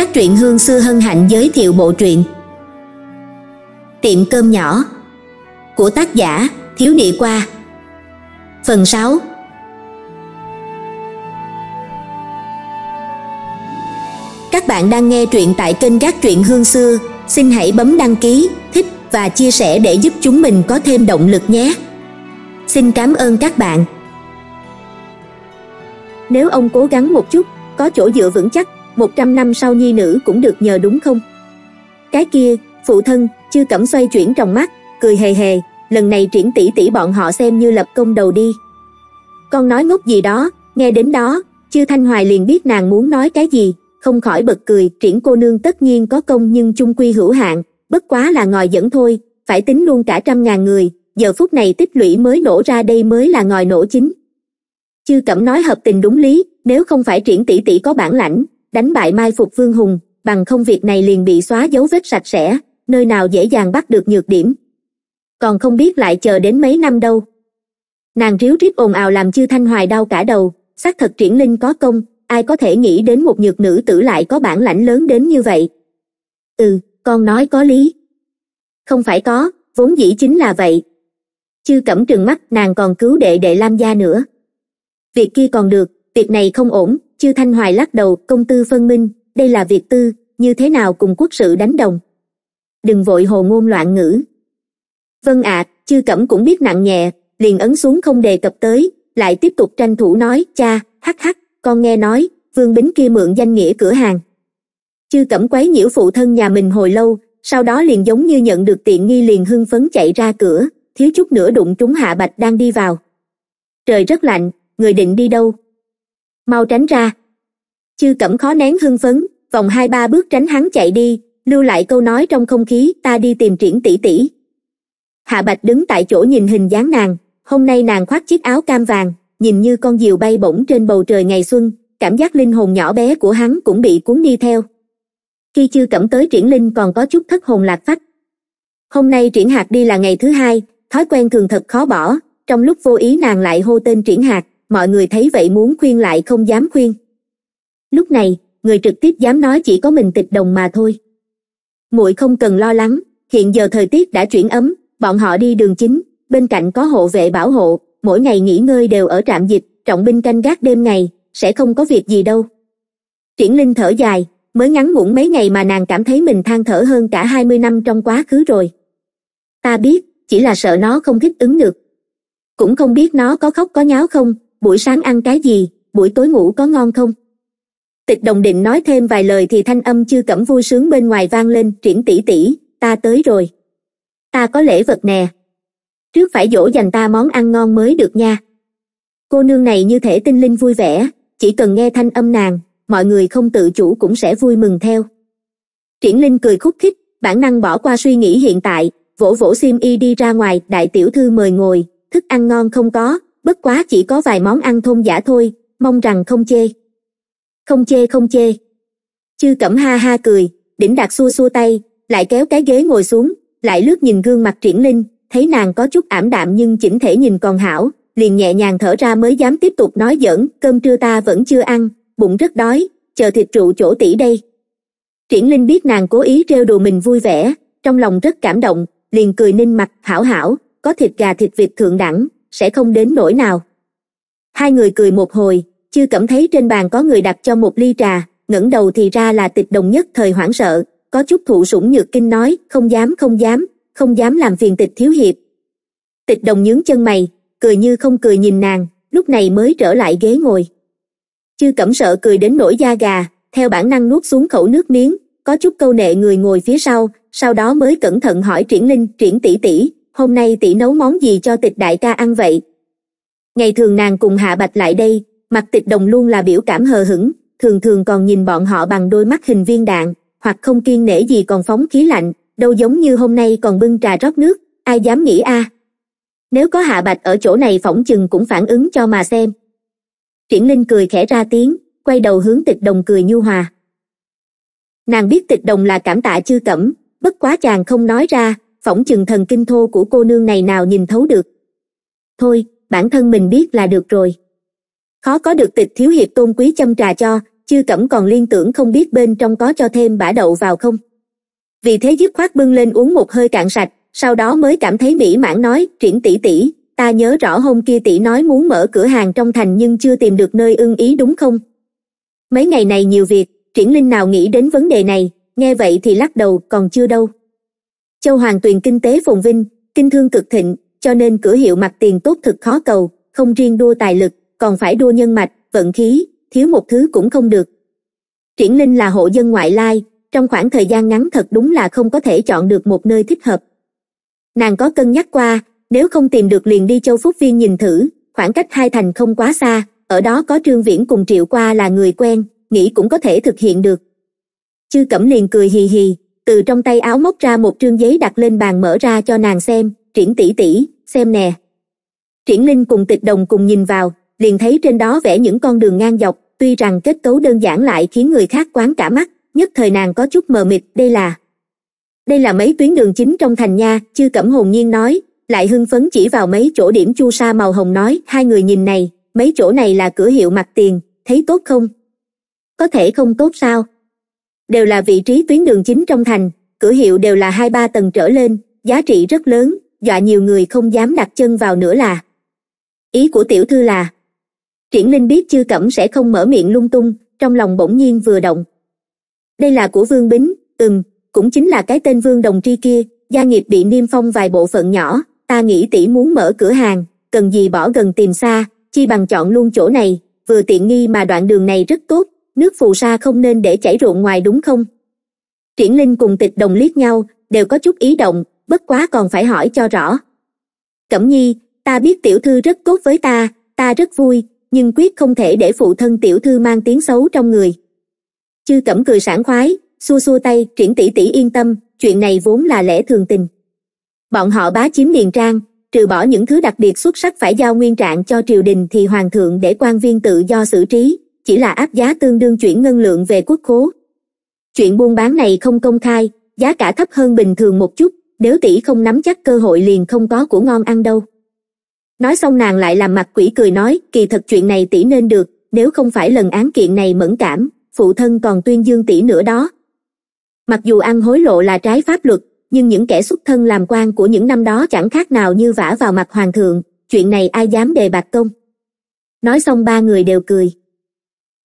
các truyện hương xưa hân hạnh giới thiệu bộ truyện Tiệm cơm nhỏ của tác giả Thiếu Địa Qua Phần 6 Các bạn đang nghe truyện tại kênh các Truyện Hương Xưa, xin hãy bấm đăng ký, thích và chia sẻ để giúp chúng mình có thêm động lực nhé. Xin cảm ơn các bạn. Nếu ông cố gắng một chút, có chỗ dựa vững chắc 100 năm sau nhi nữ cũng được nhờ đúng không? Cái kia, phụ thân, chưa cẩm xoay chuyển trong mắt, cười hề hề, lần này triển tỷ tỷ bọn họ xem như lập công đầu đi. Con nói ngốc gì đó, nghe đến đó, chưa Thanh Hoài liền biết nàng muốn nói cái gì, không khỏi bật cười, triển cô nương tất nhiên có công nhưng chung quy hữu hạn, bất quá là ngòi dẫn thôi, phải tính luôn cả trăm ngàn người, giờ phút này tích lũy mới nổ ra đây mới là ngòi nổ chính. Chư Cẩm nói hợp tình đúng lý, nếu không phải triển tỷ tỷ có bản lãnh, đánh bại mai phục vương hùng bằng không việc này liền bị xóa dấu vết sạch sẽ nơi nào dễ dàng bắt được nhược điểm còn không biết lại chờ đến mấy năm đâu nàng ríu rít ồn ào làm chư thanh hoài đau cả đầu xác thật triển linh có công ai có thể nghĩ đến một nhược nữ tử lại có bản lãnh lớn đến như vậy ừ con nói có lý không phải có vốn dĩ chính là vậy chư cẩm trừng mắt nàng còn cứu đệ đệ lam gia nữa việc kia còn được việc này không ổn chư thanh hoài lắc đầu công tư phân minh đây là việc tư như thế nào cùng quốc sự đánh đồng đừng vội hồ ngôn loạn ngữ vâng ạ chư cẩm cũng biết nặng nhẹ liền ấn xuống không đề cập tới lại tiếp tục tranh thủ nói cha hắc hắc con nghe nói vương bính kia mượn danh nghĩa cửa hàng chư cẩm quấy nhiễu phụ thân nhà mình hồi lâu sau đó liền giống như nhận được tiện nghi liền hưng phấn chạy ra cửa thiếu chút nữa đụng trúng hạ bạch đang đi vào trời rất lạnh người định đi đâu mau tránh ra chư cẩm khó nén hưng phấn vòng hai ba bước tránh hắn chạy đi lưu lại câu nói trong không khí ta đi tìm triển tỷ tỷ hạ bạch đứng tại chỗ nhìn hình dáng nàng hôm nay nàng khoác chiếc áo cam vàng nhìn như con diều bay bổng trên bầu trời ngày xuân cảm giác linh hồn nhỏ bé của hắn cũng bị cuốn đi theo khi chư cẩm tới triển linh còn có chút thất hồn lạc phách hôm nay triển hạt đi là ngày thứ hai thói quen thường thật khó bỏ trong lúc vô ý nàng lại hô tên triển hạt mọi người thấy vậy muốn khuyên lại không dám khuyên lúc này người trực tiếp dám nói chỉ có mình tịch đồng mà thôi muội không cần lo lắng hiện giờ thời tiết đã chuyển ấm bọn họ đi đường chính bên cạnh có hộ vệ bảo hộ mỗi ngày nghỉ ngơi đều ở trạm dịch trọng binh canh gác đêm ngày sẽ không có việc gì đâu triển linh thở dài mới ngắn ngủn mấy ngày mà nàng cảm thấy mình than thở hơn cả 20 năm trong quá khứ rồi ta biết chỉ là sợ nó không thích ứng được cũng không biết nó có khóc có nháo không buổi sáng ăn cái gì buổi tối ngủ có ngon không tịch đồng định nói thêm vài lời thì thanh âm chưa cẩm vui sướng bên ngoài vang lên triển tỷ tỷ ta tới rồi ta có lễ vật nè trước phải dỗ dành ta món ăn ngon mới được nha cô nương này như thể tinh linh vui vẻ chỉ cần nghe thanh âm nàng mọi người không tự chủ cũng sẽ vui mừng theo triển linh cười khúc khích bản năng bỏ qua suy nghĩ hiện tại vỗ vỗ sim y đi ra ngoài đại tiểu thư mời ngồi thức ăn ngon không có bất quá chỉ có vài món ăn thôn giả thôi mong rằng không chê không chê không chê chư cẩm ha ha cười đỉnh đạt xua xua tay lại kéo cái ghế ngồi xuống lại lướt nhìn gương mặt triển linh thấy nàng có chút ảm đạm nhưng chỉnh thể nhìn còn hảo liền nhẹ nhàng thở ra mới dám tiếp tục nói giỡn cơm trưa ta vẫn chưa ăn bụng rất đói chờ thịt trụ chỗ tỷ đây triển linh biết nàng cố ý trêu đồ mình vui vẻ trong lòng rất cảm động liền cười ninh mặt hảo hảo có thịt gà thịt vịt thượng đẳng sẽ không đến nỗi nào hai người cười một hồi chưa cảm thấy trên bàn có người đặt cho một ly trà ngẩng đầu thì ra là tịch đồng nhất thời hoảng sợ có chút thụ sủng nhược kinh nói không dám không dám không dám làm phiền tịch thiếu hiệp tịch đồng nhướng chân mày cười như không cười nhìn nàng lúc này mới trở lại ghế ngồi chư cẩm sợ cười đến nổi da gà theo bản năng nuốt xuống khẩu nước miếng có chút câu nệ người ngồi phía sau sau đó mới cẩn thận hỏi triển linh triển tỷ tỷ hôm nay tỷ nấu món gì cho tịch đại ca ăn vậy ngày thường nàng cùng hạ bạch lại đây mặt tịch đồng luôn là biểu cảm hờ hững thường thường còn nhìn bọn họ bằng đôi mắt hình viên đạn hoặc không kiên nể gì còn phóng khí lạnh đâu giống như hôm nay còn bưng trà rót nước ai dám nghĩ a à? nếu có hạ bạch ở chỗ này phỏng chừng cũng phản ứng cho mà xem triển linh cười khẽ ra tiếng quay đầu hướng tịch đồng cười nhu hòa nàng biết tịch đồng là cảm tạ chư cẩm bất quá chàng không nói ra phỏng chừng thần kinh thô của cô nương này nào nhìn thấu được thôi bản thân mình biết là được rồi khó có được tịch thiếu hiệp tôn quý châm trà cho chư cẩm còn liên tưởng không biết bên trong có cho thêm bả đậu vào không vì thế dứt khoát bưng lên uống một hơi cạn sạch sau đó mới cảm thấy mỹ mãn nói triển tỷ tỷ ta nhớ rõ hôm kia tỷ nói muốn mở cửa hàng trong thành nhưng chưa tìm được nơi ưng ý đúng không mấy ngày này nhiều việc triển linh nào nghĩ đến vấn đề này nghe vậy thì lắc đầu còn chưa đâu Châu Hoàng Tuyền kinh tế phồn vinh, kinh thương cực thịnh, cho nên cửa hiệu mặt tiền tốt thực khó cầu, không riêng đua tài lực, còn phải đua nhân mạch, vận khí, thiếu một thứ cũng không được. Triển Linh là hộ dân ngoại lai, trong khoảng thời gian ngắn thật đúng là không có thể chọn được một nơi thích hợp. Nàng có cân nhắc qua, nếu không tìm được liền đi Châu Phúc Viên nhìn thử, khoảng cách hai thành không quá xa, ở đó có Trương Viễn cùng Triệu Qua là người quen, nghĩ cũng có thể thực hiện được. Chư Cẩm liền cười hì hì, từ trong tay áo móc ra một trương giấy đặt lên bàn mở ra cho nàng xem triển tỷ tỷ xem nè triển linh cùng tịch đồng cùng nhìn vào liền thấy trên đó vẽ những con đường ngang dọc tuy rằng kết cấu đơn giản lại khiến người khác quán cả mắt nhất thời nàng có chút mờ mịt đây là đây là mấy tuyến đường chính trong thành nha chư cẩm hồn nhiên nói lại hưng phấn chỉ vào mấy chỗ điểm chu sa màu hồng nói hai người nhìn này mấy chỗ này là cửa hiệu mặt tiền thấy tốt không có thể không tốt sao đều là vị trí tuyến đường chính trong thành cửa hiệu đều là hai ba tầng trở lên giá trị rất lớn dọa nhiều người không dám đặt chân vào nữa là ý của tiểu thư là triển linh biết chư cẩm sẽ không mở miệng lung tung trong lòng bỗng nhiên vừa động đây là của vương bính ừm cũng chính là cái tên vương đồng tri kia gia nghiệp bị niêm phong vài bộ phận nhỏ ta nghĩ tỷ muốn mở cửa hàng cần gì bỏ gần tìm xa chi bằng chọn luôn chỗ này vừa tiện nghi mà đoạn đường này rất tốt nước phù sa không nên để chảy ruộng ngoài đúng không triển linh cùng tịch đồng liếc nhau đều có chút ý động bất quá còn phải hỏi cho rõ cẩm nhi ta biết tiểu thư rất tốt với ta ta rất vui nhưng quyết không thể để phụ thân tiểu thư mang tiếng xấu trong người chư cẩm cười sảng khoái xua xua tay triển tỷ tỷ yên tâm chuyện này vốn là lẽ thường tình bọn họ bá chiếm điền trang trừ bỏ những thứ đặc biệt xuất sắc phải giao nguyên trạng cho triều đình thì hoàng thượng để quan viên tự do xử trí chỉ là áp giá tương đương chuyển ngân lượng về quốc khố chuyện buôn bán này không công khai giá cả thấp hơn bình thường một chút nếu tỷ không nắm chắc cơ hội liền không có của ngon ăn đâu nói xong nàng lại làm mặt quỷ cười nói kỳ thật chuyện này tỷ nên được nếu không phải lần án kiện này mẫn cảm phụ thân còn tuyên dương tỷ nữa đó mặc dù ăn hối lộ là trái pháp luật nhưng những kẻ xuất thân làm quan của những năm đó chẳng khác nào như vả vào mặt hoàng thượng chuyện này ai dám đề bạc công nói xong ba người đều cười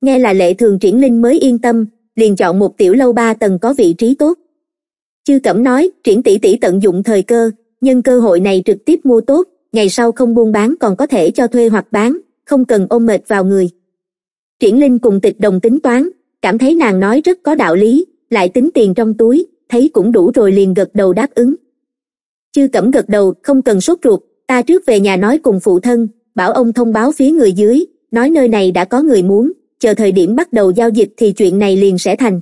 nghe là lệ thường triển linh mới yên tâm liền chọn một tiểu lâu ba tầng có vị trí tốt chư cẩm nói triển tỷ tỷ tận dụng thời cơ nhân cơ hội này trực tiếp mua tốt ngày sau không buôn bán còn có thể cho thuê hoặc bán không cần ôm mệt vào người triển linh cùng tịch đồng tính toán cảm thấy nàng nói rất có đạo lý lại tính tiền trong túi thấy cũng đủ rồi liền gật đầu đáp ứng chư cẩm gật đầu không cần sốt ruột ta trước về nhà nói cùng phụ thân bảo ông thông báo phía người dưới nói nơi này đã có người muốn chờ thời điểm bắt đầu giao dịch thì chuyện này liền sẽ thành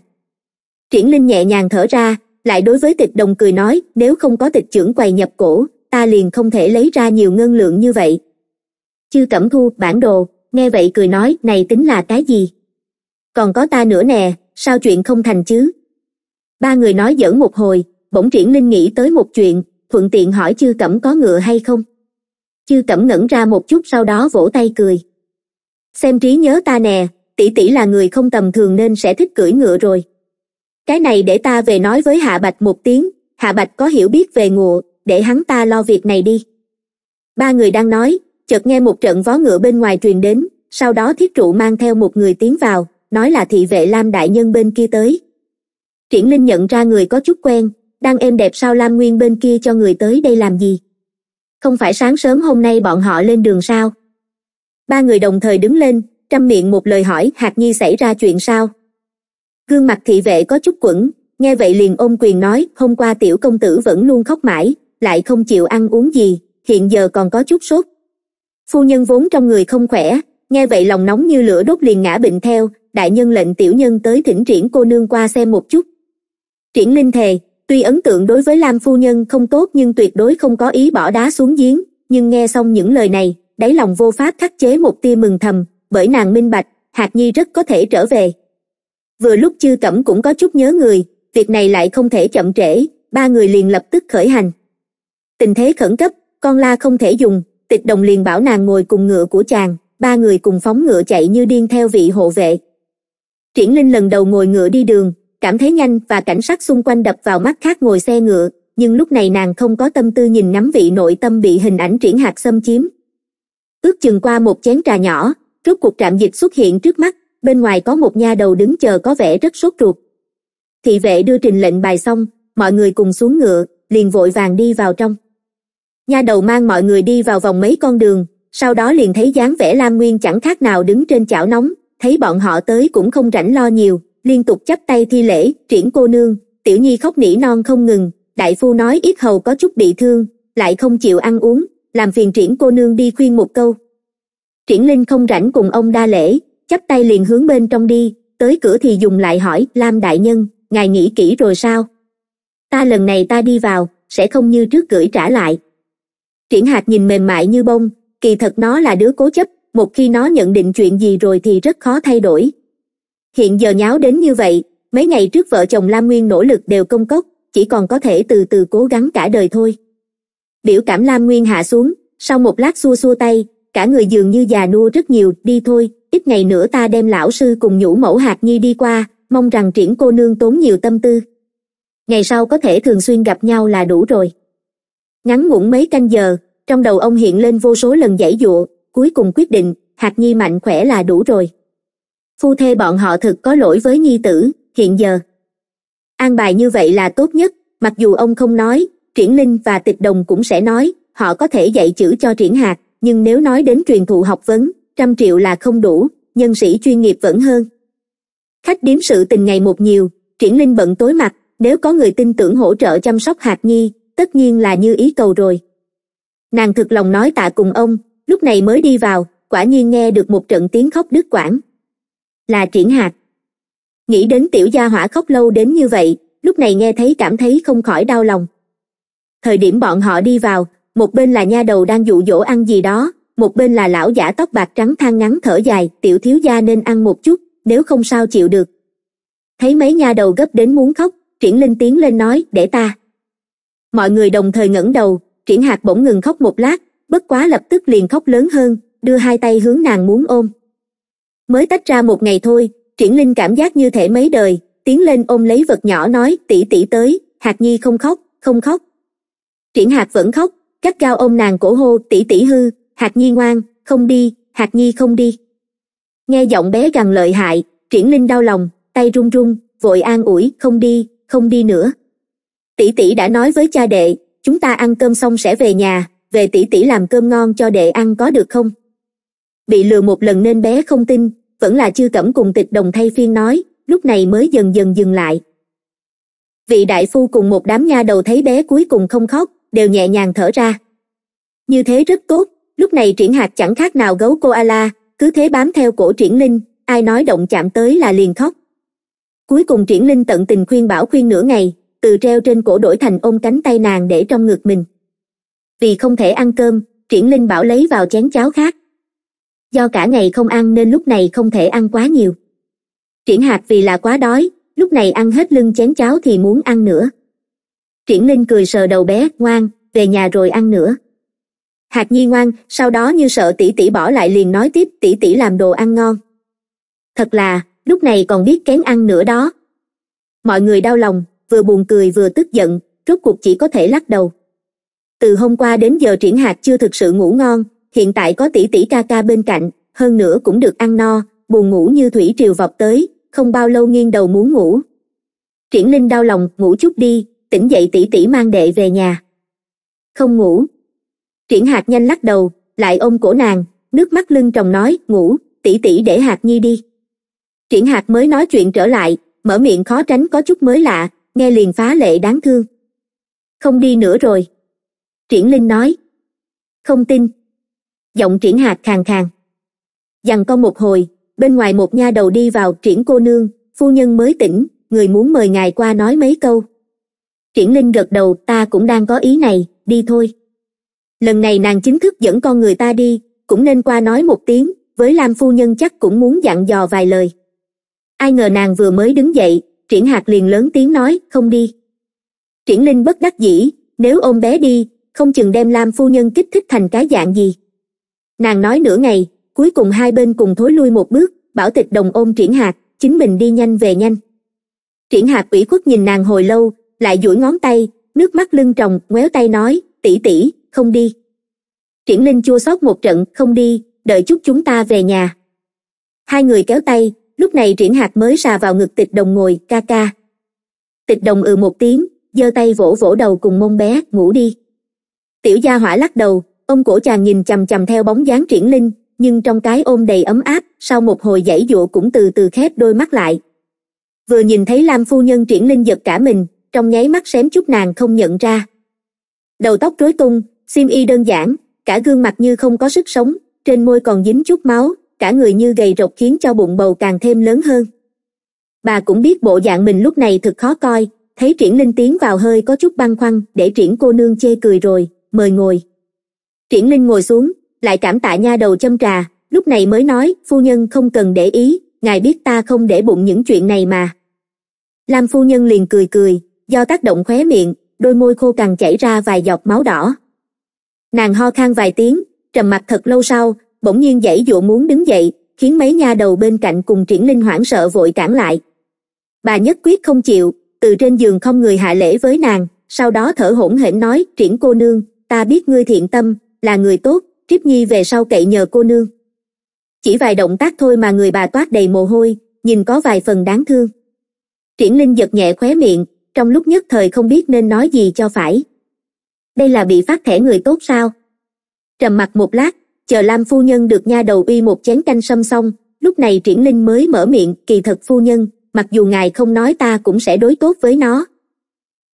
triển linh nhẹ nhàng thở ra lại đối với tịch đồng cười nói nếu không có tịch trưởng quầy nhập cổ ta liền không thể lấy ra nhiều ngân lượng như vậy chư cẩm thu bản đồ nghe vậy cười nói này tính là cái gì còn có ta nữa nè sao chuyện không thành chứ ba người nói giỡn một hồi bỗng triển linh nghĩ tới một chuyện thuận tiện hỏi chư cẩm có ngựa hay không chư cẩm ngẩn ra một chút sau đó vỗ tay cười xem trí nhớ ta nè tỷ tỷ là người không tầm thường nên sẽ thích cưỡi ngựa rồi cái này để ta về nói với hạ bạch một tiếng hạ bạch có hiểu biết về ngựa để hắn ta lo việc này đi ba người đang nói chợt nghe một trận vó ngựa bên ngoài truyền đến sau đó thiết trụ mang theo một người tiến vào nói là thị vệ lam đại nhân bên kia tới triển linh nhận ra người có chút quen đang êm đẹp sao lam nguyên bên kia cho người tới đây làm gì không phải sáng sớm hôm nay bọn họ lên đường sao ba người đồng thời đứng lên trăm miệng một lời hỏi hạt nhi xảy ra chuyện sao gương mặt thị vệ có chút quẩn nghe vậy liền ôm quyền nói hôm qua tiểu công tử vẫn luôn khóc mãi lại không chịu ăn uống gì hiện giờ còn có chút sốt phu nhân vốn trong người không khỏe nghe vậy lòng nóng như lửa đốt liền ngã bệnh theo đại nhân lệnh tiểu nhân tới thỉnh triển cô nương qua xem một chút triển linh thề tuy ấn tượng đối với lam phu nhân không tốt nhưng tuyệt đối không có ý bỏ đá xuống giếng nhưng nghe xong những lời này đáy lòng vô pháp khắc chế một tia mừng thầm bởi nàng minh bạch hạt nhi rất có thể trở về vừa lúc chư cẩm cũng có chút nhớ người việc này lại không thể chậm trễ ba người liền lập tức khởi hành tình thế khẩn cấp con la không thể dùng tịch đồng liền bảo nàng ngồi cùng ngựa của chàng ba người cùng phóng ngựa chạy như điên theo vị hộ vệ triển linh lần đầu ngồi ngựa đi đường cảm thấy nhanh và cảnh sát xung quanh đập vào mắt khác ngồi xe ngựa nhưng lúc này nàng không có tâm tư nhìn ngắm vị nội tâm bị hình ảnh triển hạt xâm chiếm ước chừng qua một chén trà nhỏ rốt cuộc trạm dịch xuất hiện trước mắt bên ngoài có một nha đầu đứng chờ có vẻ rất sốt ruột thị vệ đưa trình lệnh bài xong mọi người cùng xuống ngựa liền vội vàng đi vào trong nha đầu mang mọi người đi vào vòng mấy con đường sau đó liền thấy dáng vẻ lam nguyên chẳng khác nào đứng trên chảo nóng thấy bọn họ tới cũng không rảnh lo nhiều liên tục chắp tay thi lễ triển cô nương tiểu nhi khóc nỉ non không ngừng đại phu nói ít hầu có chút bị thương lại không chịu ăn uống làm phiền triển cô nương đi khuyên một câu triển linh không rảnh cùng ông đa lễ chắp tay liền hướng bên trong đi tới cửa thì dùng lại hỏi lam đại nhân ngài nghĩ kỹ rồi sao ta lần này ta đi vào sẽ không như trước gửi trả lại triển hạt nhìn mềm mại như bông kỳ thật nó là đứa cố chấp một khi nó nhận định chuyện gì rồi thì rất khó thay đổi hiện giờ nháo đến như vậy mấy ngày trước vợ chồng lam nguyên nỗ lực đều công cốc chỉ còn có thể từ từ cố gắng cả đời thôi biểu cảm lam nguyên hạ xuống sau một lát xua xua tay cả người dường như già nua rất nhiều đi thôi ít ngày nữa ta đem lão sư cùng nhũ mẫu hạt nhi đi qua mong rằng triển cô nương tốn nhiều tâm tư ngày sau có thể thường xuyên gặp nhau là đủ rồi ngắn ngủn mấy canh giờ trong đầu ông hiện lên vô số lần giải dụa cuối cùng quyết định hạt nhi mạnh khỏe là đủ rồi phu thê bọn họ thực có lỗi với nhi tử hiện giờ an bài như vậy là tốt nhất mặc dù ông không nói triển linh và tịch đồng cũng sẽ nói họ có thể dạy chữ cho triển hạt nhưng nếu nói đến truyền thụ học vấn trăm triệu là không đủ nhân sĩ chuyên nghiệp vẫn hơn khách điếm sự tình ngày một nhiều triển linh bận tối mặt nếu có người tin tưởng hỗ trợ chăm sóc hạt nhi tất nhiên là như ý cầu rồi nàng thực lòng nói tạ cùng ông lúc này mới đi vào quả nhiên nghe được một trận tiếng khóc đứt quãng là triển hạt nghĩ đến tiểu gia hỏa khóc lâu đến như vậy lúc này nghe thấy cảm thấy không khỏi đau lòng thời điểm bọn họ đi vào một bên là nha đầu đang dụ dỗ ăn gì đó một bên là lão giả tóc bạc trắng than ngắn thở dài tiểu thiếu gia nên ăn một chút nếu không sao chịu được thấy mấy nha đầu gấp đến muốn khóc triển linh tiến lên nói để ta mọi người đồng thời ngẩng đầu triển hạc bỗng ngừng khóc một lát bất quá lập tức liền khóc lớn hơn đưa hai tay hướng nàng muốn ôm mới tách ra một ngày thôi triển linh cảm giác như thể mấy đời tiến lên ôm lấy vật nhỏ nói tỷ tỷ tới hạc nhi không khóc không khóc triển hạc vẫn khóc gắt gao ôm nàng cổ hô tỷ tỷ hư hạt nhi ngoan không đi hạt nhi không đi nghe giọng bé gằn lợi hại triển linh đau lòng tay run run vội an ủi không đi không đi nữa tỷ tỷ đã nói với cha đệ chúng ta ăn cơm xong sẽ về nhà về tỷ tỷ làm cơm ngon cho đệ ăn có được không bị lừa một lần nên bé không tin vẫn là chưa cẩm cùng tịch đồng thay phiên nói lúc này mới dần dần dừng lại vị đại phu cùng một đám nha đầu thấy bé cuối cùng không khóc đều nhẹ nhàng thở ra như thế rất tốt lúc này triển hạt chẳng khác nào gấu koala cứ thế bám theo cổ triển linh ai nói động chạm tới là liền khóc cuối cùng triển linh tận tình khuyên bảo khuyên nửa ngày từ treo trên cổ đổi thành ôm cánh tay nàng để trong ngực mình vì không thể ăn cơm triển linh bảo lấy vào chén cháo khác do cả ngày không ăn nên lúc này không thể ăn quá nhiều triển hạt vì là quá đói lúc này ăn hết lưng chén cháo thì muốn ăn nữa triển linh cười sờ đầu bé ngoan về nhà rồi ăn nữa hạt nhi ngoan sau đó như sợ tỷ tỷ bỏ lại liền nói tiếp tỷ tỷ làm đồ ăn ngon thật là lúc này còn biết kén ăn nữa đó mọi người đau lòng vừa buồn cười vừa tức giận rốt cuộc chỉ có thể lắc đầu từ hôm qua đến giờ triển hạt chưa thực sự ngủ ngon hiện tại có tỷ tỷ ca ca bên cạnh hơn nữa cũng được ăn no buồn ngủ như thủy triều vọt tới không bao lâu nghiêng đầu muốn ngủ triển linh đau lòng ngủ chút đi tỉnh dậy tỷ tỷ mang đệ về nhà không ngủ triển hạt nhanh lắc đầu lại ôm cổ nàng nước mắt lưng tròng nói ngủ tỷ tỷ để hạt nhi đi triển hạt mới nói chuyện trở lại mở miệng khó tránh có chút mới lạ nghe liền phá lệ đáng thương không đi nữa rồi triển linh nói không tin giọng triển hạt khàn khàn dằn con một hồi bên ngoài một nha đầu đi vào triển cô nương phu nhân mới tỉnh người muốn mời ngài qua nói mấy câu triển linh gật đầu ta cũng đang có ý này đi thôi lần này nàng chính thức dẫn con người ta đi cũng nên qua nói một tiếng với lam phu nhân chắc cũng muốn dặn dò vài lời ai ngờ nàng vừa mới đứng dậy triển hạc liền lớn tiếng nói không đi triển linh bất đắc dĩ nếu ôm bé đi không chừng đem lam phu nhân kích thích thành cái dạng gì nàng nói nửa ngày cuối cùng hai bên cùng thối lui một bước bảo tịch đồng ôm triển hạc chính mình đi nhanh về nhanh triển hạc ủy khuất nhìn nàng hồi lâu lại duỗi ngón tay nước mắt lưng tròng ngoéo tay nói tỷ tỷ không đi triển linh chua xót một trận không đi đợi chút chúng ta về nhà hai người kéo tay lúc này triển Hạc mới xà vào ngực tịch đồng ngồi ca ca tịch đồng ừ một tiếng giơ tay vỗ vỗ đầu cùng mông bé ngủ đi tiểu gia hỏa lắc đầu ông cổ chàng nhìn chằm chằm theo bóng dáng triển linh nhưng trong cái ôm đầy ấm áp sau một hồi giãy dụa cũng từ từ khép đôi mắt lại vừa nhìn thấy lam phu nhân triển linh giật cả mình trong nháy mắt xém chút nàng không nhận ra. Đầu tóc rối tung, xiêm y đơn giản, cả gương mặt như không có sức sống, trên môi còn dính chút máu, cả người như gầy rộc khiến cho bụng bầu càng thêm lớn hơn. Bà cũng biết bộ dạng mình lúc này thật khó coi, thấy Triển Linh tiến vào hơi có chút băn khoăn để Triển cô nương chê cười rồi, mời ngồi. Triển Linh ngồi xuống, lại cảm tạ nha đầu châm trà, lúc này mới nói, phu nhân không cần để ý, ngài biết ta không để bụng những chuyện này mà. Lam phu nhân liền cười cười, do tác động khóe miệng đôi môi khô cằn chảy ra vài giọt máu đỏ nàng ho khan vài tiếng trầm mặc thật lâu sau bỗng nhiên dãy dụa muốn đứng dậy khiến mấy nha đầu bên cạnh cùng triển linh hoảng sợ vội cản lại bà nhất quyết không chịu từ trên giường không người hạ lễ với nàng sau đó thở hổn hển nói triển cô nương ta biết ngươi thiện tâm là người tốt triếp nhi về sau cậy nhờ cô nương chỉ vài động tác thôi mà người bà toát đầy mồ hôi nhìn có vài phần đáng thương triển linh giật nhẹ khóe miệng trong lúc nhất thời không biết nên nói gì cho phải đây là bị phát thẻ người tốt sao trầm mặt một lát chờ lam phu nhân được nha đầu uy một chén canh sâm xong lúc này triển linh mới mở miệng kỳ thật phu nhân mặc dù ngài không nói ta cũng sẽ đối tốt với nó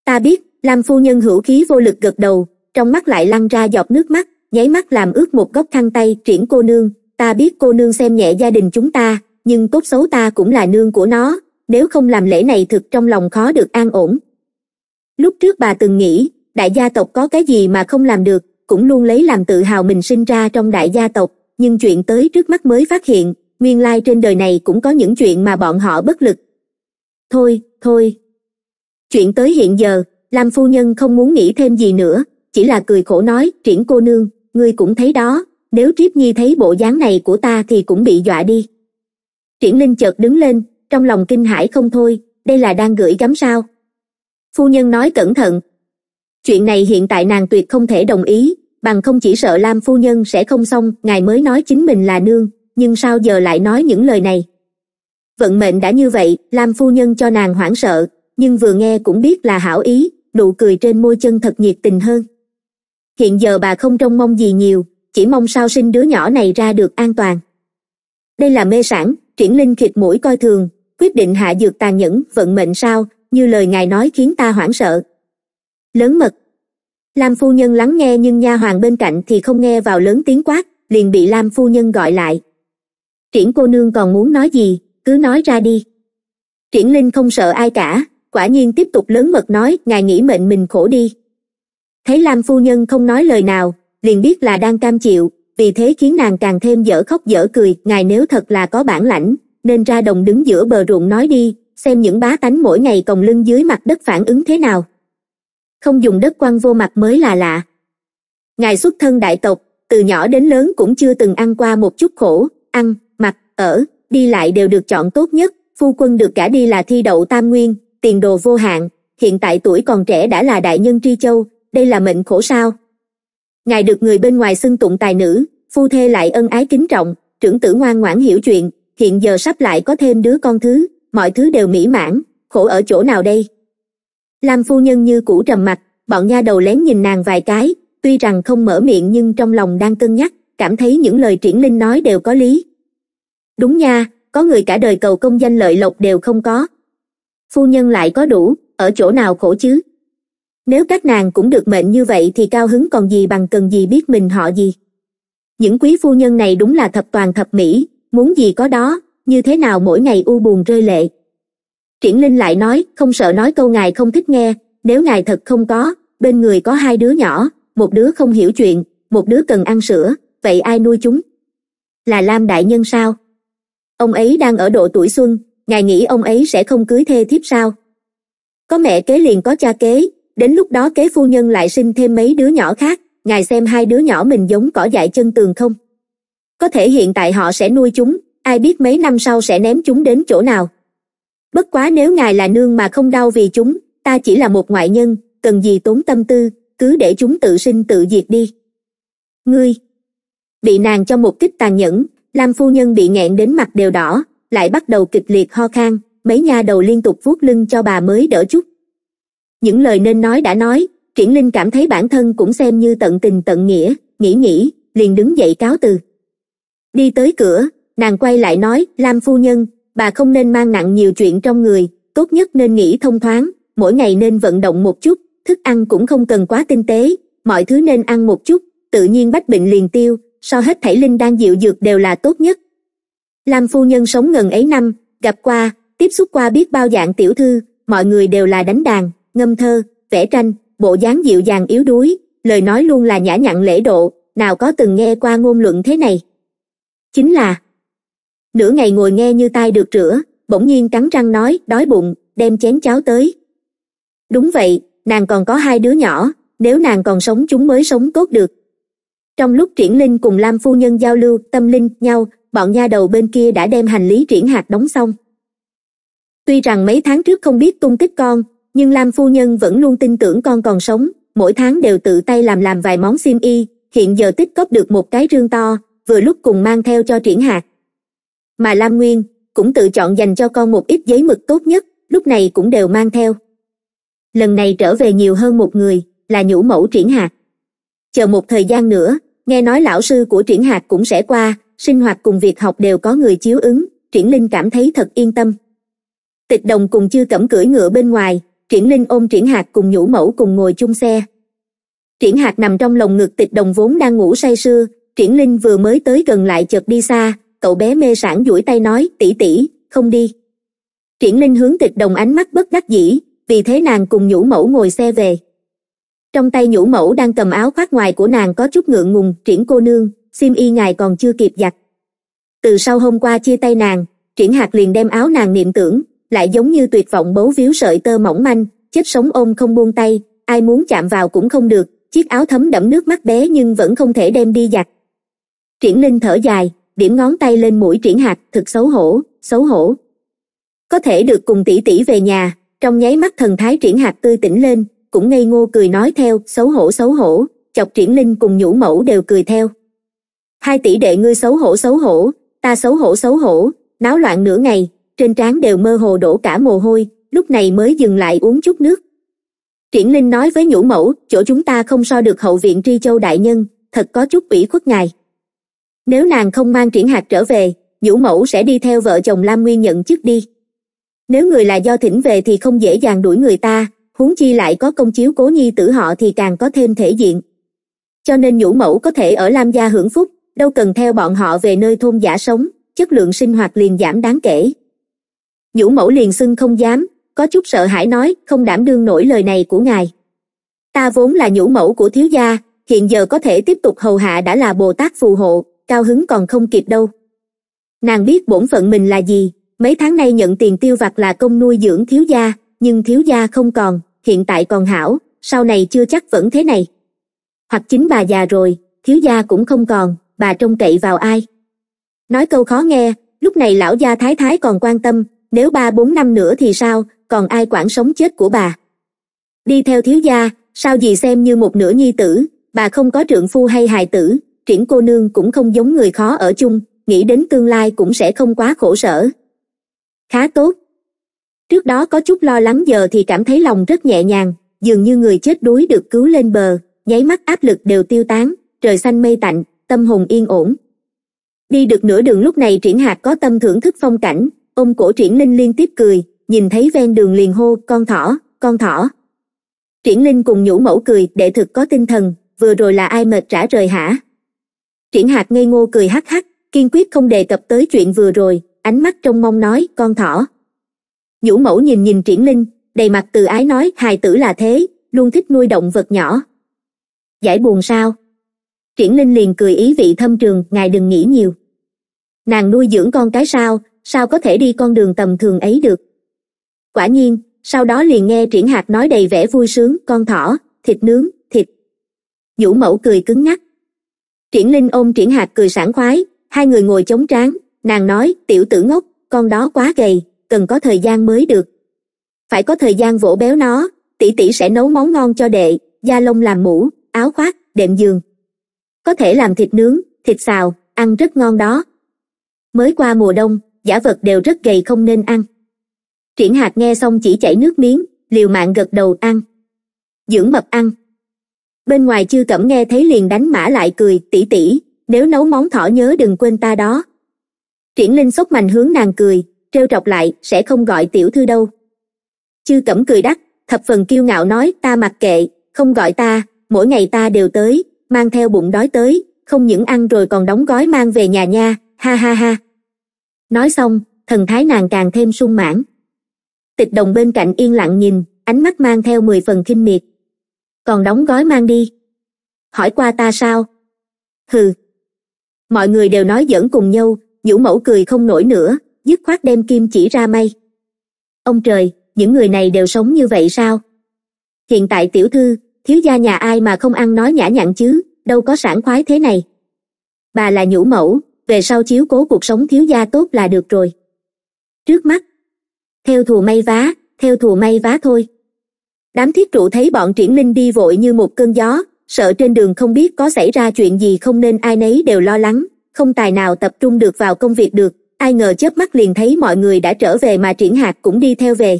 ta biết lam phu nhân hữu khí vô lực gật đầu trong mắt lại lăn ra giọt nước mắt nháy mắt làm ướt một góc khăn tay triển cô nương ta biết cô nương xem nhẹ gia đình chúng ta nhưng tốt xấu ta cũng là nương của nó nếu không làm lễ này thực trong lòng khó được an ổn lúc trước bà từng nghĩ đại gia tộc có cái gì mà không làm được cũng luôn lấy làm tự hào mình sinh ra trong đại gia tộc nhưng chuyện tới trước mắt mới phát hiện nguyên lai trên đời này cũng có những chuyện mà bọn họ bất lực thôi thôi chuyện tới hiện giờ lam phu nhân không muốn nghĩ thêm gì nữa chỉ là cười khổ nói triển cô nương ngươi cũng thấy đó nếu triếp nhi thấy bộ dáng này của ta thì cũng bị dọa đi triển linh chợt đứng lên trong lòng kinh hãi không thôi đây là đang gửi gắm sao phu nhân nói cẩn thận chuyện này hiện tại nàng tuyệt không thể đồng ý bằng không chỉ sợ lam phu nhân sẽ không xong ngài mới nói chính mình là nương nhưng sao giờ lại nói những lời này vận mệnh đã như vậy lam phu nhân cho nàng hoảng sợ nhưng vừa nghe cũng biết là hảo ý nụ cười trên môi chân thật nhiệt tình hơn hiện giờ bà không trông mong gì nhiều chỉ mong sao sinh đứa nhỏ này ra được an toàn đây là mê sản triển linh khịt mũi coi thường quyết định hạ dược tàn nhẫn vận mệnh sao như lời ngài nói khiến ta hoảng sợ lớn mật lam phu nhân lắng nghe nhưng nha hoàng bên cạnh thì không nghe vào lớn tiếng quát liền bị lam phu nhân gọi lại triển cô nương còn muốn nói gì cứ nói ra đi triển linh không sợ ai cả quả nhiên tiếp tục lớn mật nói ngài nghĩ mệnh mình khổ đi thấy lam phu nhân không nói lời nào liền biết là đang cam chịu vì thế khiến nàng càng thêm dở khóc dở cười ngài nếu thật là có bản lãnh nên ra đồng đứng giữa bờ ruộng nói đi xem những bá tánh mỗi ngày còng lưng dưới mặt đất phản ứng thế nào không dùng đất quăng vô mặt mới là lạ ngài xuất thân đại tộc từ nhỏ đến lớn cũng chưa từng ăn qua một chút khổ ăn mặc ở đi lại đều được chọn tốt nhất phu quân được cả đi là thi đậu tam nguyên tiền đồ vô hạn hiện tại tuổi còn trẻ đã là đại nhân tri châu đây là mệnh khổ sao ngài được người bên ngoài xưng tụng tài nữ phu thê lại ân ái kính trọng trưởng tử ngoan ngoãn hiểu chuyện hiện giờ sắp lại có thêm đứa con thứ mọi thứ đều mỹ mãn khổ ở chỗ nào đây lam phu nhân như cũ trầm mặt, bọn nha đầu lén nhìn nàng vài cái tuy rằng không mở miệng nhưng trong lòng đang cân nhắc cảm thấy những lời triển linh nói đều có lý đúng nha có người cả đời cầu công danh lợi lộc đều không có phu nhân lại có đủ ở chỗ nào khổ chứ nếu các nàng cũng được mệnh như vậy thì cao hứng còn gì bằng cần gì biết mình họ gì những quý phu nhân này đúng là thập toàn thập mỹ muốn gì có đó như thế nào mỗi ngày u buồn rơi lệ triển linh lại nói không sợ nói câu ngài không thích nghe nếu ngài thật không có bên người có hai đứa nhỏ một đứa không hiểu chuyện một đứa cần ăn sữa vậy ai nuôi chúng là lam đại nhân sao ông ấy đang ở độ tuổi xuân ngài nghĩ ông ấy sẽ không cưới thê thiếp sao có mẹ kế liền có cha kế đến lúc đó kế phu nhân lại sinh thêm mấy đứa nhỏ khác ngài xem hai đứa nhỏ mình giống cỏ dại chân tường không có thể hiện tại họ sẽ nuôi chúng ai biết mấy năm sau sẽ ném chúng đến chỗ nào bất quá nếu ngài là nương mà không đau vì chúng ta chỉ là một ngoại nhân cần gì tốn tâm tư cứ để chúng tự sinh tự diệt đi ngươi bị nàng cho một kích tàn nhẫn lam phu nhân bị nghẹn đến mặt đều đỏ lại bắt đầu kịch liệt ho khan mấy nha đầu liên tục vuốt lưng cho bà mới đỡ chút những lời nên nói đã nói triển linh cảm thấy bản thân cũng xem như tận tình tận nghĩa nghĩ nghĩ liền đứng dậy cáo từ đi tới cửa nàng quay lại nói lam phu nhân bà không nên mang nặng nhiều chuyện trong người tốt nhất nên nghỉ thông thoáng mỗi ngày nên vận động một chút thức ăn cũng không cần quá tinh tế mọi thứ nên ăn một chút tự nhiên bách bệnh liền tiêu so hết thảy linh đang dịu dược đều là tốt nhất lam phu nhân sống ngần ấy năm gặp qua tiếp xúc qua biết bao dạng tiểu thư mọi người đều là đánh đàn ngâm thơ vẽ tranh bộ dáng dịu dàng yếu đuối lời nói luôn là nhã nhặn lễ độ nào có từng nghe qua ngôn luận thế này chính là nửa ngày ngồi nghe như tai được rửa bỗng nhiên cắn răng nói đói bụng đem chén cháo tới đúng vậy nàng còn có hai đứa nhỏ nếu nàng còn sống chúng mới sống tốt được trong lúc triển linh cùng lam phu nhân giao lưu tâm linh nhau bọn nha đầu bên kia đã đem hành lý triển hạt đóng xong tuy rằng mấy tháng trước không biết tung tích con nhưng lam phu nhân vẫn luôn tin tưởng con còn sống mỗi tháng đều tự tay làm làm vài món xiêm y hiện giờ tích cóp được một cái rương to vừa lúc cùng mang theo cho triển hạt mà lam nguyên cũng tự chọn dành cho con một ít giấy mực tốt nhất lúc này cũng đều mang theo lần này trở về nhiều hơn một người là nhũ mẫu triển hạt chờ một thời gian nữa nghe nói lão sư của triển hạt cũng sẽ qua sinh hoạt cùng việc học đều có người chiếu ứng triển linh cảm thấy thật yên tâm tịch đồng cùng chư cẩm cưỡi ngựa bên ngoài triển linh ôm triển hạt cùng nhũ mẫu cùng ngồi chung xe triển hạt nằm trong lồng ngực tịch đồng vốn đang ngủ say sưa triển linh vừa mới tới gần lại chợt đi xa cậu bé mê sản duỗi tay nói tỷ tỷ không đi triển linh hướng tịch đồng ánh mắt bất đắc dĩ vì thế nàng cùng nhũ mẫu ngồi xe về trong tay nhũ mẫu đang cầm áo khoác ngoài của nàng có chút ngượng ngùng triển cô nương xiêm y ngài còn chưa kịp giặt từ sau hôm qua chia tay nàng triển hạt liền đem áo nàng niệm tưởng lại giống như tuyệt vọng bấu víu sợi tơ mỏng manh chết sống ôm không buông tay ai muốn chạm vào cũng không được chiếc áo thấm đẫm nước mắt bé nhưng vẫn không thể đem đi giặt triển linh thở dài điểm ngón tay lên mũi triển hạt thật xấu hổ xấu hổ có thể được cùng tỷ tỷ về nhà trong nháy mắt thần thái triển hạt tươi tỉnh lên cũng ngây ngô cười nói theo xấu hổ xấu hổ chọc triển linh cùng nhũ mẫu đều cười theo hai tỷ đệ ngươi xấu hổ xấu hổ ta xấu hổ xấu hổ náo loạn nửa ngày trên trán đều mơ hồ đổ cả mồ hôi lúc này mới dừng lại uống chút nước triển linh nói với nhũ mẫu chỗ chúng ta không so được hậu viện tri châu đại nhân thật có chút ủy khuất ngài nếu nàng không mang triển hạt trở về nhũ mẫu sẽ đi theo vợ chồng lam nguyên nhận chức đi nếu người là do thỉnh về thì không dễ dàng đuổi người ta huống chi lại có công chiếu cố nhi tử họ thì càng có thêm thể diện cho nên nhũ mẫu có thể ở lam gia hưởng phúc đâu cần theo bọn họ về nơi thôn giả sống chất lượng sinh hoạt liền giảm đáng kể nhũ mẫu liền xưng không dám có chút sợ hãi nói không đảm đương nổi lời này của ngài ta vốn là nhũ mẫu của thiếu gia hiện giờ có thể tiếp tục hầu hạ đã là bồ tát phù hộ cao hứng còn không kịp đâu nàng biết bổn phận mình là gì mấy tháng nay nhận tiền tiêu vặt là công nuôi dưỡng thiếu gia nhưng thiếu gia không còn hiện tại còn hảo sau này chưa chắc vẫn thế này hoặc chính bà già rồi thiếu gia cũng không còn bà trông cậy vào ai nói câu khó nghe lúc này lão gia thái thái còn quan tâm nếu ba bốn năm nữa thì sao còn ai quản sống chết của bà đi theo thiếu gia sao gì xem như một nửa nhi tử bà không có trượng phu hay hài tử triển cô nương cũng không giống người khó ở chung nghĩ đến tương lai cũng sẽ không quá khổ sở khá tốt trước đó có chút lo lắng giờ thì cảm thấy lòng rất nhẹ nhàng dường như người chết đuối được cứu lên bờ nháy mắt áp lực đều tiêu tán trời xanh mây tạnh tâm hồn yên ổn đi được nửa đường lúc này triển hạt có tâm thưởng thức phong cảnh ôm cổ triển linh liên tiếp cười nhìn thấy ven đường liền hô con thỏ con thỏ triển linh cùng nhũ mẫu cười để thực có tinh thần vừa rồi là ai mệt trả rời hả triển hạc ngây ngô cười hắc hắc kiên quyết không đề cập tới chuyện vừa rồi ánh mắt trông mong nói con thỏ nhũ mẫu nhìn nhìn triển linh đầy mặt từ ái nói hài tử là thế luôn thích nuôi động vật nhỏ giải buồn sao triển linh liền cười ý vị thâm trường ngài đừng nghĩ nhiều nàng nuôi dưỡng con cái sao sao có thể đi con đường tầm thường ấy được quả nhiên sau đó liền nghe triển hạc nói đầy vẻ vui sướng con thỏ thịt nướng thịt nhũ mẫu cười cứng nhắc triển linh ôm triển Hạc cười sảng khoái hai người ngồi chống trán nàng nói tiểu tử ngốc con đó quá gầy cần có thời gian mới được phải có thời gian vỗ béo nó tỷ tỷ sẽ nấu món ngon cho đệ da lông làm mũ áo khoác đệm giường có thể làm thịt nướng thịt xào ăn rất ngon đó mới qua mùa đông giả vật đều rất gầy không nên ăn triển Hạc nghe xong chỉ chảy nước miếng liều mạng gật đầu ăn dưỡng mập ăn bên ngoài chư cẩm nghe thấy liền đánh mã lại cười tỉ tỉ nếu nấu món thỏ nhớ đừng quên ta đó triển linh xốc mạnh hướng nàng cười trêu trọc lại sẽ không gọi tiểu thư đâu chư cẩm cười đắc thập phần kiêu ngạo nói ta mặc kệ không gọi ta mỗi ngày ta đều tới mang theo bụng đói tới không những ăn rồi còn đóng gói mang về nhà nha ha ha ha nói xong thần thái nàng càng thêm sung mãn tịch đồng bên cạnh yên lặng nhìn ánh mắt mang theo mười phần kinh miệt còn đóng gói mang đi hỏi qua ta sao hừ mọi người đều nói giỡn cùng nhau vũ mẫu cười không nổi nữa dứt khoát đem kim chỉ ra may ông trời những người này đều sống như vậy sao hiện tại tiểu thư thiếu gia nhà ai mà không ăn nói nhã nhặn chứ đâu có sản khoái thế này bà là nhũ mẫu về sau chiếu cố cuộc sống thiếu gia tốt là được rồi trước mắt theo thù may vá theo thù may vá thôi đám thiết trụ thấy bọn triển linh đi vội như một cơn gió sợ trên đường không biết có xảy ra chuyện gì không nên ai nấy đều lo lắng không tài nào tập trung được vào công việc được ai ngờ chớp mắt liền thấy mọi người đã trở về mà triển hạt cũng đi theo về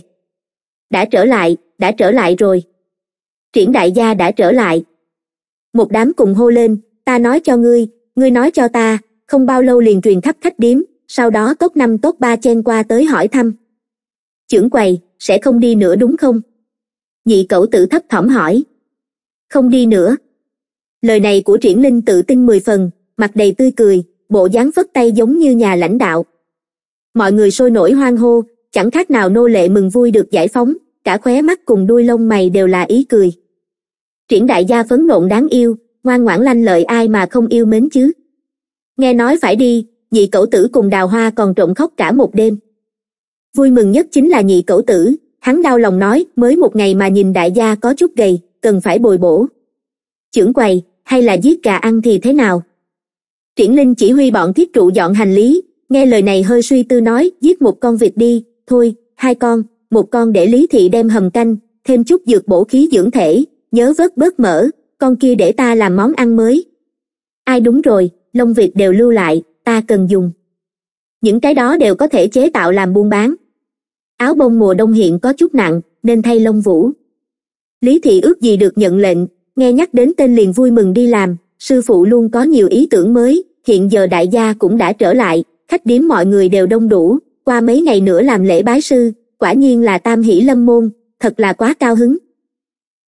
đã trở lại đã trở lại rồi triển đại gia đã trở lại một đám cùng hô lên ta nói cho ngươi ngươi nói cho ta không bao lâu liền truyền khắp khách điếm sau đó tốt năm tốt ba chen qua tới hỏi thăm chưởng quầy sẽ không đi nữa đúng không nhị cẩu tử thấp thỏm hỏi không đi nữa lời này của triển linh tự tin mười phần mặt đầy tươi cười bộ dáng phất tay giống như nhà lãnh đạo mọi người sôi nổi hoan hô chẳng khác nào nô lệ mừng vui được giải phóng cả khóe mắt cùng đuôi lông mày đều là ý cười triển đại gia phấn nộn đáng yêu ngoan ngoãn lanh lợi ai mà không yêu mến chứ nghe nói phải đi nhị cẩu tử cùng đào hoa còn trộm khóc cả một đêm vui mừng nhất chính là nhị cẩu tử hắn đau lòng nói mới một ngày mà nhìn đại gia có chút gầy cần phải bồi bổ chưởng quầy hay là giết gà ăn thì thế nào triển linh chỉ huy bọn thiết trụ dọn hành lý nghe lời này hơi suy tư nói giết một con vịt đi thôi hai con một con để lý thị đem hầm canh thêm chút dược bổ khí dưỡng thể nhớ vớt bớt mỡ con kia để ta làm món ăn mới ai đúng rồi lông vịt đều lưu lại ta cần dùng những cái đó đều có thể chế tạo làm buôn bán áo bông mùa đông hiện có chút nặng nên thay lông vũ lý thị ước gì được nhận lệnh nghe nhắc đến tên liền vui mừng đi làm sư phụ luôn có nhiều ý tưởng mới hiện giờ đại gia cũng đã trở lại khách điếm mọi người đều đông đủ qua mấy ngày nữa làm lễ bái sư quả nhiên là tam hỷ lâm môn thật là quá cao hứng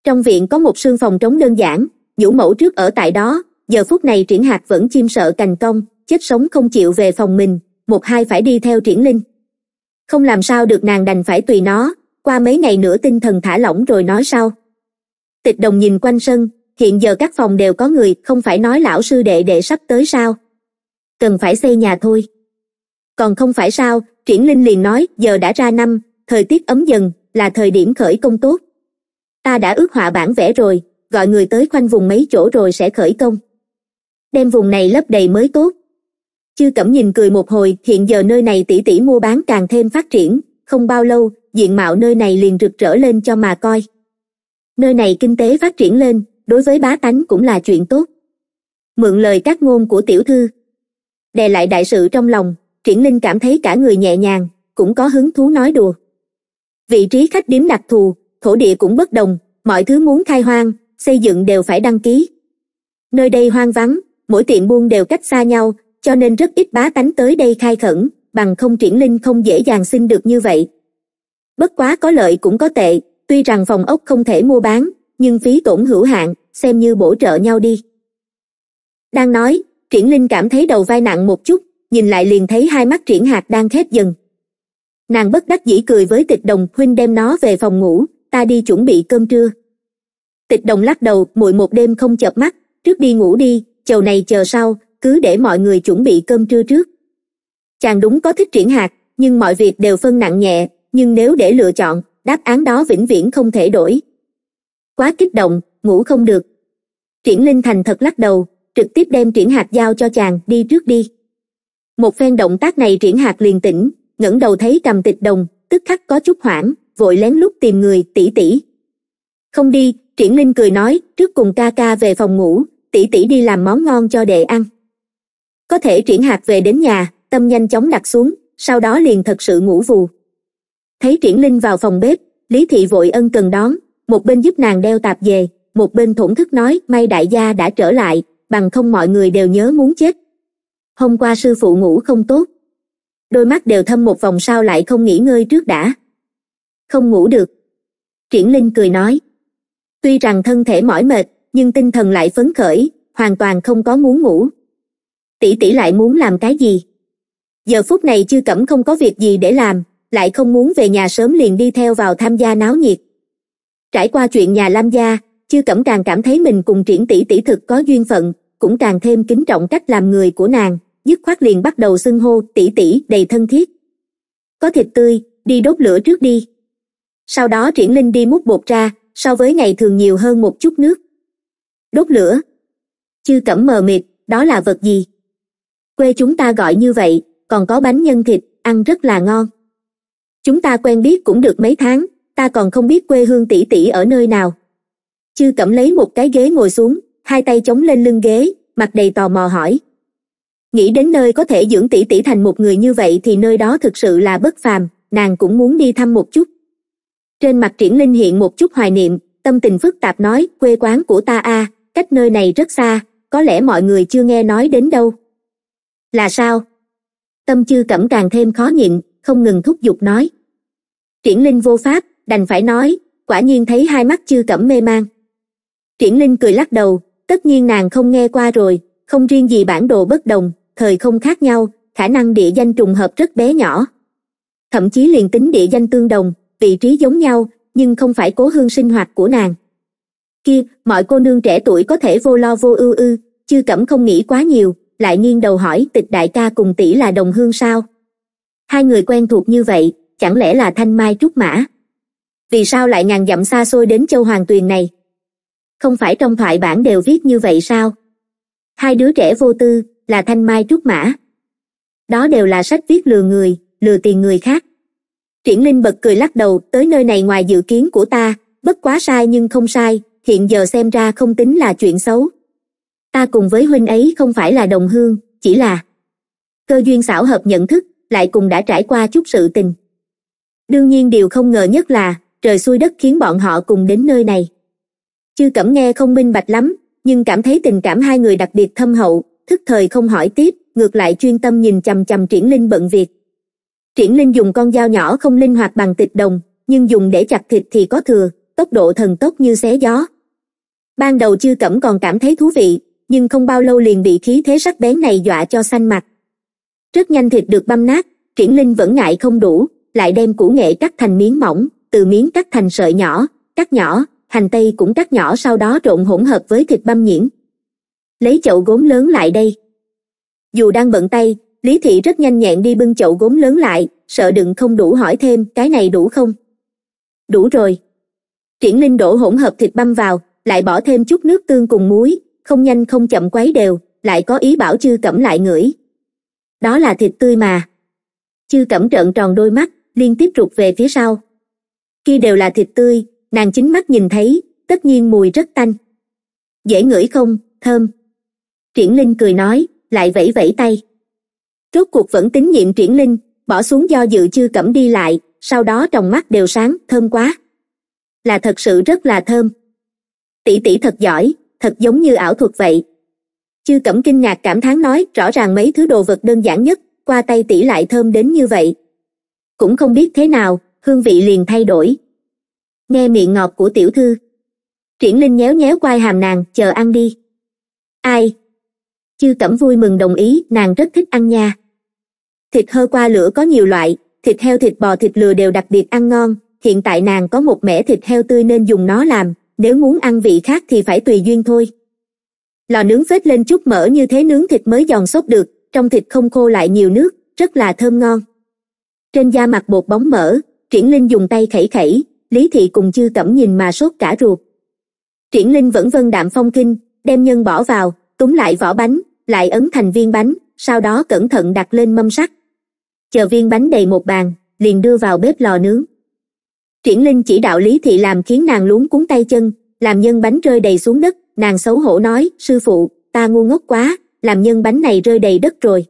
trong viện có một sương phòng trống đơn giản vũ mẫu trước ở tại đó giờ phút này triển hạt vẫn chim sợ cành công chết sống không chịu về phòng mình một hai phải đi theo triển linh không làm sao được nàng đành phải tùy nó qua mấy ngày nữa tinh thần thả lỏng rồi nói sau tịch đồng nhìn quanh sân hiện giờ các phòng đều có người không phải nói lão sư đệ đệ sắp tới sao cần phải xây nhà thôi còn không phải sao triển linh liền nói giờ đã ra năm thời tiết ấm dần là thời điểm khởi công tốt ta đã ước họa bản vẽ rồi gọi người tới khoanh vùng mấy chỗ rồi sẽ khởi công đem vùng này lấp đầy mới tốt chư cẩm nhìn cười một hồi hiện giờ nơi này tỷ tỷ mua bán càng thêm phát triển không bao lâu diện mạo nơi này liền rực rỡ lên cho mà coi nơi này kinh tế phát triển lên đối với bá tánh cũng là chuyện tốt mượn lời các ngôn của tiểu thư đè lại đại sự trong lòng triển linh cảm thấy cả người nhẹ nhàng cũng có hứng thú nói đùa vị trí khách điếm đặc thù thổ địa cũng bất đồng mọi thứ muốn khai hoang xây dựng đều phải đăng ký nơi đây hoang vắng mỗi tiệm buôn đều cách xa nhau cho nên rất ít bá tánh tới đây khai khẩn bằng không triển linh không dễ dàng xin được như vậy bất quá có lợi cũng có tệ tuy rằng phòng ốc không thể mua bán nhưng phí tổn hữu hạn xem như bổ trợ nhau đi đang nói triển linh cảm thấy đầu vai nặng một chút nhìn lại liền thấy hai mắt triển hạt đang khép dần nàng bất đắc dĩ cười với tịch đồng huynh đem nó về phòng ngủ ta đi chuẩn bị cơm trưa tịch đồng lắc đầu muội một đêm không chợp mắt trước đi ngủ đi chầu này chờ sau cứ để mọi người chuẩn bị cơm trưa trước chàng đúng có thích triển hạt nhưng mọi việc đều phân nặng nhẹ nhưng nếu để lựa chọn đáp án đó vĩnh viễn không thể đổi quá kích động ngủ không được triển linh thành thật lắc đầu trực tiếp đem triển hạt giao cho chàng đi trước đi một phen động tác này triển hạt liền tỉnh ngẩng đầu thấy cầm tịch đồng tức khắc có chút hoảng vội lén lút tìm người tỷ tỷ không đi triển linh cười nói trước cùng ca ca về phòng ngủ tỷ tỷ đi làm món ngon cho đệ ăn có thể triển hạt về đến nhà tâm nhanh chóng đặt xuống sau đó liền thật sự ngủ vù thấy triển linh vào phòng bếp lý thị vội ân cần đón một bên giúp nàng đeo tạp về một bên thổn thức nói may đại gia đã trở lại bằng không mọi người đều nhớ muốn chết hôm qua sư phụ ngủ không tốt đôi mắt đều thâm một vòng sao lại không nghỉ ngơi trước đã không ngủ được triển linh cười nói tuy rằng thân thể mỏi mệt nhưng tinh thần lại phấn khởi hoàn toàn không có muốn ngủ tỷ tỷ lại muốn làm cái gì giờ phút này chư cẩm không có việc gì để làm lại không muốn về nhà sớm liền đi theo vào tham gia náo nhiệt trải qua chuyện nhà lam gia chư cẩm càng cảm thấy mình cùng triển tỷ tỷ thực có duyên phận cũng càng thêm kính trọng cách làm người của nàng dứt khoát liền bắt đầu xưng hô tỷ tỷ đầy thân thiết có thịt tươi đi đốt lửa trước đi sau đó triển linh đi múc bột ra so với ngày thường nhiều hơn một chút nước đốt lửa chư cẩm mờ mịt đó là vật gì quê chúng ta gọi như vậy còn có bánh nhân thịt ăn rất là ngon chúng ta quen biết cũng được mấy tháng ta còn không biết quê hương tỷ tỷ ở nơi nào chư cẩm lấy một cái ghế ngồi xuống hai tay chống lên lưng ghế mặt đầy tò mò hỏi nghĩ đến nơi có thể dưỡng tỷ tỷ thành một người như vậy thì nơi đó thực sự là bất phàm nàng cũng muốn đi thăm một chút trên mặt triển linh hiện một chút hoài niệm tâm tình phức tạp nói quê quán của ta a cách nơi này rất xa có lẽ mọi người chưa nghe nói đến đâu là sao tâm chư cẩm càng thêm khó nhịn không ngừng thúc giục nói triển linh vô pháp đành phải nói quả nhiên thấy hai mắt chư cẩm mê man triển linh cười lắc đầu tất nhiên nàng không nghe qua rồi không riêng gì bản đồ bất đồng thời không khác nhau khả năng địa danh trùng hợp rất bé nhỏ thậm chí liền tính địa danh tương đồng vị trí giống nhau nhưng không phải cố hương sinh hoạt của nàng kia mọi cô nương trẻ tuổi có thể vô lo vô ưu ư chư cẩm không nghĩ quá nhiều lại nghiêng đầu hỏi tịch đại ca cùng tỷ là đồng hương sao hai người quen thuộc như vậy chẳng lẽ là thanh mai trúc mã vì sao lại ngàn dặm xa xôi đến châu hoàng tuyền này không phải trong thoại bản đều viết như vậy sao hai đứa trẻ vô tư là thanh mai trúc mã đó đều là sách viết lừa người lừa tiền người khác triển linh bật cười lắc đầu tới nơi này ngoài dự kiến của ta bất quá sai nhưng không sai hiện giờ xem ra không tính là chuyện xấu ta cùng với huynh ấy không phải là đồng hương chỉ là cơ duyên xảo hợp nhận thức lại cùng đã trải qua chút sự tình đương nhiên điều không ngờ nhất là trời xuôi đất khiến bọn họ cùng đến nơi này chư cẩm nghe không minh bạch lắm nhưng cảm thấy tình cảm hai người đặc biệt thâm hậu thức thời không hỏi tiếp ngược lại chuyên tâm nhìn chầm chầm triển linh bận việc triển linh dùng con dao nhỏ không linh hoạt bằng tịch đồng nhưng dùng để chặt thịt thì có thừa tốc độ thần tốc như xé gió ban đầu chư cẩm còn cảm thấy thú vị nhưng không bao lâu liền bị khí thế sắc bén này dọa cho xanh mặt rất nhanh thịt được băm nát triển linh vẫn ngại không đủ lại đem củ nghệ cắt thành miếng mỏng từ miếng cắt thành sợi nhỏ cắt nhỏ hành tây cũng cắt nhỏ sau đó trộn hỗn hợp với thịt băm nhuyễn lấy chậu gốm lớn lại đây dù đang bận tay lý thị rất nhanh nhẹn đi bưng chậu gốm lớn lại sợ đừng không đủ hỏi thêm cái này đủ không đủ rồi triển linh đổ hỗn hợp thịt băm vào lại bỏ thêm chút nước tương cùng muối không nhanh không chậm quấy đều lại có ý bảo chư cẩm lại ngửi đó là thịt tươi mà chư cẩm trợn tròn đôi mắt liên tiếp rụt về phía sau kia đều là thịt tươi nàng chính mắt nhìn thấy tất nhiên mùi rất tanh dễ ngửi không thơm triển linh cười nói lại vẫy vẫy tay rốt cuộc vẫn tín nhiệm triển linh bỏ xuống do dự chư cẩm đi lại sau đó tròng mắt đều sáng thơm quá là thật sự rất là thơm tỷ tỷ thật giỏi thật giống như ảo thuật vậy chư cẩm kinh ngạc cảm thán nói rõ ràng mấy thứ đồ vật đơn giản nhất qua tay tỷ lại thơm đến như vậy cũng không biết thế nào hương vị liền thay đổi nghe miệng ngọt của tiểu thư triển linh nhéo nhéo quai hàm nàng chờ ăn đi ai chư cẩm vui mừng đồng ý nàng rất thích ăn nha thịt hơ qua lửa có nhiều loại thịt heo thịt bò thịt lừa đều đặc biệt ăn ngon hiện tại nàng có một mẻ thịt heo tươi nên dùng nó làm nếu muốn ăn vị khác thì phải tùy duyên thôi lò nướng phết lên chút mỡ như thế nướng thịt mới giòn xốp được trong thịt không khô lại nhiều nước rất là thơm ngon trên da mặt bột bóng mỡ triển linh dùng tay khẩy khẩy lý thị cùng chư cẩm nhìn mà sốt cả ruột triển linh vẫn vân đạm phong kinh đem nhân bỏ vào túm lại vỏ bánh lại ấn thành viên bánh sau đó cẩn thận đặt lên mâm sắt chờ viên bánh đầy một bàn liền đưa vào bếp lò nướng triển linh chỉ đạo lý thị làm khiến nàng luống cuốn tay chân làm nhân bánh rơi đầy xuống đất nàng xấu hổ nói sư phụ ta ngu ngốc quá làm nhân bánh này rơi đầy đất rồi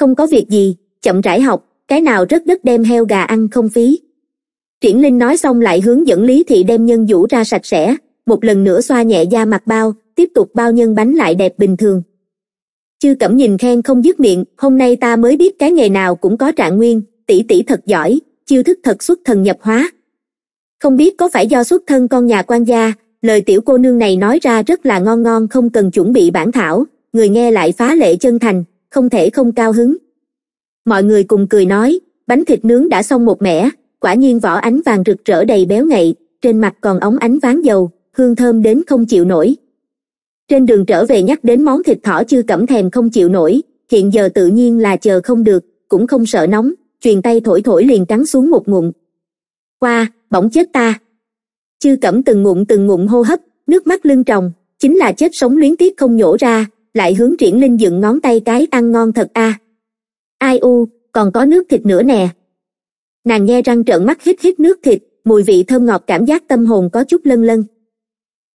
không có việc gì chậm rãi học cái nào rất đất đem heo gà ăn không phí triển linh nói xong lại hướng dẫn lý thị đem nhân vũ ra sạch sẽ một lần nữa xoa nhẹ da mặt bao tiếp tục bao nhân bánh lại đẹp bình thường chư cẩm nhìn khen không dứt miệng hôm nay ta mới biết cái nghề nào cũng có trạng nguyên tỷ tỷ thật giỏi chiêu thức thật xuất thần nhập hóa không biết có phải do xuất thân con nhà quan gia lời tiểu cô nương này nói ra rất là ngon ngon không cần chuẩn bị bản thảo người nghe lại phá lệ chân thành không thể không cao hứng mọi người cùng cười nói bánh thịt nướng đã xong một mẻ quả nhiên vỏ ánh vàng rực rỡ đầy béo ngậy trên mặt còn ống ánh ván dầu hương thơm đến không chịu nổi trên đường trở về nhắc đến món thịt thỏ chưa cẩm thèm không chịu nổi hiện giờ tự nhiên là chờ không được cũng không sợ nóng truyền tay thổi thổi liền cắn xuống một ngụm qua bỗng chết ta chư cẩm từng ngụm từng ngụm hô hấp nước mắt lưng tròng chính là chết sống luyến tiếc không nhổ ra lại hướng triển linh dựng ngón tay cái ăn ngon thật a ai u còn có nước thịt nữa nè nàng nghe răng trợn mắt hít hít nước thịt mùi vị thơm ngọt cảm giác tâm hồn có chút lân lân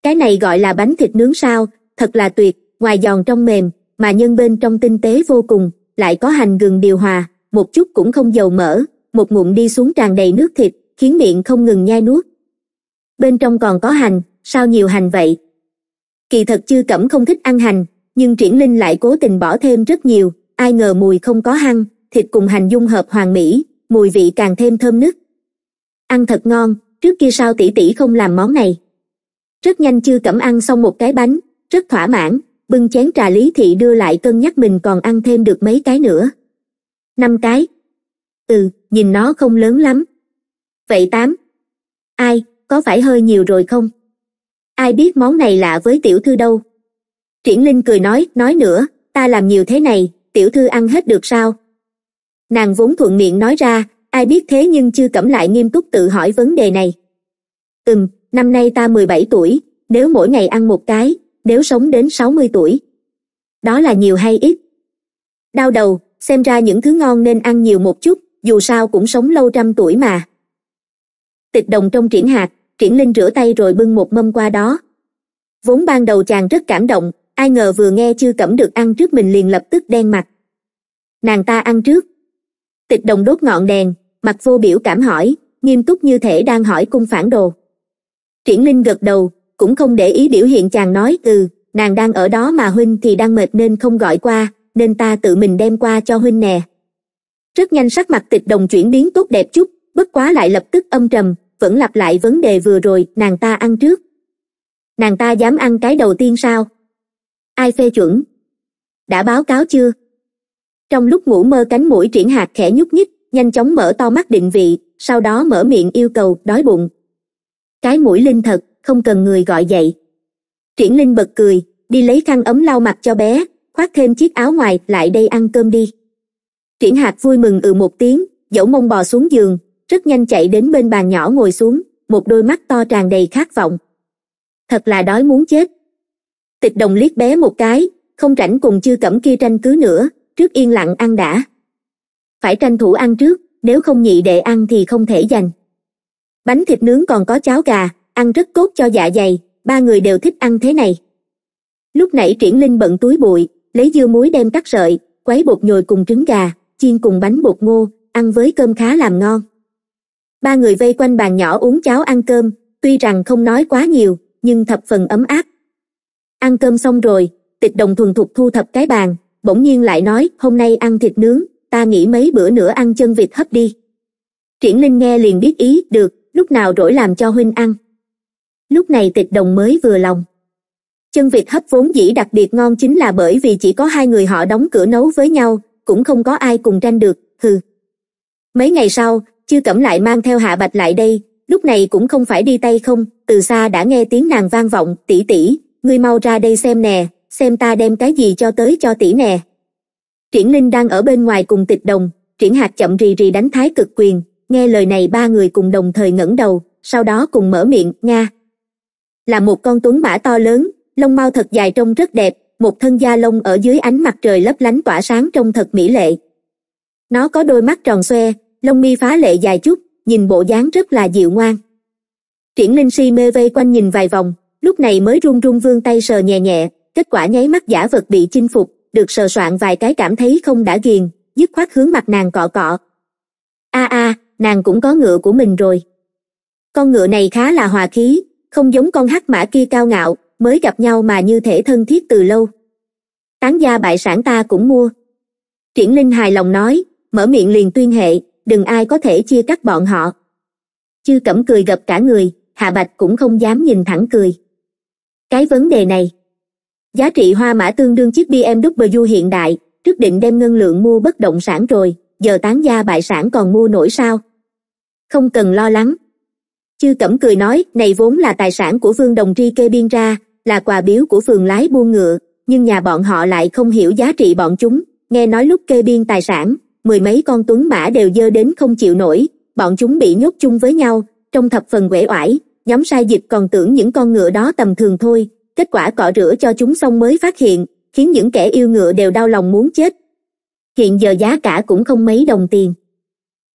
cái này gọi là bánh thịt nướng sao thật là tuyệt ngoài giòn trong mềm mà nhân bên trong tinh tế vô cùng lại có hành gừng điều hòa một chút cũng không dầu mỡ một ngụm đi xuống tràn đầy nước thịt khiến miệng không ngừng nhai nuốt bên trong còn có hành sao nhiều hành vậy kỳ thật chư cẩm không thích ăn hành nhưng triển linh lại cố tình bỏ thêm rất nhiều ai ngờ mùi không có hăng thịt cùng hành dung hợp hoàn mỹ mùi vị càng thêm thơm nức ăn thật ngon trước kia sao tỷ tỷ không làm món này rất nhanh chư cẩm ăn xong một cái bánh rất thỏa mãn bưng chén trà lý thị đưa lại cân nhắc mình còn ăn thêm được mấy cái nữa năm cái ừ nhìn nó không lớn lắm vậy tám ai có phải hơi nhiều rồi không ai biết món này lạ với tiểu thư đâu triển linh cười nói nói nữa ta làm nhiều thế này tiểu thư ăn hết được sao nàng vốn thuận miệng nói ra ai biết thế nhưng chưa cẩm lại nghiêm túc tự hỏi vấn đề này ừm năm nay ta 17 tuổi nếu mỗi ngày ăn một cái nếu sống đến 60 tuổi đó là nhiều hay ít đau đầu xem ra những thứ ngon nên ăn nhiều một chút dù sao cũng sống lâu trăm tuổi mà tịch đồng trong triển hạt triển linh rửa tay rồi bưng một mâm qua đó vốn ban đầu chàng rất cảm động ai ngờ vừa nghe chưa cẩm được ăn trước mình liền lập tức đen mặt nàng ta ăn trước tịch đồng đốt ngọn đèn mặt vô biểu cảm hỏi nghiêm túc như thể đang hỏi cung phản đồ triển linh gật đầu cũng không để ý biểu hiện chàng nói ừ nàng đang ở đó mà huynh thì đang mệt nên không gọi qua nên ta tự mình đem qua cho huynh nè rất nhanh sắc mặt tịch đồng chuyển biến tốt đẹp chút bất quá lại lập tức âm trầm vẫn lặp lại vấn đề vừa rồi nàng ta ăn trước nàng ta dám ăn cái đầu tiên sao ai phê chuẩn đã báo cáo chưa trong lúc ngủ mơ cánh mũi triển hạt khẽ nhúc nhích nhanh chóng mở to mắt định vị sau đó mở miệng yêu cầu đói bụng cái mũi linh thật không cần người gọi dậy triển linh bật cười đi lấy khăn ấm lau mặt cho bé khoác thêm chiếc áo ngoài lại đây ăn cơm đi triển hạc vui mừng ừ một tiếng dẫu mông bò xuống giường rất nhanh chạy đến bên bàn nhỏ ngồi xuống một đôi mắt to tràn đầy khát vọng thật là đói muốn chết tịch đồng liếc bé một cái không rảnh cùng chư cẩm kia tranh cứ nữa trước yên lặng ăn đã phải tranh thủ ăn trước nếu không nhị đệ ăn thì không thể dành bánh thịt nướng còn có cháo gà ăn rất tốt cho dạ dày ba người đều thích ăn thế này lúc nãy triển linh bận túi bụi lấy dưa muối đem cắt sợi quấy bột nhồi cùng trứng gà chiên cùng bánh bột ngô ăn với cơm khá làm ngon ba người vây quanh bàn nhỏ uống cháo ăn cơm tuy rằng không nói quá nhiều nhưng thập phần ấm áp ăn cơm xong rồi tịch đồng thuần thục thu thập cái bàn bỗng nhiên lại nói hôm nay ăn thịt nướng ta nghĩ mấy bữa nữa ăn chân vịt hấp đi triển linh nghe liền biết ý được lúc nào rỗi làm cho huynh ăn lúc này tịch đồng mới vừa lòng chân việc hấp vốn dĩ đặc biệt ngon chính là bởi vì chỉ có hai người họ đóng cửa nấu với nhau cũng không có ai cùng tranh được hừ mấy ngày sau chư cẩm lại mang theo hạ bạch lại đây lúc này cũng không phải đi tay không từ xa đã nghe tiếng nàng vang vọng tỷ tỷ ngươi mau ra đây xem nè xem ta đem cái gì cho tới cho tỷ nè triển linh đang ở bên ngoài cùng tịch đồng triển hạt chậm rì rì đánh thái cực quyền nghe lời này ba người cùng đồng thời ngẩng đầu sau đó cùng mở miệng nha là một con tuấn mã to lớn lông mao thật dài trông rất đẹp một thân da lông ở dưới ánh mặt trời lấp lánh tỏa sáng trông thật mỹ lệ nó có đôi mắt tròn xoe lông mi phá lệ dài chút nhìn bộ dáng rất là dịu ngoan triển linh si mê vây quanh nhìn vài vòng lúc này mới run run vươn tay sờ nhẹ nhẹ kết quả nháy mắt giả vật bị chinh phục được sờ soạn vài cái cảm thấy không đã ghiền dứt khoát hướng mặt nàng cọ cọ a a nàng cũng có ngựa của mình rồi con ngựa này khá là hòa khí không giống con hắc mã kia cao ngạo mới gặp nhau mà như thể thân thiết từ lâu tán gia bại sản ta cũng mua triển linh hài lòng nói mở miệng liền tuyên hệ đừng ai có thể chia cắt bọn họ chư cẩm cười gập cả người hạ bạch cũng không dám nhìn thẳng cười cái vấn đề này giá trị hoa mã tương đương chiếc bmw hiện đại trước định đem ngân lượng mua bất động sản rồi giờ tán gia bại sản còn mua nổi sao không cần lo lắng chư cẩm cười nói này vốn là tài sản của vương đồng tri kê biên ra là quà biếu của phường lái buôn ngựa nhưng nhà bọn họ lại không hiểu giá trị bọn chúng nghe nói lúc kê biên tài sản mười mấy con tuấn mã đều dơ đến không chịu nổi bọn chúng bị nhốt chung với nhau trong thập phần uể oải nhóm sai dịch còn tưởng những con ngựa đó tầm thường thôi kết quả cọ rửa cho chúng xong mới phát hiện khiến những kẻ yêu ngựa đều đau lòng muốn chết hiện giờ giá cả cũng không mấy đồng tiền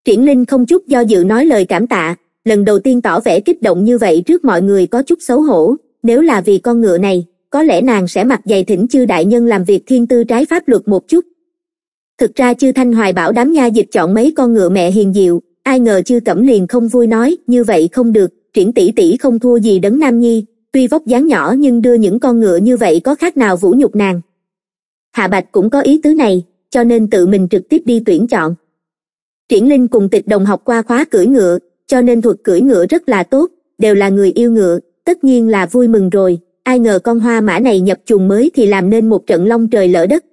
triển linh không chút do dự nói lời cảm tạ lần đầu tiên tỏ vẻ kích động như vậy trước mọi người có chút xấu hổ nếu là vì con ngựa này có lẽ nàng sẽ mặc giày thỉnh chư đại nhân làm việc thiên tư trái pháp luật một chút thực ra chư thanh hoài bảo đám nha dịch chọn mấy con ngựa mẹ hiền diệu ai ngờ chư cẩm liền không vui nói như vậy không được triển tỷ tỷ không thua gì đấng nam nhi tuy vóc dáng nhỏ nhưng đưa những con ngựa như vậy có khác nào vũ nhục nàng hạ bạch cũng có ý tứ này cho nên tự mình trực tiếp đi tuyển chọn triển linh cùng tịch đồng học qua khóa cưỡi ngựa cho nên thuật cưỡi ngựa rất là tốt đều là người yêu ngựa tất nhiên là vui mừng rồi ai ngờ con hoa mã này nhập chuồng mới thì làm nên một trận long trời lỡ đất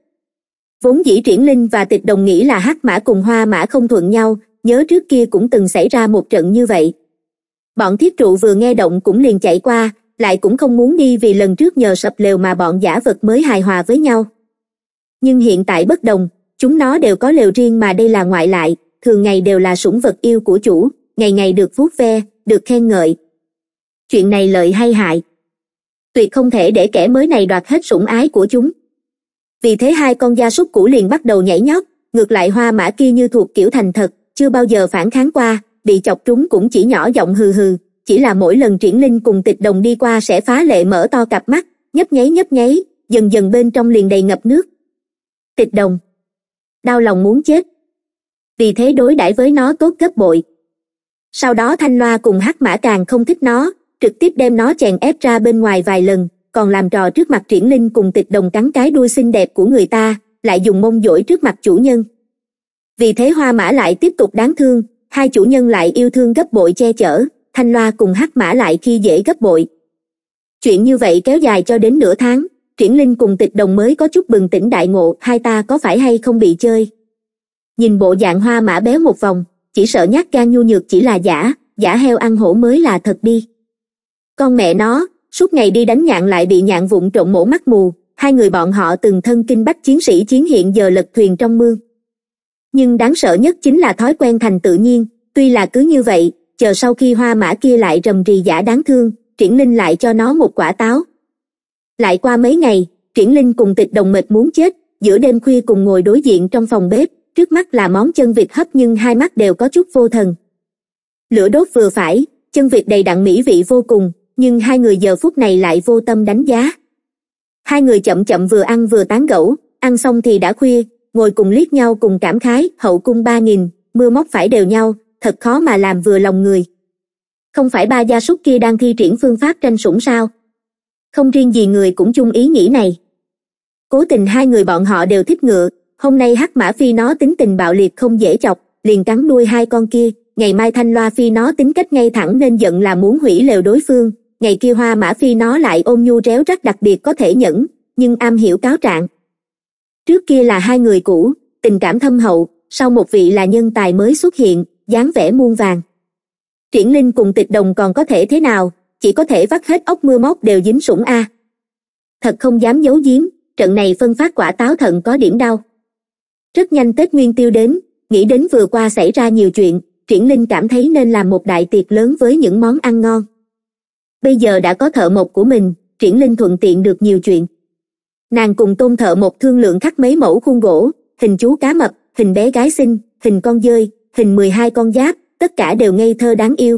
vốn dĩ triển linh và tịch đồng nghĩ là hắc mã cùng hoa mã không thuận nhau nhớ trước kia cũng từng xảy ra một trận như vậy bọn thiết trụ vừa nghe động cũng liền chạy qua lại cũng không muốn đi vì lần trước nhờ sập lều mà bọn giả vật mới hài hòa với nhau nhưng hiện tại bất đồng chúng nó đều có lều riêng mà đây là ngoại lại thường ngày đều là sủng vật yêu của chủ ngày ngày được vuốt ve được khen ngợi chuyện này lợi hay hại tuyệt không thể để kẻ mới này đoạt hết sủng ái của chúng vì thế hai con gia súc cũ liền bắt đầu nhảy nhót ngược lại hoa mã kia như thuộc kiểu thành thật chưa bao giờ phản kháng qua bị chọc trúng cũng chỉ nhỏ giọng hừ hừ chỉ là mỗi lần triển linh cùng tịch đồng đi qua sẽ phá lệ mở to cặp mắt nhấp nháy nhấp nháy dần dần bên trong liền đầy ngập nước tịch đồng đau lòng muốn chết vì thế đối đãi với nó tốt gấp bội sau đó thanh loa cùng hắc mã càng không thích nó trực tiếp đem nó chèn ép ra bên ngoài vài lần còn làm trò trước mặt triển linh cùng tịch đồng cắn cái đuôi xinh đẹp của người ta lại dùng mông dỗi trước mặt chủ nhân vì thế hoa mã lại tiếp tục đáng thương hai chủ nhân lại yêu thương gấp bội che chở thanh loa cùng hắc mã lại khi dễ gấp bội chuyện như vậy kéo dài cho đến nửa tháng triển linh cùng tịch đồng mới có chút bừng tỉnh đại ngộ hai ta có phải hay không bị chơi nhìn bộ dạng hoa mã béo một vòng chỉ sợ nhát gan nhu nhược chỉ là giả giả heo ăn hổ mới là thật đi con mẹ nó, suốt ngày đi đánh nhạn lại bị nhạn vụn trộn mổ mắt mù, hai người bọn họ từng thân kinh bách chiến sĩ chiến hiện giờ lật thuyền trong mương. Nhưng đáng sợ nhất chính là thói quen thành tự nhiên, tuy là cứ như vậy, chờ sau khi hoa mã kia lại rầm rì giả đáng thương, Triển Linh lại cho nó một quả táo. Lại qua mấy ngày, Triển Linh cùng tịch đồng mệt muốn chết, giữa đêm khuya cùng ngồi đối diện trong phòng bếp, trước mắt là món chân vịt hấp nhưng hai mắt đều có chút vô thần. Lửa đốt vừa phải, chân vịt đầy đặn mỹ vị vô cùng, nhưng hai người giờ phút này lại vô tâm đánh giá hai người chậm chậm vừa ăn vừa tán gẫu ăn xong thì đã khuya ngồi cùng liếc nhau cùng cảm khái hậu cung ba nghìn mưa móc phải đều nhau thật khó mà làm vừa lòng người không phải ba gia súc kia đang thi triển phương pháp tranh sủng sao không riêng gì người cũng chung ý nghĩ này cố tình hai người bọn họ đều thích ngựa hôm nay hắc mã phi nó tính tình bạo liệt không dễ chọc liền cắn đuôi hai con kia ngày mai thanh loa phi nó tính cách ngay thẳng nên giận là muốn hủy lều đối phương ngày kia hoa mã phi nó lại ôm nhu réo rắt đặc biệt có thể nhẫn nhưng am hiểu cáo trạng trước kia là hai người cũ tình cảm thâm hậu sau một vị là nhân tài mới xuất hiện dáng vẻ muôn vàng triển linh cùng tịch đồng còn có thể thế nào chỉ có thể vắt hết ốc mưa móc đều dính sủng a thật không dám giấu giếm trận này phân phát quả táo thận có điểm đau rất nhanh tết nguyên tiêu đến nghĩ đến vừa qua xảy ra nhiều chuyện triển linh cảm thấy nên làm một đại tiệc lớn với những món ăn ngon bây giờ đã có thợ mộc của mình triển linh thuận tiện được nhiều chuyện nàng cùng tôn thợ một thương lượng khắc mấy mẫu khuôn gỗ hình chú cá mập hình bé gái xinh hình con dơi hình mười hai con giáp tất cả đều ngây thơ đáng yêu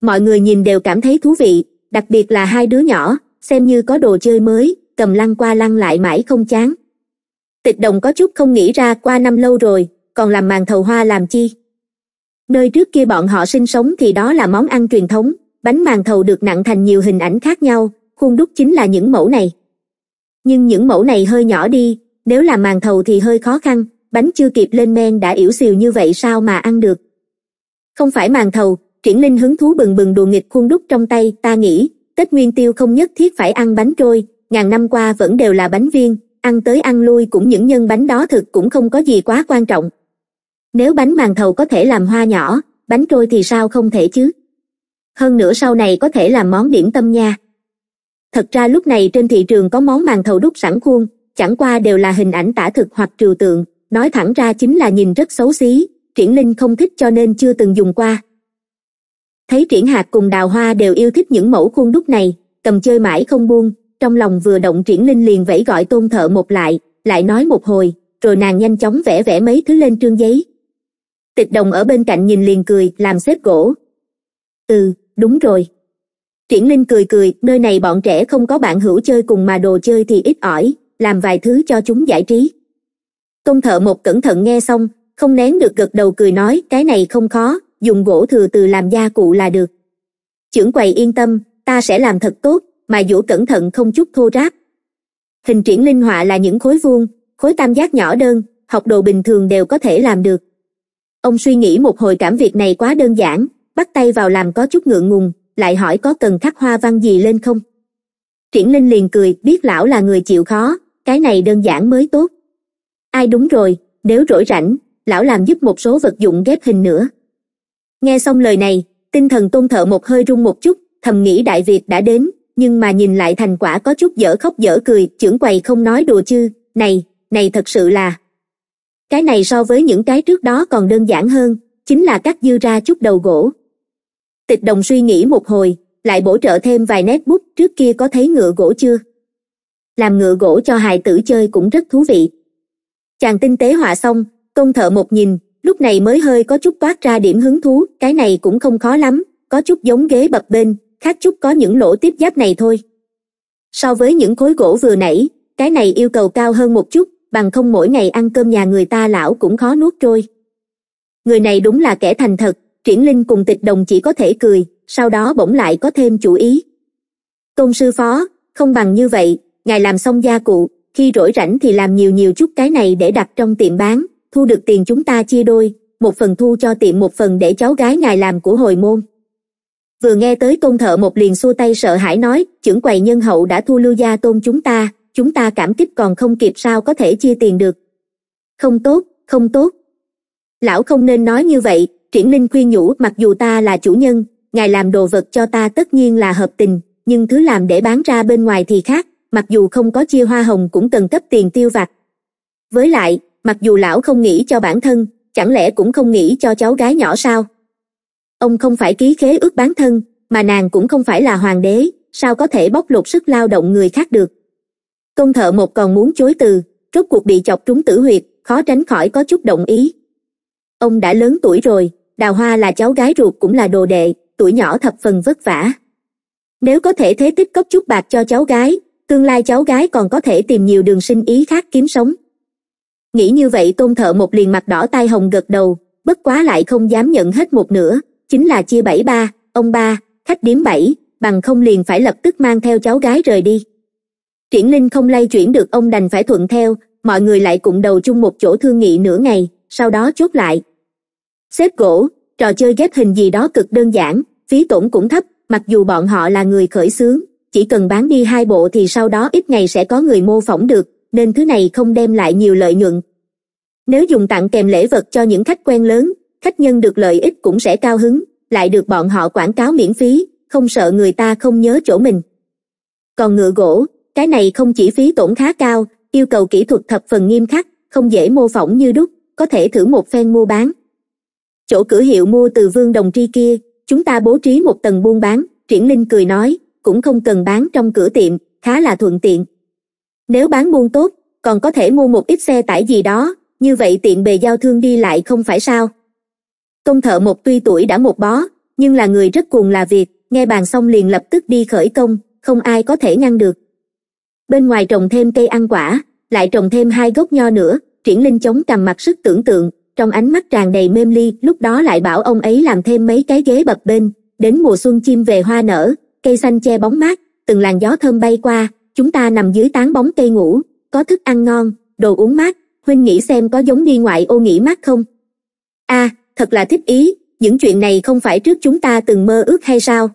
mọi người nhìn đều cảm thấy thú vị đặc biệt là hai đứa nhỏ xem như có đồ chơi mới cầm lăn qua lăn lại mãi không chán tịch đồng có chút không nghĩ ra qua năm lâu rồi còn làm màn thầu hoa làm chi nơi trước kia bọn họ sinh sống thì đó là món ăn truyền thống bánh màng thầu được nặng thành nhiều hình ảnh khác nhau khuôn đúc chính là những mẫu này nhưng những mẫu này hơi nhỏ đi nếu làm màng thầu thì hơi khó khăn bánh chưa kịp lên men đã yểu xìu như vậy sao mà ăn được không phải màng thầu triển linh hứng thú bừng bừng đùa nghịch khuôn đúc trong tay ta nghĩ tết nguyên tiêu không nhất thiết phải ăn bánh trôi ngàn năm qua vẫn đều là bánh viên ăn tới ăn lui cũng những nhân bánh đó thực cũng không có gì quá quan trọng nếu bánh màng thầu có thể làm hoa nhỏ bánh trôi thì sao không thể chứ hơn nữa sau này có thể làm món điểm tâm nha thật ra lúc này trên thị trường có món màn thầu đúc sẵn khuôn chẳng qua đều là hình ảnh tả thực hoặc trừu tượng nói thẳng ra chính là nhìn rất xấu xí triển linh không thích cho nên chưa từng dùng qua thấy triển hạt cùng đào hoa đều yêu thích những mẫu khuôn đúc này cầm chơi mãi không buông trong lòng vừa động triển linh liền vẫy gọi tôn thợ một lại lại nói một hồi rồi nàng nhanh chóng vẽ vẽ mấy thứ lên trương giấy tịch đồng ở bên cạnh nhìn liền cười làm xếp gỗ ừ đúng rồi triển linh cười cười nơi này bọn trẻ không có bạn hữu chơi cùng mà đồ chơi thì ít ỏi làm vài thứ cho chúng giải trí công thợ một cẩn thận nghe xong không nén được gật đầu cười nói cái này không khó dùng gỗ thừa từ làm gia cụ là được trưởng quầy yên tâm ta sẽ làm thật tốt mà vũ cẩn thận không chút thô ráp hình triển linh họa là những khối vuông khối tam giác nhỏ đơn học đồ bình thường đều có thể làm được ông suy nghĩ một hồi cảm việc này quá đơn giản bắt tay vào làm có chút ngượng ngùng lại hỏi có cần khắc hoa văn gì lên không triển linh liền cười biết lão là người chịu khó cái này đơn giản mới tốt ai đúng rồi nếu rỗi rảnh lão làm giúp một số vật dụng ghép hình nữa nghe xong lời này tinh thần tôn thợ một hơi rung một chút thầm nghĩ đại việt đã đến nhưng mà nhìn lại thành quả có chút dở khóc dở cười trưởng quầy không nói đùa chứ này này thật sự là cái này so với những cái trước đó còn đơn giản hơn chính là cắt dư ra chút đầu gỗ tịch đồng suy nghĩ một hồi lại bổ trợ thêm vài nét bút trước kia có thấy ngựa gỗ chưa làm ngựa gỗ cho hài tử chơi cũng rất thú vị chàng tinh tế họa xong công thợ một nhìn lúc này mới hơi có chút toát ra điểm hứng thú cái này cũng không khó lắm có chút giống ghế bập bên khác chút có những lỗ tiếp giáp này thôi so với những khối gỗ vừa nãy cái này yêu cầu cao hơn một chút bằng không mỗi ngày ăn cơm nhà người ta lão cũng khó nuốt trôi người này đúng là kẻ thành thật triển linh cùng tịch đồng chỉ có thể cười sau đó bỗng lại có thêm chủ ý tôn sư phó không bằng như vậy ngài làm xong gia cụ khi rỗi rảnh thì làm nhiều nhiều chút cái này để đặt trong tiệm bán thu được tiền chúng ta chia đôi một phần thu cho tiệm một phần để cháu gái ngài làm của hồi môn vừa nghe tới tôn thợ một liền xua tay sợ hãi nói trưởng quầy nhân hậu đã thu lưu gia tôn chúng ta chúng ta cảm kích còn không kịp sao có thể chia tiền được không tốt không tốt lão không nên nói như vậy triển linh khuyên nhủ mặc dù ta là chủ nhân ngài làm đồ vật cho ta tất nhiên là hợp tình nhưng thứ làm để bán ra bên ngoài thì khác mặc dù không có chia hoa hồng cũng cần cấp tiền tiêu vặt với lại mặc dù lão không nghĩ cho bản thân chẳng lẽ cũng không nghĩ cho cháu gái nhỏ sao ông không phải ký khế ước bán thân mà nàng cũng không phải là hoàng đế sao có thể bóc lột sức lao động người khác được Công thợ một còn muốn chối từ rốt cuộc bị chọc trúng tử huyệt khó tránh khỏi có chút động ý ông đã lớn tuổi rồi đào hoa là cháu gái ruột cũng là đồ đệ tuổi nhỏ thập phần vất vả nếu có thể thế tích cốc chút bạc cho cháu gái tương lai cháu gái còn có thể tìm nhiều đường sinh ý khác kiếm sống nghĩ như vậy tôn thợ một liền mặt đỏ tai hồng gật đầu bất quá lại không dám nhận hết một nửa chính là chia bảy ba ông ba khách điếm bảy bằng không liền phải lập tức mang theo cháu gái rời đi triển linh không lay chuyển được ông đành phải thuận theo mọi người lại cùng đầu chung một chỗ thương nghị nửa ngày sau đó chốt lại xếp gỗ trò chơi ghép hình gì đó cực đơn giản phí tổn cũng thấp mặc dù bọn họ là người khởi xướng chỉ cần bán đi hai bộ thì sau đó ít ngày sẽ có người mô phỏng được nên thứ này không đem lại nhiều lợi nhuận nếu dùng tặng kèm lễ vật cho những khách quen lớn khách nhân được lợi ích cũng sẽ cao hứng lại được bọn họ quảng cáo miễn phí không sợ người ta không nhớ chỗ mình còn ngựa gỗ cái này không chỉ phí tổn khá cao yêu cầu kỹ thuật thập phần nghiêm khắc không dễ mô phỏng như đúc có thể thử một phen mua bán chỗ cửa hiệu mua từ vương đồng tri kia chúng ta bố trí một tầng buôn bán triển linh cười nói cũng không cần bán trong cửa tiệm khá là thuận tiện nếu bán buôn tốt còn có thể mua một ít xe tải gì đó như vậy tiện bề giao thương đi lại không phải sao công thợ một tuy tuổi đã một bó nhưng là người rất cuồng là việc nghe bàn xong liền lập tức đi khởi công không ai có thể ngăn được bên ngoài trồng thêm cây ăn quả lại trồng thêm hai gốc nho nữa triển linh chống cằm mặt sức tưởng tượng trong ánh mắt tràn đầy mêm ly lúc đó lại bảo ông ấy làm thêm mấy cái ghế bập bên. đến mùa xuân chim về hoa nở cây xanh che bóng mát từng làn gió thơm bay qua chúng ta nằm dưới tán bóng cây ngủ có thức ăn ngon đồ uống mát huynh nghĩ xem có giống đi ngoại ô nghỉ mát không a à, thật là thích ý những chuyện này không phải trước chúng ta từng mơ ước hay sao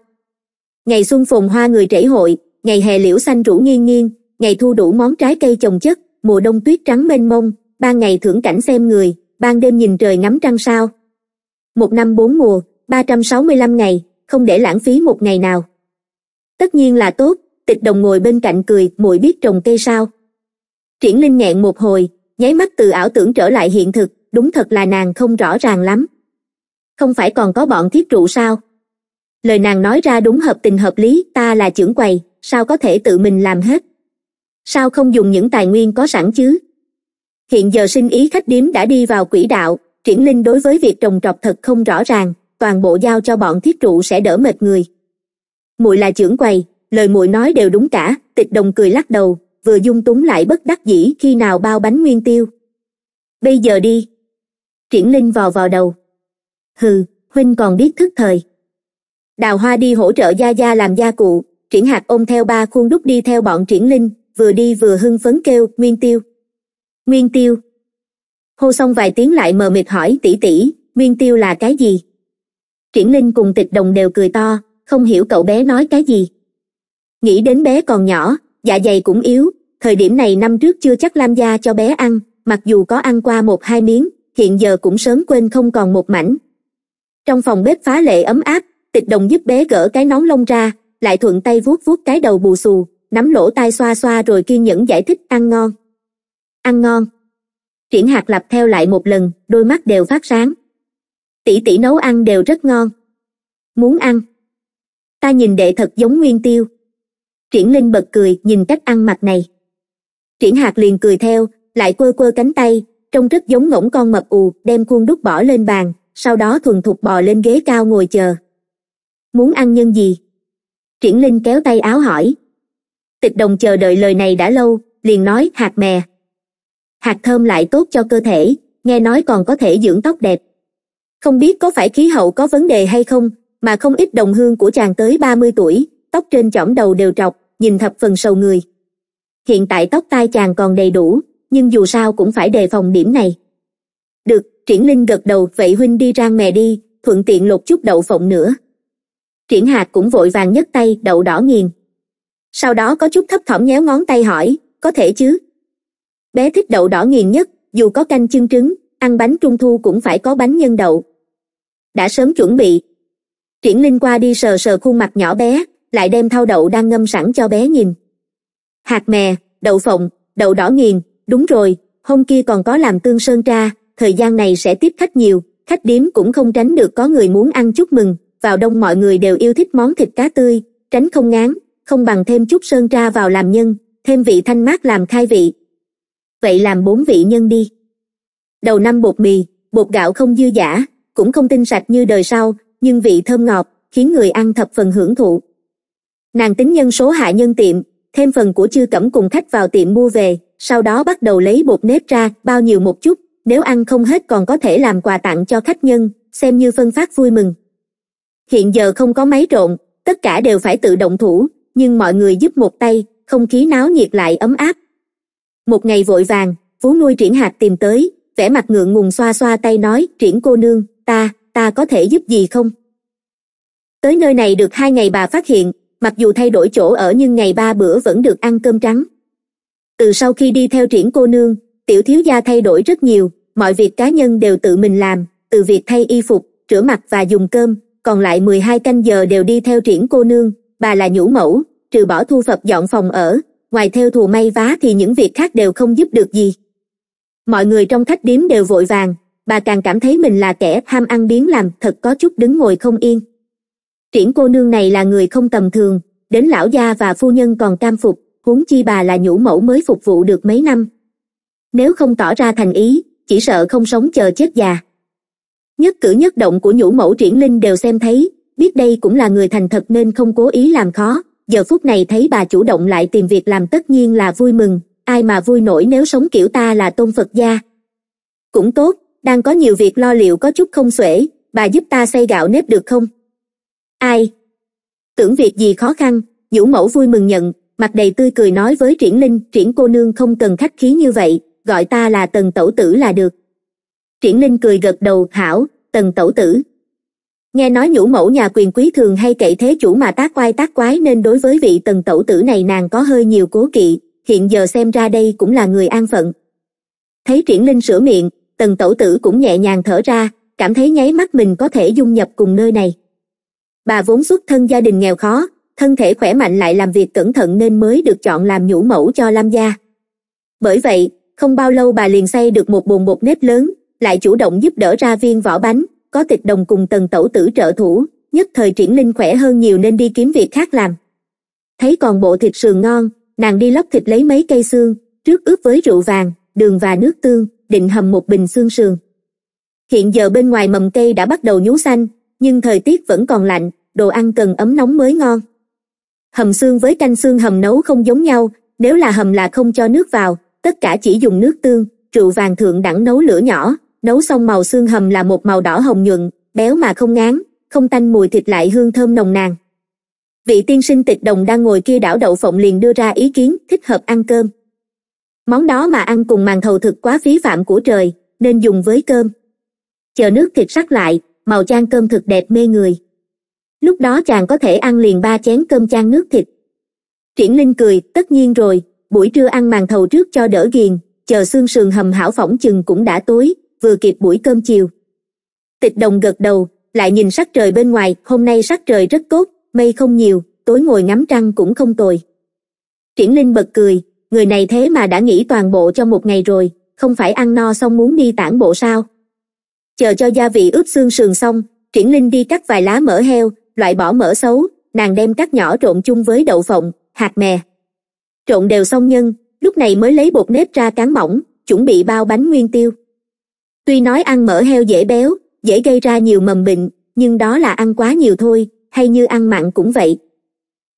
ngày xuân phồn hoa người trễ hội ngày hè liễu xanh rủ nghiêng nghiêng ngày thu đủ món trái cây trồng chất mùa đông tuyết trắng mênh mông ban ngày thưởng cảnh xem người ban đêm nhìn trời ngắm trăng sao một năm bốn mùa 365 ngày không để lãng phí một ngày nào tất nhiên là tốt tịch đồng ngồi bên cạnh cười muội biết trồng cây sao triển linh nghẹn một hồi nháy mắt từ ảo tưởng trở lại hiện thực đúng thật là nàng không rõ ràng lắm không phải còn có bọn thiết trụ sao lời nàng nói ra đúng hợp tình hợp lý ta là trưởng quầy sao có thể tự mình làm hết sao không dùng những tài nguyên có sẵn chứ hiện giờ sinh ý khách điếm đã đi vào quỹ đạo triển linh đối với việc trồng trọt thật không rõ ràng toàn bộ giao cho bọn thiết trụ sẽ đỡ mệt người muội là trưởng quầy lời muội nói đều đúng cả tịch đồng cười lắc đầu vừa dung túng lại bất đắc dĩ khi nào bao bánh nguyên tiêu bây giờ đi triển linh vò vào đầu hừ huynh còn biết thức thời đào hoa đi hỗ trợ gia gia làm gia cụ triển hạt ôm theo ba khuôn đúc đi theo bọn triển linh vừa đi vừa hưng phấn kêu nguyên tiêu nguyên tiêu hô xong vài tiếng lại mờ mịt hỏi tỷ tỷ nguyên tiêu là cái gì triển linh cùng tịch đồng đều cười to không hiểu cậu bé nói cái gì nghĩ đến bé còn nhỏ dạ dày cũng yếu thời điểm này năm trước chưa chắc lam gia cho bé ăn mặc dù có ăn qua một hai miếng hiện giờ cũng sớm quên không còn một mảnh trong phòng bếp phá lệ ấm áp tịch đồng giúp bé gỡ cái nón lông ra lại thuận tay vuốt vuốt cái đầu bù xù nắm lỗ tai xoa xoa rồi kiên nhẫn giải thích ăn ngon ăn ngon triển hạt lặp theo lại một lần đôi mắt đều phát sáng tỷ tỷ nấu ăn đều rất ngon muốn ăn ta nhìn đệ thật giống nguyên tiêu triển linh bật cười nhìn cách ăn mặt này triển hạt liền cười theo lại quơ quơ cánh tay trông rất giống ngỗng con mập ù đem khuôn đúc bỏ lên bàn sau đó thuần thục bò lên ghế cao ngồi chờ muốn ăn nhân gì triển linh kéo tay áo hỏi tịch đồng chờ đợi lời này đã lâu liền nói hạt mè hạt thơm lại tốt cho cơ thể nghe nói còn có thể dưỡng tóc đẹp không biết có phải khí hậu có vấn đề hay không mà không ít đồng hương của chàng tới 30 tuổi tóc trên chỏm đầu đều trọc nhìn thập phần sầu người hiện tại tóc tai chàng còn đầy đủ nhưng dù sao cũng phải đề phòng điểm này được triển linh gật đầu vậy huynh đi rang mè đi thuận tiện lột chút đậu phộng nữa triển Hạc cũng vội vàng nhấc tay đậu đỏ nghiền sau đó có chút thấp thỏm nhéo ngón tay hỏi có thể chứ bé thích đậu đỏ nghiền nhất dù có canh chưng trứng ăn bánh trung thu cũng phải có bánh nhân đậu đã sớm chuẩn bị triển linh qua đi sờ sờ khuôn mặt nhỏ bé lại đem thau đậu đang ngâm sẵn cho bé nhìn hạt mè đậu phộng đậu đỏ nghiền đúng rồi hôm kia còn có làm tương sơn tra thời gian này sẽ tiếp khách nhiều khách điếm cũng không tránh được có người muốn ăn chúc mừng vào đông mọi người đều yêu thích món thịt cá tươi tránh không ngán không bằng thêm chút sơn tra vào làm nhân thêm vị thanh mát làm khai vị vậy làm bốn vị nhân đi đầu năm bột mì bột gạo không dư giả cũng không tinh sạch như đời sau nhưng vị thơm ngọt khiến người ăn thập phần hưởng thụ nàng tính nhân số hạ nhân tiệm thêm phần của chư cẩm cùng khách vào tiệm mua về sau đó bắt đầu lấy bột nếp ra bao nhiêu một chút nếu ăn không hết còn có thể làm quà tặng cho khách nhân xem như phân phát vui mừng hiện giờ không có máy trộn tất cả đều phải tự động thủ nhưng mọi người giúp một tay không khí náo nhiệt lại ấm áp một ngày vội vàng vú nuôi triển hạt tìm tới vẻ mặt ngượng ngùng xoa xoa tay nói triển cô nương ta ta có thể giúp gì không tới nơi này được hai ngày bà phát hiện mặc dù thay đổi chỗ ở nhưng ngày ba bữa vẫn được ăn cơm trắng từ sau khi đi theo triển cô nương tiểu thiếu gia thay đổi rất nhiều mọi việc cá nhân đều tự mình làm từ việc thay y phục rửa mặt và dùng cơm còn lại 12 canh giờ đều đi theo triển cô nương bà là nhũ mẫu trừ bỏ thu thập dọn phòng ở ngoài theo thù may vá thì những việc khác đều không giúp được gì mọi người trong khách điếm đều vội vàng bà càng cảm thấy mình là kẻ tham ăn biến làm thật có chút đứng ngồi không yên triển cô nương này là người không tầm thường đến lão gia và phu nhân còn cam phục huống chi bà là nhũ mẫu mới phục vụ được mấy năm nếu không tỏ ra thành ý chỉ sợ không sống chờ chết già nhất cử nhất động của nhũ mẫu triển linh đều xem thấy biết đây cũng là người thành thật nên không cố ý làm khó giờ phút này thấy bà chủ động lại tìm việc làm tất nhiên là vui mừng ai mà vui nổi nếu sống kiểu ta là tôn phật gia cũng tốt đang có nhiều việc lo liệu có chút không xuể bà giúp ta xây gạo nếp được không ai tưởng việc gì khó khăn vũ mẫu vui mừng nhận mặt đầy tươi cười nói với triển linh triển cô nương không cần khách khí như vậy gọi ta là tần tẩu tử là được triển linh cười gật đầu hảo tần tẩu tử nghe nói nhũ mẫu nhà quyền quý thường hay cậy thế chủ mà tác quai tác quái nên đối với vị tần tẩu tử này nàng có hơi nhiều cố kỵ hiện giờ xem ra đây cũng là người an phận thấy triển linh sửa miệng tần tẩu tử cũng nhẹ nhàng thở ra cảm thấy nháy mắt mình có thể dung nhập cùng nơi này bà vốn xuất thân gia đình nghèo khó thân thể khỏe mạnh lại làm việc cẩn thận nên mới được chọn làm nhũ mẫu cho lam gia bởi vậy không bao lâu bà liền xây được một bồn bột nếp lớn lại chủ động giúp đỡ ra viên vỏ bánh có tịch đồng cùng tần tẩu tử trợ thủ nhất thời triển linh khỏe hơn nhiều nên đi kiếm việc khác làm thấy còn bộ thịt sườn ngon nàng đi lóc thịt lấy mấy cây xương trước ướp với rượu vàng đường và nước tương định hầm một bình xương sườn hiện giờ bên ngoài mầm cây đã bắt đầu nhú xanh nhưng thời tiết vẫn còn lạnh đồ ăn cần ấm nóng mới ngon hầm xương với canh xương hầm nấu không giống nhau nếu là hầm là không cho nước vào tất cả chỉ dùng nước tương rượu vàng thượng đẳng nấu lửa nhỏ nấu xong màu xương hầm là một màu đỏ hồng nhuận béo mà không ngán không tanh mùi thịt lại hương thơm nồng nàn vị tiên sinh tịch đồng đang ngồi kia đảo đậu phộng liền đưa ra ý kiến thích hợp ăn cơm món đó mà ăn cùng màn thầu thực quá phí phạm của trời nên dùng với cơm chờ nước thịt sắc lại màu chan cơm thực đẹp mê người lúc đó chàng có thể ăn liền ba chén cơm chan nước thịt triển linh cười tất nhiên rồi buổi trưa ăn màn thầu trước cho đỡ ghiền chờ xương sườn hầm hảo phỏng chừng cũng đã tối vừa kịp buổi cơm chiều tịch đồng gật đầu lại nhìn sắc trời bên ngoài hôm nay sắc trời rất tốt mây không nhiều tối ngồi ngắm trăng cũng không tồi triển linh bật cười người này thế mà đã nghỉ toàn bộ cho một ngày rồi không phải ăn no xong muốn đi tản bộ sao chờ cho gia vị ướp xương sườn xong triển linh đi cắt vài lá mỡ heo loại bỏ mỡ xấu nàng đem cắt nhỏ trộn chung với đậu phộng hạt mè trộn đều xong nhân lúc này mới lấy bột nếp ra cán mỏng chuẩn bị bao bánh nguyên tiêu tuy nói ăn mỡ heo dễ béo dễ gây ra nhiều mầm bệnh nhưng đó là ăn quá nhiều thôi hay như ăn mặn cũng vậy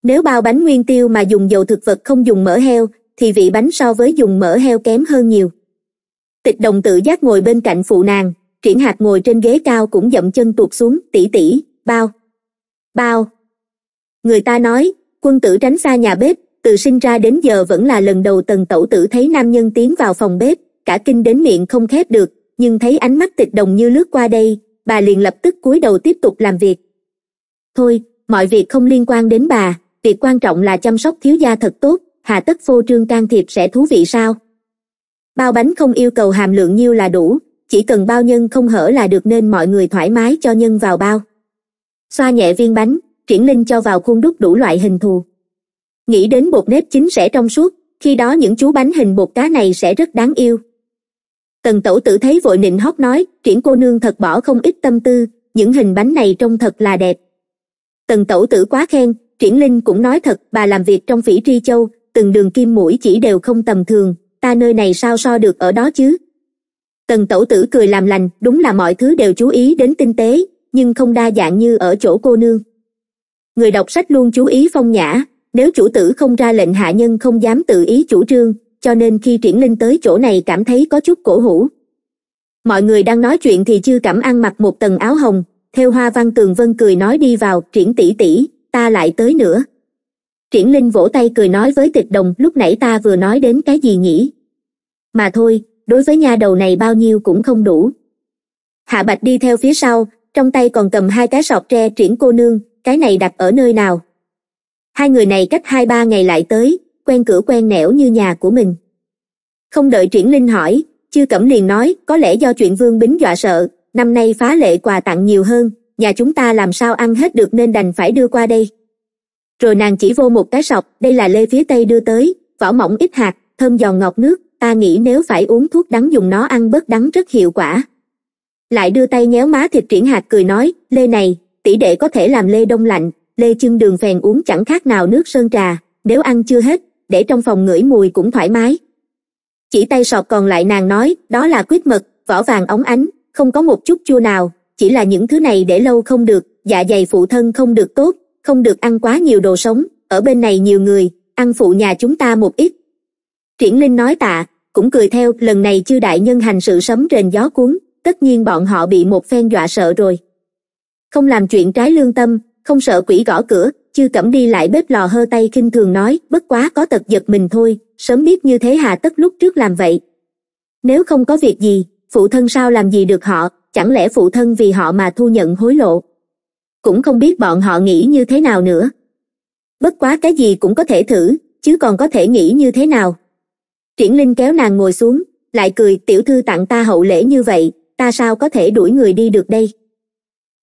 nếu bao bánh nguyên tiêu mà dùng dầu thực vật không dùng mỡ heo thì vị bánh so với dùng mỡ heo kém hơn nhiều tịch đồng tự giác ngồi bên cạnh phụ nàng triển hạt ngồi trên ghế cao cũng dậm chân tuột xuống tỉ tỉ bao bao người ta nói quân tử tránh xa nhà bếp từ sinh ra đến giờ vẫn là lần đầu tần tẩu tử thấy nam nhân tiến vào phòng bếp cả kinh đến miệng không khép được nhưng thấy ánh mắt tịch đồng như lướt qua đây bà liền lập tức cúi đầu tiếp tục làm việc thôi mọi việc không liên quan đến bà việc quan trọng là chăm sóc thiếu gia thật tốt hà tất phô trương can thiệp sẽ thú vị sao bao bánh không yêu cầu hàm lượng nhiêu là đủ chỉ cần bao nhân không hở là được nên mọi người thoải mái cho nhân vào bao xoa nhẹ viên bánh triển linh cho vào khuôn đúc đủ loại hình thù nghĩ đến bột nếp chính sẽ trong suốt khi đó những chú bánh hình bột cá này sẽ rất đáng yêu tần tẩu tử thấy vội nịnh hót nói triển cô nương thật bỏ không ít tâm tư những hình bánh này trông thật là đẹp tần tẩu tử quá khen triển linh cũng nói thật bà làm việc trong phỉ tri châu từng đường kim mũi chỉ đều không tầm thường ta nơi này sao so được ở đó chứ tần tẩu tử cười làm lành đúng là mọi thứ đều chú ý đến tinh tế nhưng không đa dạng như ở chỗ cô nương người đọc sách luôn chú ý phong nhã nếu chủ tử không ra lệnh hạ nhân không dám tự ý chủ trương cho nên khi triển linh tới chỗ này cảm thấy có chút cổ hủ mọi người đang nói chuyện thì chư cảm ăn mặc một tầng áo hồng theo hoa văn tường vân cười nói đi vào triển tỷ tỷ ta lại tới nữa triển linh vỗ tay cười nói với tịch đồng lúc nãy ta vừa nói đến cái gì nhỉ mà thôi đối với nha đầu này bao nhiêu cũng không đủ hạ bạch đi theo phía sau trong tay còn cầm hai cái sọt tre triển cô nương cái này đặt ở nơi nào hai người này cách hai ba ngày lại tới quen cửa quen nẻo như nhà của mình không đợi triển linh hỏi chư cẩm liền nói có lẽ do chuyện vương bính dọa sợ năm nay phá lệ quà tặng nhiều hơn nhà chúng ta làm sao ăn hết được nên đành phải đưa qua đây rồi nàng chỉ vô một cái sọc đây là lê phía tây đưa tới vỏ mỏng ít hạt thơm giòn ngọt nước ta nghĩ nếu phải uống thuốc đắng dùng nó ăn bớt đắng rất hiệu quả lại đưa tay nhéo má thịt triển hạt cười nói lê này tỷ đệ có thể làm lê đông lạnh lê chân đường phèn uống chẳng khác nào nước sơn trà nếu ăn chưa hết để trong phòng ngửi mùi cũng thoải mái chỉ tay sọt còn lại nàng nói đó là quyết mật vỏ vàng óng ánh không có một chút chua nào chỉ là những thứ này để lâu không được dạ dày phụ thân không được tốt không được ăn quá nhiều đồ sống ở bên này nhiều người ăn phụ nhà chúng ta một ít triển linh nói tạ cũng cười theo lần này chư đại nhân hành sự sấm rền gió cuốn tất nhiên bọn họ bị một phen dọa sợ rồi không làm chuyện trái lương tâm không sợ quỷ gõ cửa chư cẩm đi lại bếp lò hơ tay kinh thường nói bất quá có tật giật mình thôi sớm biết như thế hà tất lúc trước làm vậy nếu không có việc gì phụ thân sao làm gì được họ chẳng lẽ phụ thân vì họ mà thu nhận hối lộ cũng không biết bọn họ nghĩ như thế nào nữa bất quá cái gì cũng có thể thử chứ còn có thể nghĩ như thế nào triển linh kéo nàng ngồi xuống lại cười tiểu thư tặng ta hậu lễ như vậy ta sao có thể đuổi người đi được đây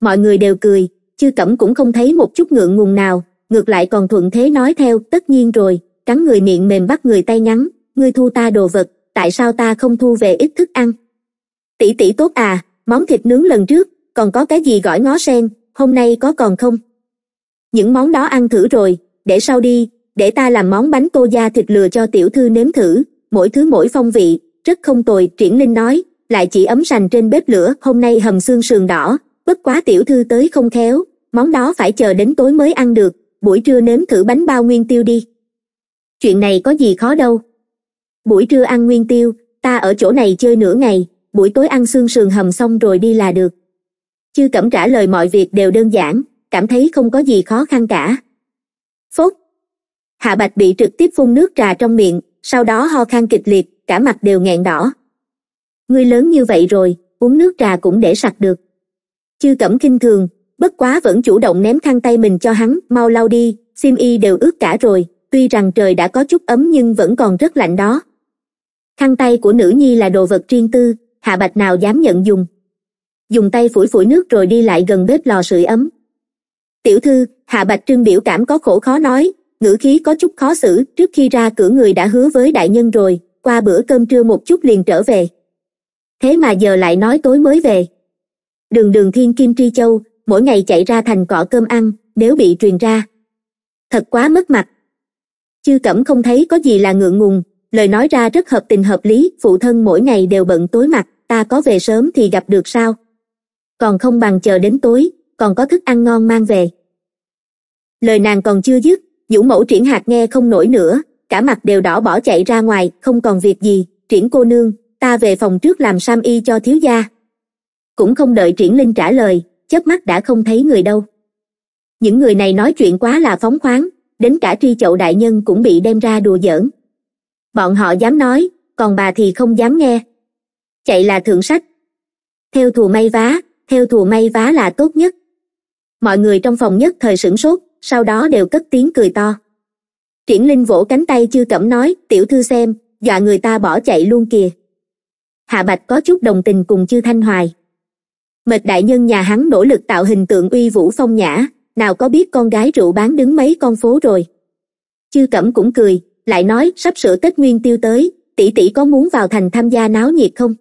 mọi người đều cười chư cẩm cũng không thấy một chút ngượng ngùng nào ngược lại còn thuận thế nói theo tất nhiên rồi cắn người miệng mềm bắt người tay ngắn ngươi thu ta đồ vật tại sao ta không thu về ít thức ăn tỷ tỷ tốt à món thịt nướng lần trước còn có cái gì gỏi ngó sen hôm nay có còn không những món đó ăn thử rồi để sau đi để ta làm món bánh tô da thịt lừa cho tiểu thư nếm thử mỗi thứ mỗi phong vị rất không tồi triển linh nói lại chỉ ấm sành trên bếp lửa hôm nay hầm xương sườn đỏ bất quá tiểu thư tới không khéo món đó phải chờ đến tối mới ăn được buổi trưa nếm thử bánh bao nguyên tiêu đi chuyện này có gì khó đâu buổi trưa ăn nguyên tiêu ta ở chỗ này chơi nửa ngày buổi tối ăn xương sườn hầm xong rồi đi là được chư cẩm trả lời mọi việc đều đơn giản cảm thấy không có gì khó khăn cả phốt hạ bạch bị trực tiếp phun nước trà trong miệng sau đó ho khan kịch liệt cả mặt đều nghẹn đỏ ngươi lớn như vậy rồi uống nước trà cũng để sặc được chư cẩm kinh thường bất quá vẫn chủ động ném khăn tay mình cho hắn mau lau đi xiêm y đều ướt cả rồi tuy rằng trời đã có chút ấm nhưng vẫn còn rất lạnh đó khăn tay của nữ nhi là đồ vật riêng tư hạ bạch nào dám nhận dùng dùng tay phủi phủi nước rồi đi lại gần bếp lò sưởi ấm tiểu thư hạ bạch trưng biểu cảm có khổ khó nói ngữ khí có chút khó xử trước khi ra cửa người đã hứa với đại nhân rồi qua bữa cơm trưa một chút liền trở về thế mà giờ lại nói tối mới về đường đường thiên kim tri châu mỗi ngày chạy ra thành cọ cơm ăn nếu bị truyền ra thật quá mất mặt chư cẩm không thấy có gì là ngượng ngùng lời nói ra rất hợp tình hợp lý phụ thân mỗi ngày đều bận tối mặt ta có về sớm thì gặp được sao còn không bằng chờ đến tối còn có thức ăn ngon mang về lời nàng còn chưa dứt vũ mẫu triển hạt nghe không nổi nữa cả mặt đều đỏ bỏ chạy ra ngoài không còn việc gì triển cô nương ta về phòng trước làm sam y cho thiếu gia cũng không đợi triển linh trả lời chớp mắt đã không thấy người đâu những người này nói chuyện quá là phóng khoáng đến cả tri chậu đại nhân cũng bị đem ra đùa giỡn bọn họ dám nói còn bà thì không dám nghe chạy là thượng sách theo thù may vá theo thù may vá là tốt nhất mọi người trong phòng nhất thời sửng sốt sau đó đều cất tiếng cười to triển linh vỗ cánh tay chư cẩm nói tiểu thư xem dọa người ta bỏ chạy luôn kìa hạ bạch có chút đồng tình cùng chư thanh hoài mệt đại nhân nhà hắn nỗ lực tạo hình tượng uy vũ phong nhã nào có biết con gái rượu bán đứng mấy con phố rồi chư cẩm cũng cười lại nói sắp sửa tết nguyên tiêu tới tỷ tỷ có muốn vào thành tham gia náo nhiệt không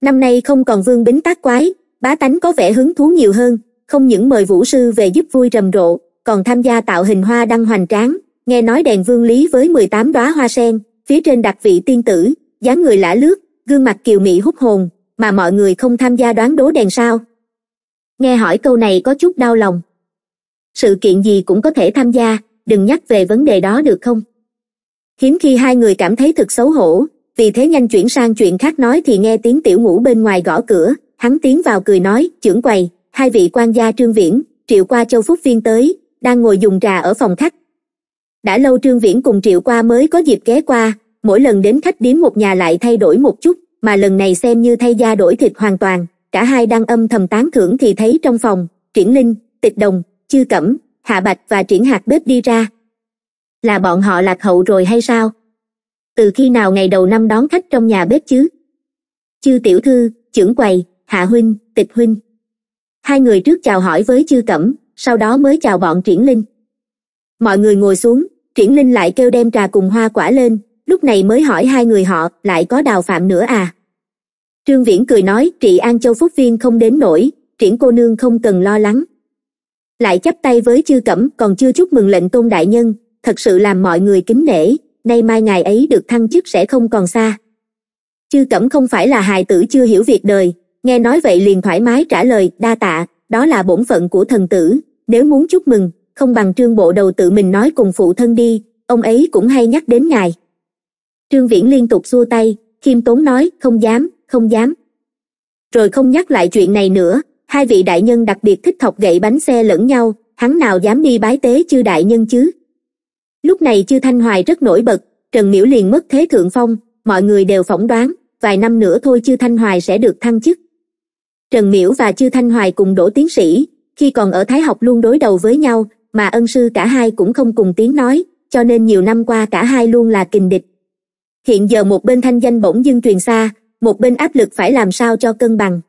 năm nay không còn vương bính tác quái bá tánh có vẻ hứng thú nhiều hơn không những mời vũ sư về giúp vui rầm rộ còn tham gia tạo hình hoa đăng hoành tráng nghe nói đèn vương lý với 18 đóa hoa sen phía trên đặt vị tiên tử dáng người lả lướt gương mặt kiều mị hút hồn mà mọi người không tham gia đoán đố đèn sao nghe hỏi câu này có chút đau lòng sự kiện gì cũng có thể tham gia đừng nhắc về vấn đề đó được không hiếm khi hai người cảm thấy thực xấu hổ vì thế nhanh chuyển sang chuyện khác nói thì nghe tiếng tiểu ngũ bên ngoài gõ cửa hắn tiến vào cười nói trưởng quầy hai vị quan gia trương viễn triệu qua châu phúc viên tới đang ngồi dùng trà ở phòng khách đã lâu trương viễn cùng triệu qua mới có dịp ghé qua mỗi lần đến khách điếm một nhà lại thay đổi một chút mà lần này xem như thay da đổi thịt hoàn toàn cả hai đang âm thầm tán thưởng thì thấy trong phòng triển linh tịch đồng chư cẩm hạ bạch và triển Hạc bếp đi ra là bọn họ lạc hậu rồi hay sao từ khi nào ngày đầu năm đón khách trong nhà bếp chứ chư tiểu thư trưởng quầy hạ huynh tịch huynh hai người trước chào hỏi với chư cẩm sau đó mới chào bọn triển linh mọi người ngồi xuống triển linh lại kêu đem trà cùng hoa quả lên lúc này mới hỏi hai người họ lại có đào phạm nữa à trương viễn cười nói trị an châu phúc viên không đến nổi triển cô nương không cần lo lắng lại chấp tay với chư cẩm còn chưa chúc mừng lệnh tôn đại nhân thật sự làm mọi người kính nể nay mai ngày ấy được thăng chức sẽ không còn xa chư cẩm không phải là hài tử chưa hiểu việc đời nghe nói vậy liền thoải mái trả lời đa tạ đó là bổn phận của thần tử nếu muốn chúc mừng không bằng trương bộ đầu tự mình nói cùng phụ thân đi ông ấy cũng hay nhắc đến ngài trương viễn liên tục xua tay khiêm tốn nói không dám không dám rồi không nhắc lại chuyện này nữa hai vị đại nhân đặc biệt thích thọc gậy bánh xe lẫn nhau hắn nào dám đi bái tế chư đại nhân chứ lúc này chư thanh hoài rất nổi bật trần miễu liền mất thế thượng phong mọi người đều phỏng đoán vài năm nữa thôi chư thanh hoài sẽ được thăng chức trần miễu và chư thanh hoài cùng đổ tiến sĩ khi còn ở thái học luôn đối đầu với nhau mà ân sư cả hai cũng không cùng tiếng nói cho nên nhiều năm qua cả hai luôn là kình địch hiện giờ một bên thanh danh bỗng dưng truyền xa một bên áp lực phải làm sao cho cân bằng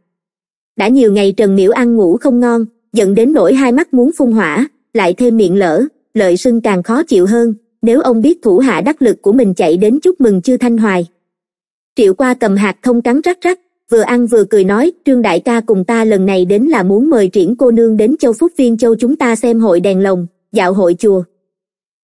đã nhiều ngày trần miễu ăn ngủ không ngon dẫn đến nỗi hai mắt muốn phun hỏa lại thêm miệng lỡ lợi sưng càng khó chịu hơn nếu ông biết thủ hạ đắc lực của mình chạy đến chúc mừng chưa thanh hoài triệu qua cầm hạt thông cắn rắc rắc vừa ăn vừa cười nói trương đại ca cùng ta lần này đến là muốn mời triển cô nương đến châu phúc viên châu chúng ta xem hội đèn lồng dạo hội chùa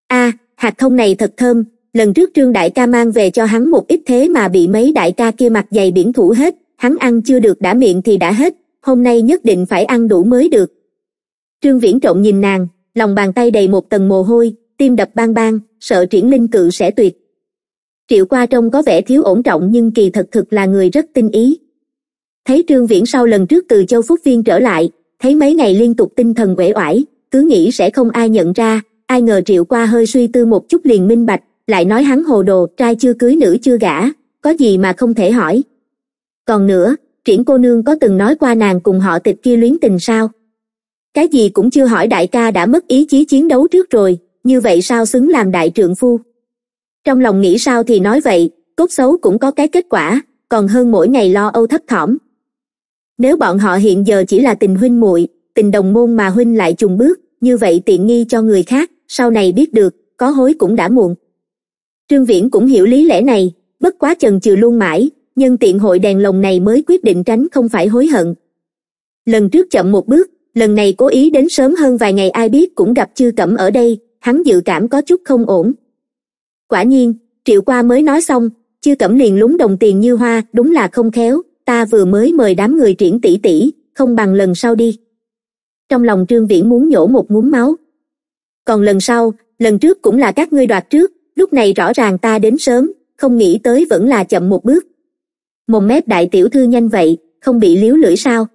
a hạt thông này thật thơm lần trước trương đại ca mang về cho hắn một ít thế mà bị mấy đại ca kia mặt dày biển thủ hết hắn ăn chưa được đã miệng thì đã hết hôm nay nhất định phải ăn đủ mới được trương viễn trộn nhìn nàng lòng bàn tay đầy một tầng mồ hôi tim đập bang bang sợ triển linh cự sẽ tuyệt triệu qua trông có vẻ thiếu ổn trọng nhưng kỳ thật thực là người rất tinh ý thấy trương viễn sau lần trước từ châu phúc viên trở lại thấy mấy ngày liên tục tinh thần uể oải cứ nghĩ sẽ không ai nhận ra ai ngờ triệu qua hơi suy tư một chút liền minh bạch lại nói hắn hồ đồ trai chưa cưới nữ chưa gả có gì mà không thể hỏi còn nữa triển cô nương có từng nói qua nàng cùng họ tịch kia luyến tình sao cái gì cũng chưa hỏi đại ca đã mất ý chí chiến đấu trước rồi như vậy sao xứng làm đại trượng phu trong lòng nghĩ sao thì nói vậy cốt xấu cũng có cái kết quả còn hơn mỗi ngày lo âu thấp thỏm nếu bọn họ hiện giờ chỉ là tình huynh muội tình đồng môn mà huynh lại trùng bước như vậy tiện nghi cho người khác sau này biết được có hối cũng đã muộn trương viễn cũng hiểu lý lẽ này bất quá chần chừ luôn mãi nhân tiện hội đèn lồng này mới quyết định tránh không phải hối hận lần trước chậm một bước lần này cố ý đến sớm hơn vài ngày ai biết cũng gặp chư cẩm ở đây hắn dự cảm có chút không ổn quả nhiên triệu qua mới nói xong chư cẩm liền lúng đồng tiền như hoa đúng là không khéo ta vừa mới mời đám người triển tỷ tỷ không bằng lần sau đi trong lòng trương viễn muốn nhổ một ngúm máu còn lần sau lần trước cũng là các ngươi đoạt trước lúc này rõ ràng ta đến sớm không nghĩ tới vẫn là chậm một bước mồm mép đại tiểu thư nhanh vậy không bị liếu lưỡi sao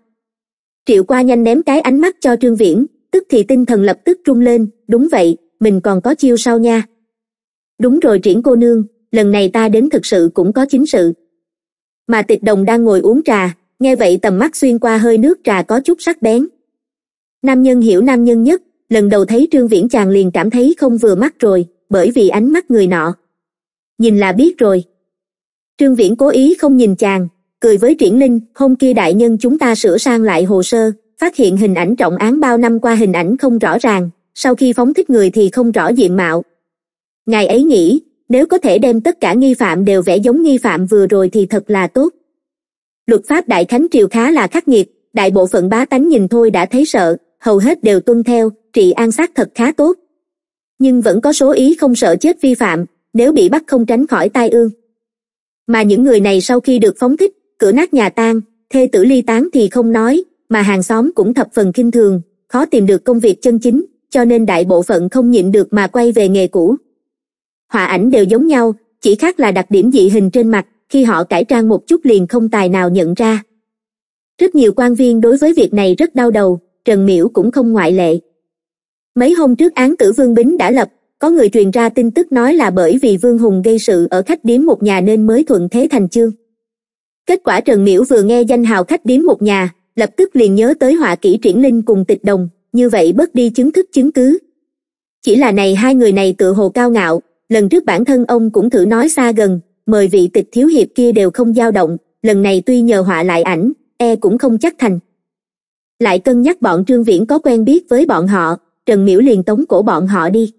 triệu qua nhanh ném cái ánh mắt cho trương viễn tức thì tinh thần lập tức trung lên đúng vậy mình còn có chiêu sau nha đúng rồi triển cô nương lần này ta đến thực sự cũng có chính sự mà tịch đồng đang ngồi uống trà nghe vậy tầm mắt xuyên qua hơi nước trà có chút sắc bén nam nhân hiểu nam nhân nhất lần đầu thấy trương viễn chàng liền cảm thấy không vừa mắt rồi bởi vì ánh mắt người nọ nhìn là biết rồi trương viễn cố ý không nhìn chàng cười với triển linh hôm kia đại nhân chúng ta sửa sang lại hồ sơ phát hiện hình ảnh trọng án bao năm qua hình ảnh không rõ ràng sau khi phóng thích người thì không rõ diện mạo ngài ấy nghĩ nếu có thể đem tất cả nghi phạm đều vẽ giống nghi phạm vừa rồi thì thật là tốt luật pháp đại khánh triều khá là khắc nghiệt đại bộ phận bá tánh nhìn thôi đã thấy sợ hầu hết đều tuân theo trị an sát thật khá tốt nhưng vẫn có số ý không sợ chết vi phạm nếu bị bắt không tránh khỏi tai ương mà những người này sau khi được phóng thích cửa nát nhà tan thê tử ly tán thì không nói mà hàng xóm cũng thập phần kinh thường khó tìm được công việc chân chính cho nên đại bộ phận không nhịn được mà quay về nghề cũ họa ảnh đều giống nhau chỉ khác là đặc điểm dị hình trên mặt khi họ cải trang một chút liền không tài nào nhận ra rất nhiều quan viên đối với việc này rất đau đầu trần miễu cũng không ngoại lệ mấy hôm trước án tử vương bính đã lập có người truyền ra tin tức nói là bởi vì vương hùng gây sự ở khách điếm một nhà nên mới thuận thế thành chương kết quả trần miễu vừa nghe danh hào khách điếm một nhà lập tức liền nhớ tới họa kỹ triển linh cùng tịch đồng như vậy bớt đi chứng thức chứng cứ chỉ là này hai người này tựa hồ cao ngạo lần trước bản thân ông cũng thử nói xa gần mời vị tịch thiếu hiệp kia đều không dao động lần này tuy nhờ họa lại ảnh e cũng không chắc thành lại cân nhắc bọn trương viễn có quen biết với bọn họ Trần Miễu liền tống cổ bọn họ đi.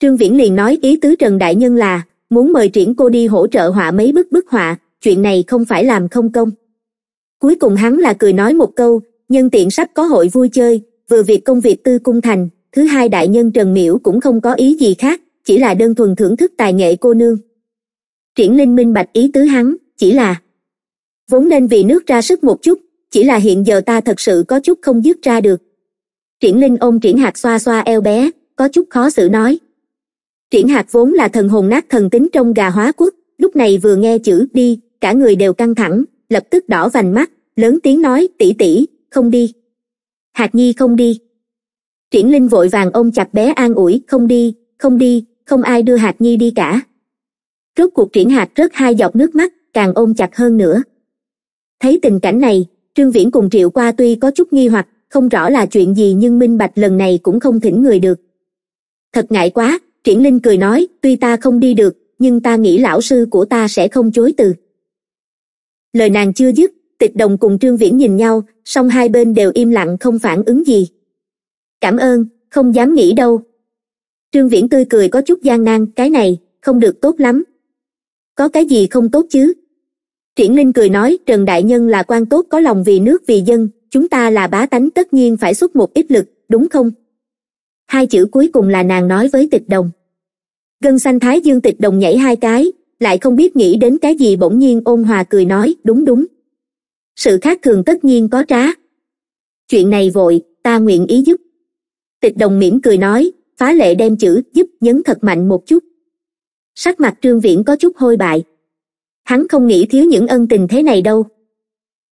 Trương Viễn liền nói ý tứ Trần Đại Nhân là, muốn mời triển cô đi hỗ trợ họa mấy bức bức họa, chuyện này không phải làm không công. Cuối cùng hắn là cười nói một câu, nhân tiện sắp có hội vui chơi, vừa việc công việc tư cung thành, thứ hai đại nhân Trần Miễu cũng không có ý gì khác, chỉ là đơn thuần thưởng thức tài nghệ cô nương. Triển Linh minh bạch ý tứ hắn, chỉ là vốn nên vì nước ra sức một chút, chỉ là hiện giờ ta thật sự có chút không dứt ra được, triển linh ôm triển Hạc xoa xoa eo bé có chút khó xử nói triển Hạc vốn là thần hồn nát thần tính trong gà hóa quốc lúc này vừa nghe chữ đi cả người đều căng thẳng lập tức đỏ vành mắt lớn tiếng nói tỷ tỷ không đi Hạc nhi không đi triển linh vội vàng ôm chặt bé an ủi không đi không đi không ai đưa Hạc nhi đi cả rốt cuộc triển Hạc rớt hai giọt nước mắt càng ôm chặt hơn nữa thấy tình cảnh này trương viễn cùng triệu qua tuy có chút nghi hoặc không rõ là chuyện gì nhưng minh bạch lần này cũng không thỉnh người được thật ngại quá triển linh cười nói tuy ta không đi được nhưng ta nghĩ lão sư của ta sẽ không chối từ lời nàng chưa dứt tịch đồng cùng trương viễn nhìn nhau song hai bên đều im lặng không phản ứng gì cảm ơn không dám nghĩ đâu trương viễn tươi cười có chút gian nan cái này không được tốt lắm có cái gì không tốt chứ triển linh cười nói trần đại nhân là quan tốt có lòng vì nước vì dân chúng ta là bá tánh tất nhiên phải xuất một ít lực đúng không hai chữ cuối cùng là nàng nói với tịch đồng gân xanh thái dương tịch đồng nhảy hai cái lại không biết nghĩ đến cái gì bỗng nhiên ôn hòa cười nói đúng đúng sự khác thường tất nhiên có trá chuyện này vội ta nguyện ý giúp tịch đồng mỉm cười nói phá lệ đem chữ giúp nhấn thật mạnh một chút sắc mặt trương viễn có chút hôi bại hắn không nghĩ thiếu những ân tình thế này đâu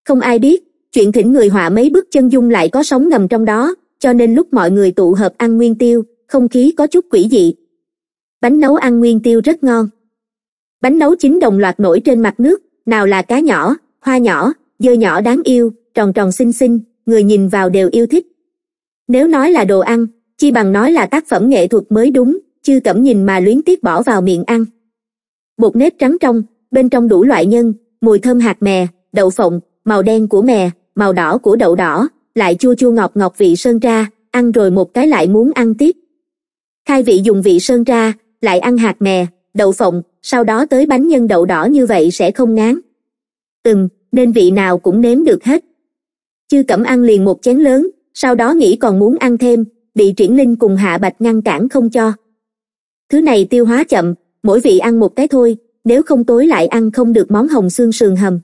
không ai biết chuyện thỉnh người họa mấy bức chân dung lại có sóng ngầm trong đó cho nên lúc mọi người tụ hợp ăn nguyên tiêu không khí có chút quỷ dị bánh nấu ăn nguyên tiêu rất ngon bánh nấu chín đồng loạt nổi trên mặt nước nào là cá nhỏ hoa nhỏ dơ nhỏ đáng yêu tròn tròn xinh xinh người nhìn vào đều yêu thích nếu nói là đồ ăn chi bằng nói là tác phẩm nghệ thuật mới đúng chư cẩm nhìn mà luyến tiếc bỏ vào miệng ăn bột nếp trắng trong bên trong đủ loại nhân mùi thơm hạt mè đậu phộng màu đen của mè màu đỏ của đậu đỏ, lại chua chua ngọt ngọt vị sơn tra, ăn rồi một cái lại muốn ăn tiếp. Khai vị dùng vị sơn tra, lại ăn hạt mè, đậu phộng, sau đó tới bánh nhân đậu đỏ như vậy sẽ không ngán. Từng, nên vị nào cũng nếm được hết. Chư Cẩm ăn liền một chén lớn, sau đó nghĩ còn muốn ăn thêm, bị Triển Linh cùng Hạ Bạch ngăn cản không cho. Thứ này tiêu hóa chậm, mỗi vị ăn một cái thôi, nếu không tối lại ăn không được món hồng xương sườn hầm.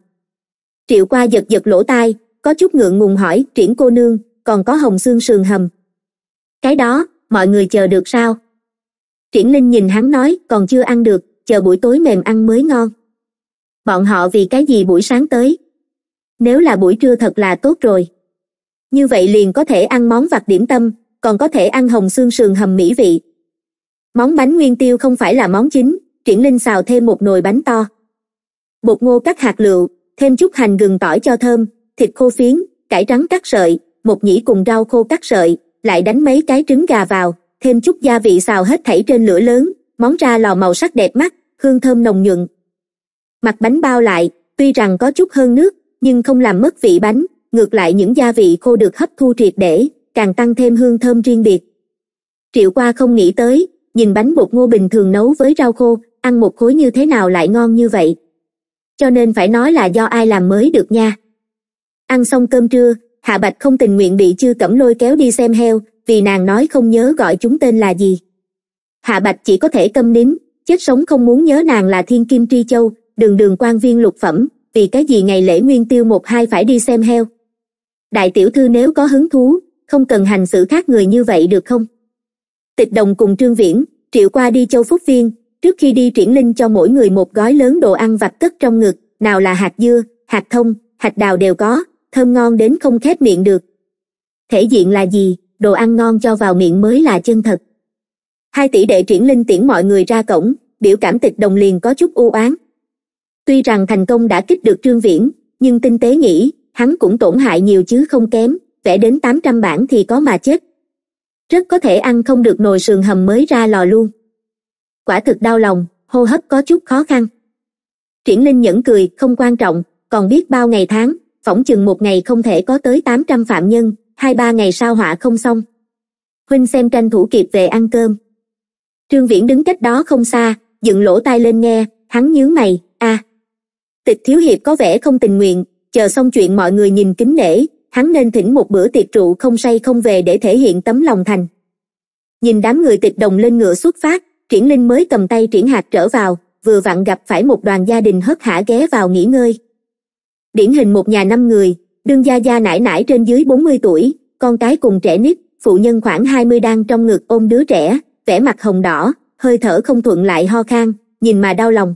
Triệu qua giật giật lỗ tai, có chút ngượng ngùng hỏi triển cô nương còn có hồng xương sườn hầm cái đó mọi người chờ được sao triển linh nhìn hắn nói còn chưa ăn được chờ buổi tối mềm ăn mới ngon bọn họ vì cái gì buổi sáng tới nếu là buổi trưa thật là tốt rồi như vậy liền có thể ăn món vặt điểm tâm còn có thể ăn hồng xương sườn hầm mỹ vị món bánh nguyên tiêu không phải là món chính triển linh xào thêm một nồi bánh to bột ngô cắt hạt lựu thêm chút hành gừng tỏi cho thơm thịt khô phiến cải trắng cắt sợi một nhĩ cùng rau khô cắt sợi lại đánh mấy cái trứng gà vào thêm chút gia vị xào hết thảy trên lửa lớn món ra lò màu sắc đẹp mắt hương thơm nồng nhuận mặt bánh bao lại tuy rằng có chút hơn nước nhưng không làm mất vị bánh ngược lại những gia vị khô được hấp thu triệt để càng tăng thêm hương thơm riêng biệt triệu qua không nghĩ tới nhìn bánh bột ngô bình thường nấu với rau khô ăn một khối như thế nào lại ngon như vậy cho nên phải nói là do ai làm mới được nha ăn xong cơm trưa hạ bạch không tình nguyện bị chư cẩm lôi kéo đi xem heo vì nàng nói không nhớ gọi chúng tên là gì hạ bạch chỉ có thể câm nín chết sống không muốn nhớ nàng là thiên kim tri châu đường đường quan viên lục phẩm vì cái gì ngày lễ nguyên tiêu một hai phải đi xem heo đại tiểu thư nếu có hứng thú không cần hành xử khác người như vậy được không tịch đồng cùng trương viễn triệu qua đi châu phúc viên trước khi đi triển linh cho mỗi người một gói lớn đồ ăn vặt cất trong ngực nào là hạt dưa hạt thông hạt đào đều có thơm ngon đến không khép miệng được thể diện là gì đồ ăn ngon cho vào miệng mới là chân thật hai tỷ đệ triển linh tiễn mọi người ra cổng biểu cảm tịch đồng liền có chút u oán tuy rằng thành công đã kích được trương viễn nhưng tinh tế nghĩ hắn cũng tổn hại nhiều chứ không kém vẽ đến tám trăm bản thì có mà chết rất có thể ăn không được nồi sườn hầm mới ra lò luôn quả thực đau lòng hô hấp có chút khó khăn triển linh nhẫn cười không quan trọng còn biết bao ngày tháng phỏng chừng một ngày không thể có tới 800 phạm nhân, hai ba ngày sau họa không xong. Huynh xem tranh thủ kịp về ăn cơm. Trương Viễn đứng cách đó không xa, dựng lỗ tai lên nghe, hắn nhướng mày, a Tịch Thiếu Hiệp có vẻ không tình nguyện, chờ xong chuyện mọi người nhìn kính nể, hắn nên thỉnh một bữa tiệc rượu không say không về để thể hiện tấm lòng thành. Nhìn đám người tịch đồng lên ngựa xuất phát, Triển Linh mới cầm tay Triển Hạc trở vào, vừa vặn gặp phải một đoàn gia đình hớt hả ghé vào nghỉ ngơi điển hình một nhà năm người đương gia gia nải nải trên dưới 40 tuổi con cái cùng trẻ nít phụ nhân khoảng 20 đang trong ngực ôm đứa trẻ vẻ mặt hồng đỏ hơi thở không thuận lại ho khan nhìn mà đau lòng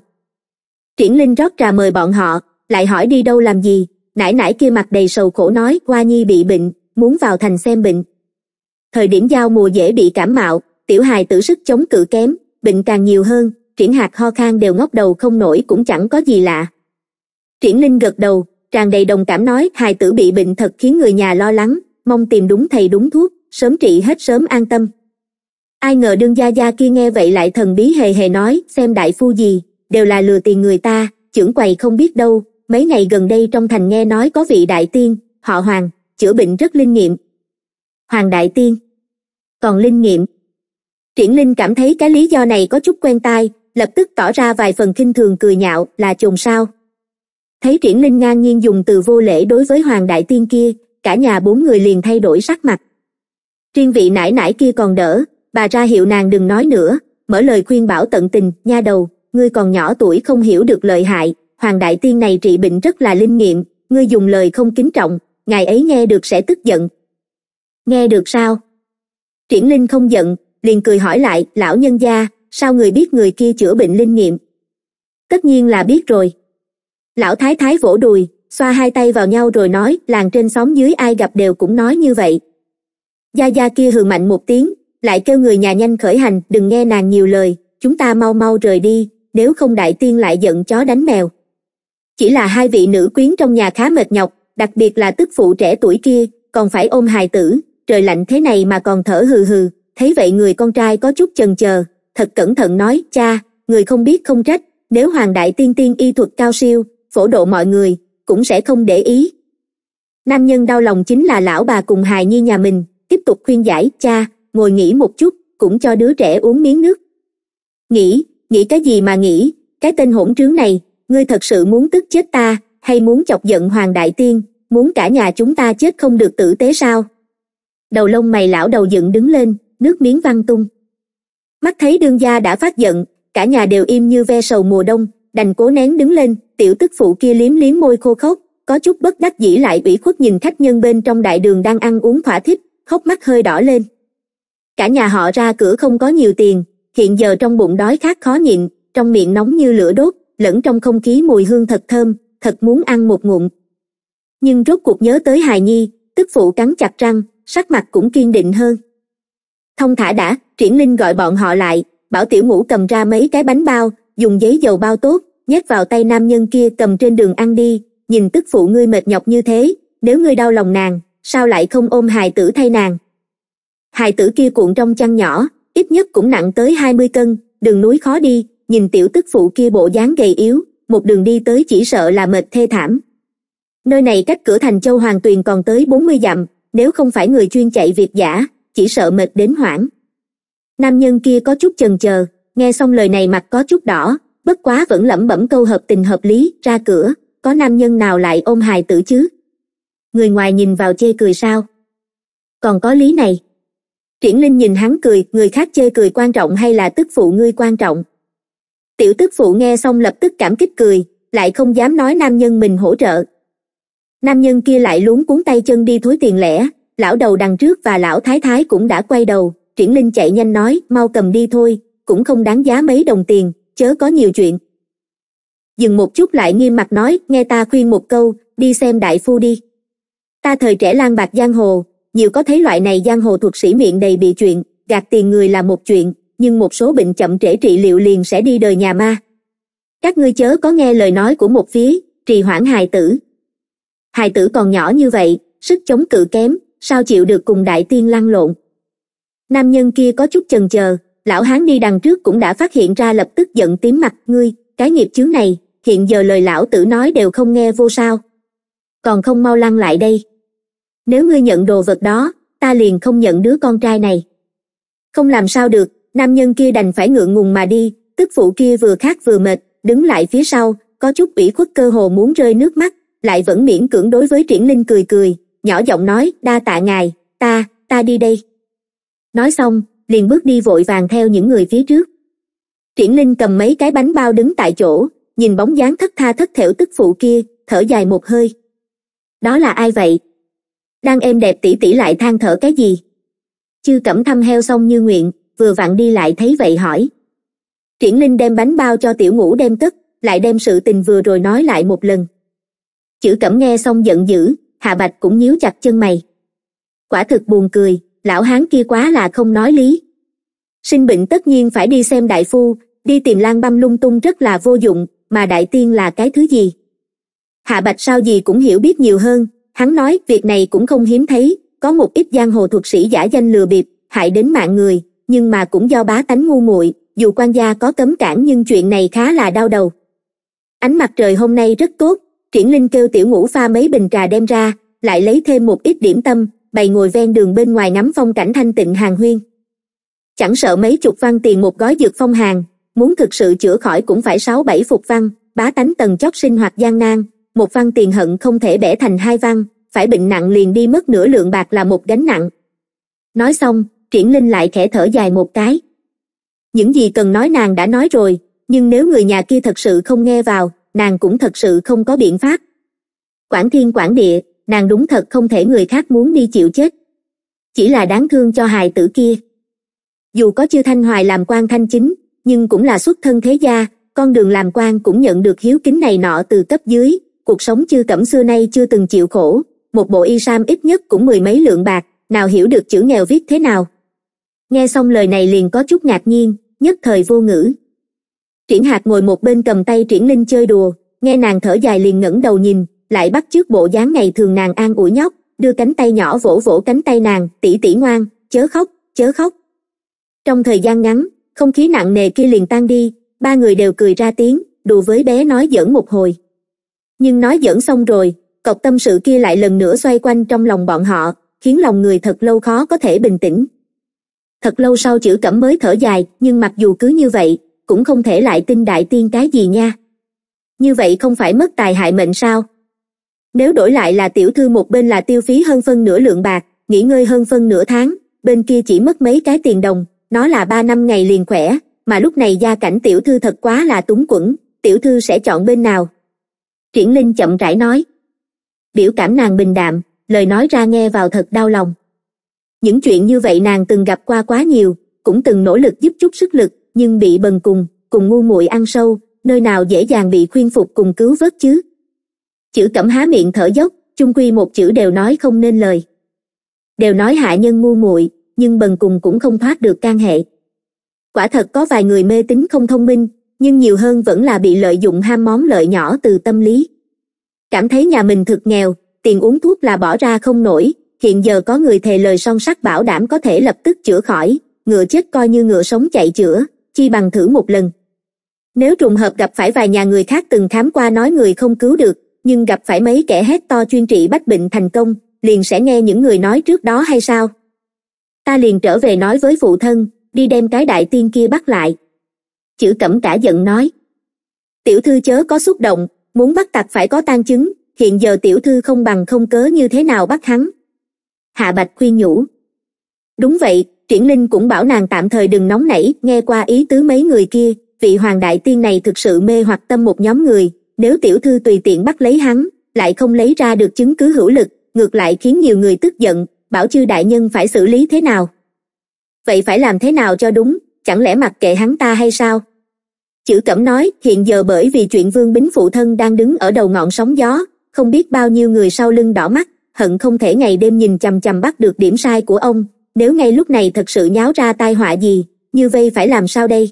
triển linh rót trà mời bọn họ lại hỏi đi đâu làm gì nải nải kia mặt đầy sầu khổ nói qua nhi bị bệnh muốn vào thành xem bệnh thời điểm giao mùa dễ bị cảm mạo tiểu hài tử sức chống cự kém bệnh càng nhiều hơn triển hạt ho khan đều ngóc đầu không nổi cũng chẳng có gì lạ triển linh gật đầu tràn đầy đồng cảm nói hài tử bị bệnh thật khiến người nhà lo lắng mong tìm đúng thầy đúng thuốc sớm trị hết sớm an tâm ai ngờ đương gia gia kia nghe vậy lại thần bí hề hề nói xem đại phu gì đều là lừa tiền người ta chưởng quầy không biết đâu mấy ngày gần đây trong thành nghe nói có vị đại tiên họ hoàng chữa bệnh rất linh nghiệm hoàng đại tiên còn linh nghiệm triển linh cảm thấy cái lý do này có chút quen tai lập tức tỏ ra vài phần kinh thường cười nhạo là chồng sao thấy triển linh ngang nhiên dùng từ vô lễ đối với hoàng đại tiên kia cả nhà bốn người liền thay đổi sắc mặt riêng vị nải nải kia còn đỡ bà ra hiệu nàng đừng nói nữa mở lời khuyên bảo tận tình nha đầu ngươi còn nhỏ tuổi không hiểu được lợi hại hoàng đại tiên này trị bệnh rất là linh nghiệm ngươi dùng lời không kính trọng ngài ấy nghe được sẽ tức giận nghe được sao triển linh không giận liền cười hỏi lại lão nhân gia sao người biết người kia chữa bệnh linh nghiệm tất nhiên là biết rồi lão thái thái vỗ đùi xoa hai tay vào nhau rồi nói làng trên xóm dưới ai gặp đều cũng nói như vậy gia gia kia hừ mạnh một tiếng lại kêu người nhà nhanh khởi hành đừng nghe nàng nhiều lời chúng ta mau mau rời đi nếu không đại tiên lại giận chó đánh mèo chỉ là hai vị nữ quyến trong nhà khá mệt nhọc đặc biệt là tức phụ trẻ tuổi kia còn phải ôm hài tử trời lạnh thế này mà còn thở hừ hừ thấy vậy người con trai có chút chần chờ thật cẩn thận nói cha người không biết không trách nếu hoàng đại tiên tiên y thuật cao siêu phổ độ mọi người cũng sẽ không để ý nam nhân đau lòng chính là lão bà cùng hài nhi nhà mình tiếp tục khuyên giải cha ngồi nghỉ một chút cũng cho đứa trẻ uống miếng nước nghĩ nghĩ cái gì mà nghĩ cái tên hỗn trướng này ngươi thật sự muốn tức chết ta hay muốn chọc giận hoàng đại tiên muốn cả nhà chúng ta chết không được tử tế sao đầu lông mày lão đầu dựng đứng lên nước miếng văng tung mắt thấy đương gia đã phát giận cả nhà đều im như ve sầu mùa đông đành cố nén đứng lên tiểu tức phụ kia liếm liếm môi khô khốc có chút bất đắc dĩ lại ủy khuất nhìn khách nhân bên trong đại đường đang ăn uống thỏa thích khóc mắt hơi đỏ lên cả nhà họ ra cửa không có nhiều tiền hiện giờ trong bụng đói khát khó nhịn trong miệng nóng như lửa đốt lẫn trong không khí mùi hương thật thơm thật muốn ăn một ngụm nhưng rốt cuộc nhớ tới hài nhi tức phụ cắn chặt răng sắc mặt cũng kiên định hơn thông thả đã triển linh gọi bọn họ lại bảo tiểu ngũ cầm ra mấy cái bánh bao dùng giấy dầu bao tốt nhét vào tay nam nhân kia cầm trên đường ăn đi nhìn tức phụ ngươi mệt nhọc như thế nếu ngươi đau lòng nàng sao lại không ôm hài tử thay nàng hài tử kia cuộn trong chăn nhỏ ít nhất cũng nặng tới 20 cân đường núi khó đi nhìn tiểu tức phụ kia bộ dáng gầy yếu một đường đi tới chỉ sợ là mệt thê thảm nơi này cách cửa thành châu hoàng tuyền còn tới 40 dặm nếu không phải người chuyên chạy việc giả chỉ sợ mệt đến hoảng nam nhân kia có chút chần chờ nghe xong lời này mặt có chút đỏ bất quá vẫn lẩm bẩm câu hợp tình hợp lý ra cửa có nam nhân nào lại ôm hài tử chứ người ngoài nhìn vào chê cười sao còn có lý này triển linh nhìn hắn cười người khác chê cười quan trọng hay là tức phụ ngươi quan trọng tiểu tức phụ nghe xong lập tức cảm kích cười lại không dám nói nam nhân mình hỗ trợ nam nhân kia lại luống cuốn tay chân đi thối tiền lẻ lão đầu đằng trước và lão thái thái cũng đã quay đầu triển linh chạy nhanh nói mau cầm đi thôi cũng không đáng giá mấy đồng tiền chớ có nhiều chuyện dừng một chút lại nghiêm mặt nói nghe ta khuyên một câu đi xem đại phu đi ta thời trẻ lang bạc giang hồ nhiều có thấy loại này giang hồ thuật sĩ miệng đầy bị chuyện gạt tiền người là một chuyện nhưng một số bệnh chậm trễ trị liệu liền sẽ đi đời nhà ma các ngươi chớ có nghe lời nói của một phía trì hoãn hài tử hài tử còn nhỏ như vậy sức chống cự kém sao chịu được cùng đại tiên lăn lộn nam nhân kia có chút chần chờ lão hán đi đằng trước cũng đã phát hiện ra lập tức giận tím mặt ngươi cái nghiệp chướng này hiện giờ lời lão tử nói đều không nghe vô sao còn không mau lăn lại đây nếu ngươi nhận đồ vật đó ta liền không nhận đứa con trai này không làm sao được nam nhân kia đành phải ngượng ngùng mà đi tức phụ kia vừa khát vừa mệt đứng lại phía sau có chút ủy khuất cơ hồ muốn rơi nước mắt lại vẫn miễn cưỡng đối với triển linh cười cười nhỏ giọng nói đa tạ ngài ta ta đi đây nói xong liền bước đi vội vàng theo những người phía trước triển linh cầm mấy cái bánh bao đứng tại chỗ nhìn bóng dáng thất tha thất thểu tức phụ kia thở dài một hơi đó là ai vậy đang êm đẹp tỉ tỉ lại than thở cái gì chư cẩm thăm heo xong như nguyện vừa vặn đi lại thấy vậy hỏi triển linh đem bánh bao cho tiểu ngũ đem tức lại đem sự tình vừa rồi nói lại một lần chữ cẩm nghe xong giận dữ hà bạch cũng nhíu chặt chân mày quả thực buồn cười lão hán kia quá là không nói lý sinh bệnh tất nhiên phải đi xem đại phu đi tìm lang băm lung tung rất là vô dụng mà đại tiên là cái thứ gì hạ bạch sao gì cũng hiểu biết nhiều hơn hắn nói việc này cũng không hiếm thấy có một ít giang hồ thuật sĩ giả danh lừa bịp hại đến mạng người nhưng mà cũng do bá tánh ngu muội dù quan gia có cấm cản nhưng chuyện này khá là đau đầu ánh mặt trời hôm nay rất tốt triển linh kêu tiểu ngũ pha mấy bình trà đem ra lại lấy thêm một ít điểm tâm bày ngồi ven đường bên ngoài ngắm phong cảnh thanh tịnh hàng huyên chẳng sợ mấy chục văn tiền một gói dược phong hàng muốn thực sự chữa khỏi cũng phải sáu bảy phục văn bá tánh tầng chót sinh hoạt gian nan một văn tiền hận không thể bẻ thành hai văn phải bệnh nặng liền đi mất nửa lượng bạc là một gánh nặng nói xong triển linh lại khẽ thở dài một cái những gì cần nói nàng đã nói rồi nhưng nếu người nhà kia thật sự không nghe vào nàng cũng thật sự không có biện pháp quản thiên quản địa nàng đúng thật không thể người khác muốn đi chịu chết chỉ là đáng thương cho hài tử kia dù có chưa thanh hoài làm quan thanh chính nhưng cũng là xuất thân thế gia con đường làm quan cũng nhận được hiếu kính này nọ từ cấp dưới cuộc sống chưa cẩm xưa nay chưa từng chịu khổ một bộ y sam ít nhất cũng mười mấy lượng bạc nào hiểu được chữ nghèo viết thế nào nghe xong lời này liền có chút ngạc nhiên nhất thời vô ngữ triển hạt ngồi một bên cầm tay triển linh chơi đùa nghe nàng thở dài liền ngẩng đầu nhìn lại bắt chước bộ dáng ngày thường nàng an ủi nhóc đưa cánh tay nhỏ vỗ vỗ cánh tay nàng tỉ tỉ ngoan chớ khóc chớ khóc trong thời gian ngắn không khí nặng nề kia liền tan đi ba người đều cười ra tiếng đùa với bé nói giỡn một hồi nhưng nói giỡn xong rồi cọc tâm sự kia lại lần nữa xoay quanh trong lòng bọn họ khiến lòng người thật lâu khó có thể bình tĩnh thật lâu sau chữ cẩm mới thở dài nhưng mặc dù cứ như vậy cũng không thể lại tin đại tiên cái gì nha như vậy không phải mất tài hại mệnh sao nếu đổi lại là tiểu thư một bên là tiêu phí hơn phân nửa lượng bạc nghỉ ngơi hơn phân nửa tháng bên kia chỉ mất mấy cái tiền đồng nó là ba năm ngày liền khỏe mà lúc này gia cảnh tiểu thư thật quá là túng quẫn tiểu thư sẽ chọn bên nào triển linh chậm rãi nói biểu cảm nàng bình đạm lời nói ra nghe vào thật đau lòng những chuyện như vậy nàng từng gặp qua quá nhiều cũng từng nỗ lực giúp chút sức lực nhưng bị bần cùng cùng ngu muội ăn sâu nơi nào dễ dàng bị khuyên phục cùng cứu vớt chứ chữ cẩm há miệng thở dốc chung quy một chữ đều nói không nên lời đều nói hạ nhân ngu muội nhưng bần cùng cũng không thoát được can hệ quả thật có vài người mê tín không thông minh nhưng nhiều hơn vẫn là bị lợi dụng ham món lợi nhỏ từ tâm lý cảm thấy nhà mình thực nghèo tiền uống thuốc là bỏ ra không nổi hiện giờ có người thề lời son sắt bảo đảm có thể lập tức chữa khỏi ngựa chết coi như ngựa sống chạy chữa chi bằng thử một lần nếu trùng hợp gặp phải vài nhà người khác từng khám qua nói người không cứu được nhưng gặp phải mấy kẻ hét to chuyên trị bách bệnh thành công liền sẽ nghe những người nói trước đó hay sao ta liền trở về nói với phụ thân đi đem cái đại tiên kia bắt lại chữ cẩm cả giận nói tiểu thư chớ có xúc động muốn bắt tặc phải có tan chứng hiện giờ tiểu thư không bằng không cớ như thế nào bắt hắn hạ bạch khuyên nhủ đúng vậy triển linh cũng bảo nàng tạm thời đừng nóng nảy nghe qua ý tứ mấy người kia vị hoàng đại tiên này thực sự mê hoặc tâm một nhóm người nếu tiểu thư tùy tiện bắt lấy hắn lại không lấy ra được chứng cứ hữu lực ngược lại khiến nhiều người tức giận bảo chư đại nhân phải xử lý thế nào vậy phải làm thế nào cho đúng chẳng lẽ mặc kệ hắn ta hay sao chữ cẩm nói hiện giờ bởi vì chuyện vương bính phụ thân đang đứng ở đầu ngọn sóng gió không biết bao nhiêu người sau lưng đỏ mắt hận không thể ngày đêm nhìn chằm chằm bắt được điểm sai của ông nếu ngay lúc này thật sự nháo ra tai họa gì như vây phải làm sao đây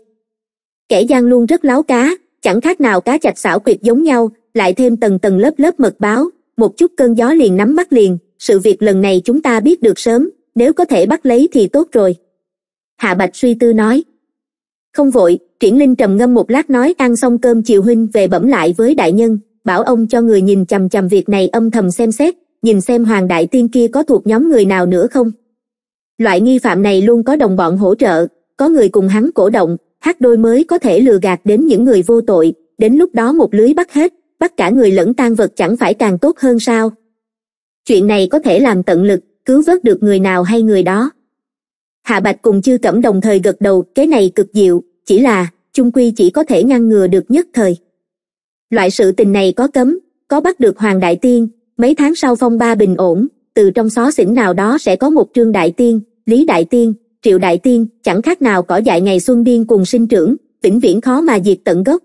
kẻ gian luôn rất láo cá chẳng khác nào cá chạch xảo quyệt giống nhau lại thêm tầng tầng lớp lớp mật báo một chút cơn gió liền nắm bắt liền sự việc lần này chúng ta biết được sớm nếu có thể bắt lấy thì tốt rồi hạ bạch suy tư nói không vội triển linh trầm ngâm một lát nói ăn xong cơm chiều huynh về bẩm lại với đại nhân bảo ông cho người nhìn chằm chằm việc này âm thầm xem xét nhìn xem hoàng đại tiên kia có thuộc nhóm người nào nữa không loại nghi phạm này luôn có đồng bọn hỗ trợ có người cùng hắn cổ động hát đôi mới có thể lừa gạt đến những người vô tội đến lúc đó một lưới bắt hết bắt cả người lẫn tan vật chẳng phải càng tốt hơn sao chuyện này có thể làm tận lực cứu vớt được người nào hay người đó hạ bạch cùng chư cẩm đồng thời gật đầu cái này cực diệu chỉ là chung quy chỉ có thể ngăn ngừa được nhất thời loại sự tình này có cấm có bắt được hoàng đại tiên mấy tháng sau phong ba bình ổn từ trong xó xỉnh nào đó sẽ có một trương đại tiên lý đại tiên triệu đại tiên chẳng khác nào cỏ dại ngày xuân điên cùng sinh trưởng vĩnh viễn khó mà diệt tận gốc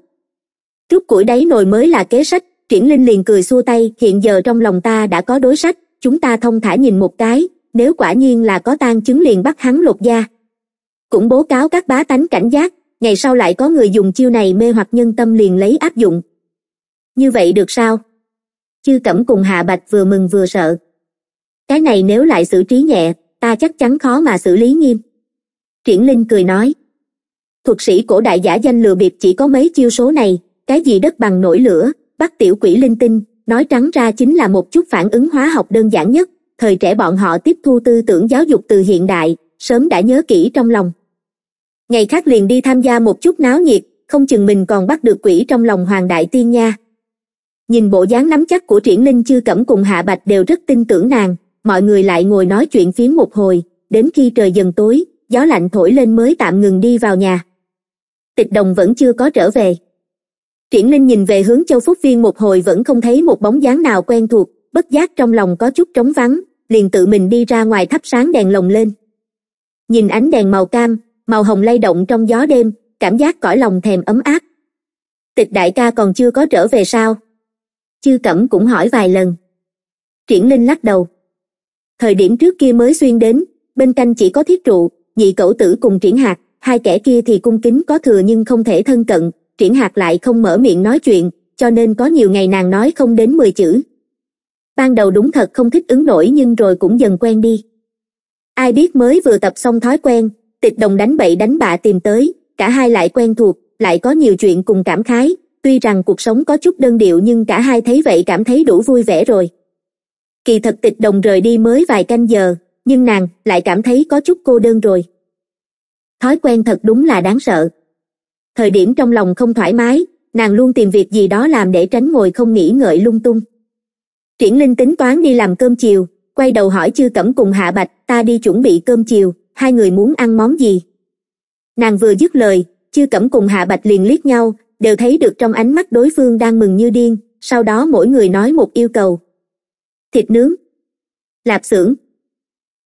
rút củi đáy nồi mới là kế sách triển linh liền cười xua tay hiện giờ trong lòng ta đã có đối sách chúng ta thông thả nhìn một cái nếu quả nhiên là có tan chứng liền bắt hắn lột da cũng bố cáo các bá tánh cảnh giác ngày sau lại có người dùng chiêu này mê hoặc nhân tâm liền lấy áp dụng như vậy được sao chư cẩm cùng hạ bạch vừa mừng vừa sợ cái này nếu lại xử trí nhẹ ta chắc chắn khó mà xử lý nghiêm triển linh cười nói thuật sĩ cổ đại giả danh lừa bịp chỉ có mấy chiêu số này cái gì đất bằng nổi lửa bắt tiểu quỷ linh tinh nói trắng ra chính là một chút phản ứng hóa học đơn giản nhất thời trẻ bọn họ tiếp thu tư tưởng giáo dục từ hiện đại sớm đã nhớ kỹ trong lòng ngày khác liền đi tham gia một chút náo nhiệt không chừng mình còn bắt được quỷ trong lòng hoàng đại tiên nha nhìn bộ dáng nắm chắc của triển linh chư cẩm cùng hạ bạch đều rất tin tưởng nàng mọi người lại ngồi nói chuyện phía một hồi đến khi trời dần tối gió lạnh thổi lên mới tạm ngừng đi vào nhà tịch đồng vẫn chưa có trở về triển linh nhìn về hướng châu phúc viên một hồi vẫn không thấy một bóng dáng nào quen thuộc bất giác trong lòng có chút trống vắng liền tự mình đi ra ngoài thắp sáng đèn lồng lên nhìn ánh đèn màu cam màu hồng lay động trong gió đêm cảm giác cõi lòng thèm ấm áp tịch đại ca còn chưa có trở về sao chư cẩm cũng hỏi vài lần triển linh lắc đầu thời điểm trước kia mới xuyên đến bên cạnh chỉ có thiết trụ nhị cẩu tử cùng triển hạt hai kẻ kia thì cung kính có thừa nhưng không thể thân cận triển hạt lại không mở miệng nói chuyện cho nên có nhiều ngày nàng nói không đến mười chữ ban đầu đúng thật không thích ứng nổi nhưng rồi cũng dần quen đi ai biết mới vừa tập xong thói quen tịch đồng đánh bậy đánh bạ tìm tới cả hai lại quen thuộc lại có nhiều chuyện cùng cảm khái tuy rằng cuộc sống có chút đơn điệu nhưng cả hai thấy vậy cảm thấy đủ vui vẻ rồi kỳ thật tịch đồng rời đi mới vài canh giờ nhưng nàng lại cảm thấy có chút cô đơn rồi thói quen thật đúng là đáng sợ thời điểm trong lòng không thoải mái nàng luôn tìm việc gì đó làm để tránh ngồi không nghĩ ngợi lung tung triển linh tính toán đi làm cơm chiều quay đầu hỏi chư cẩm cùng hạ bạch ta đi chuẩn bị cơm chiều hai người muốn ăn món gì nàng vừa dứt lời chư cẩm cùng hạ bạch liền liếc nhau đều thấy được trong ánh mắt đối phương đang mừng như điên sau đó mỗi người nói một yêu cầu thịt nướng lạp xưởng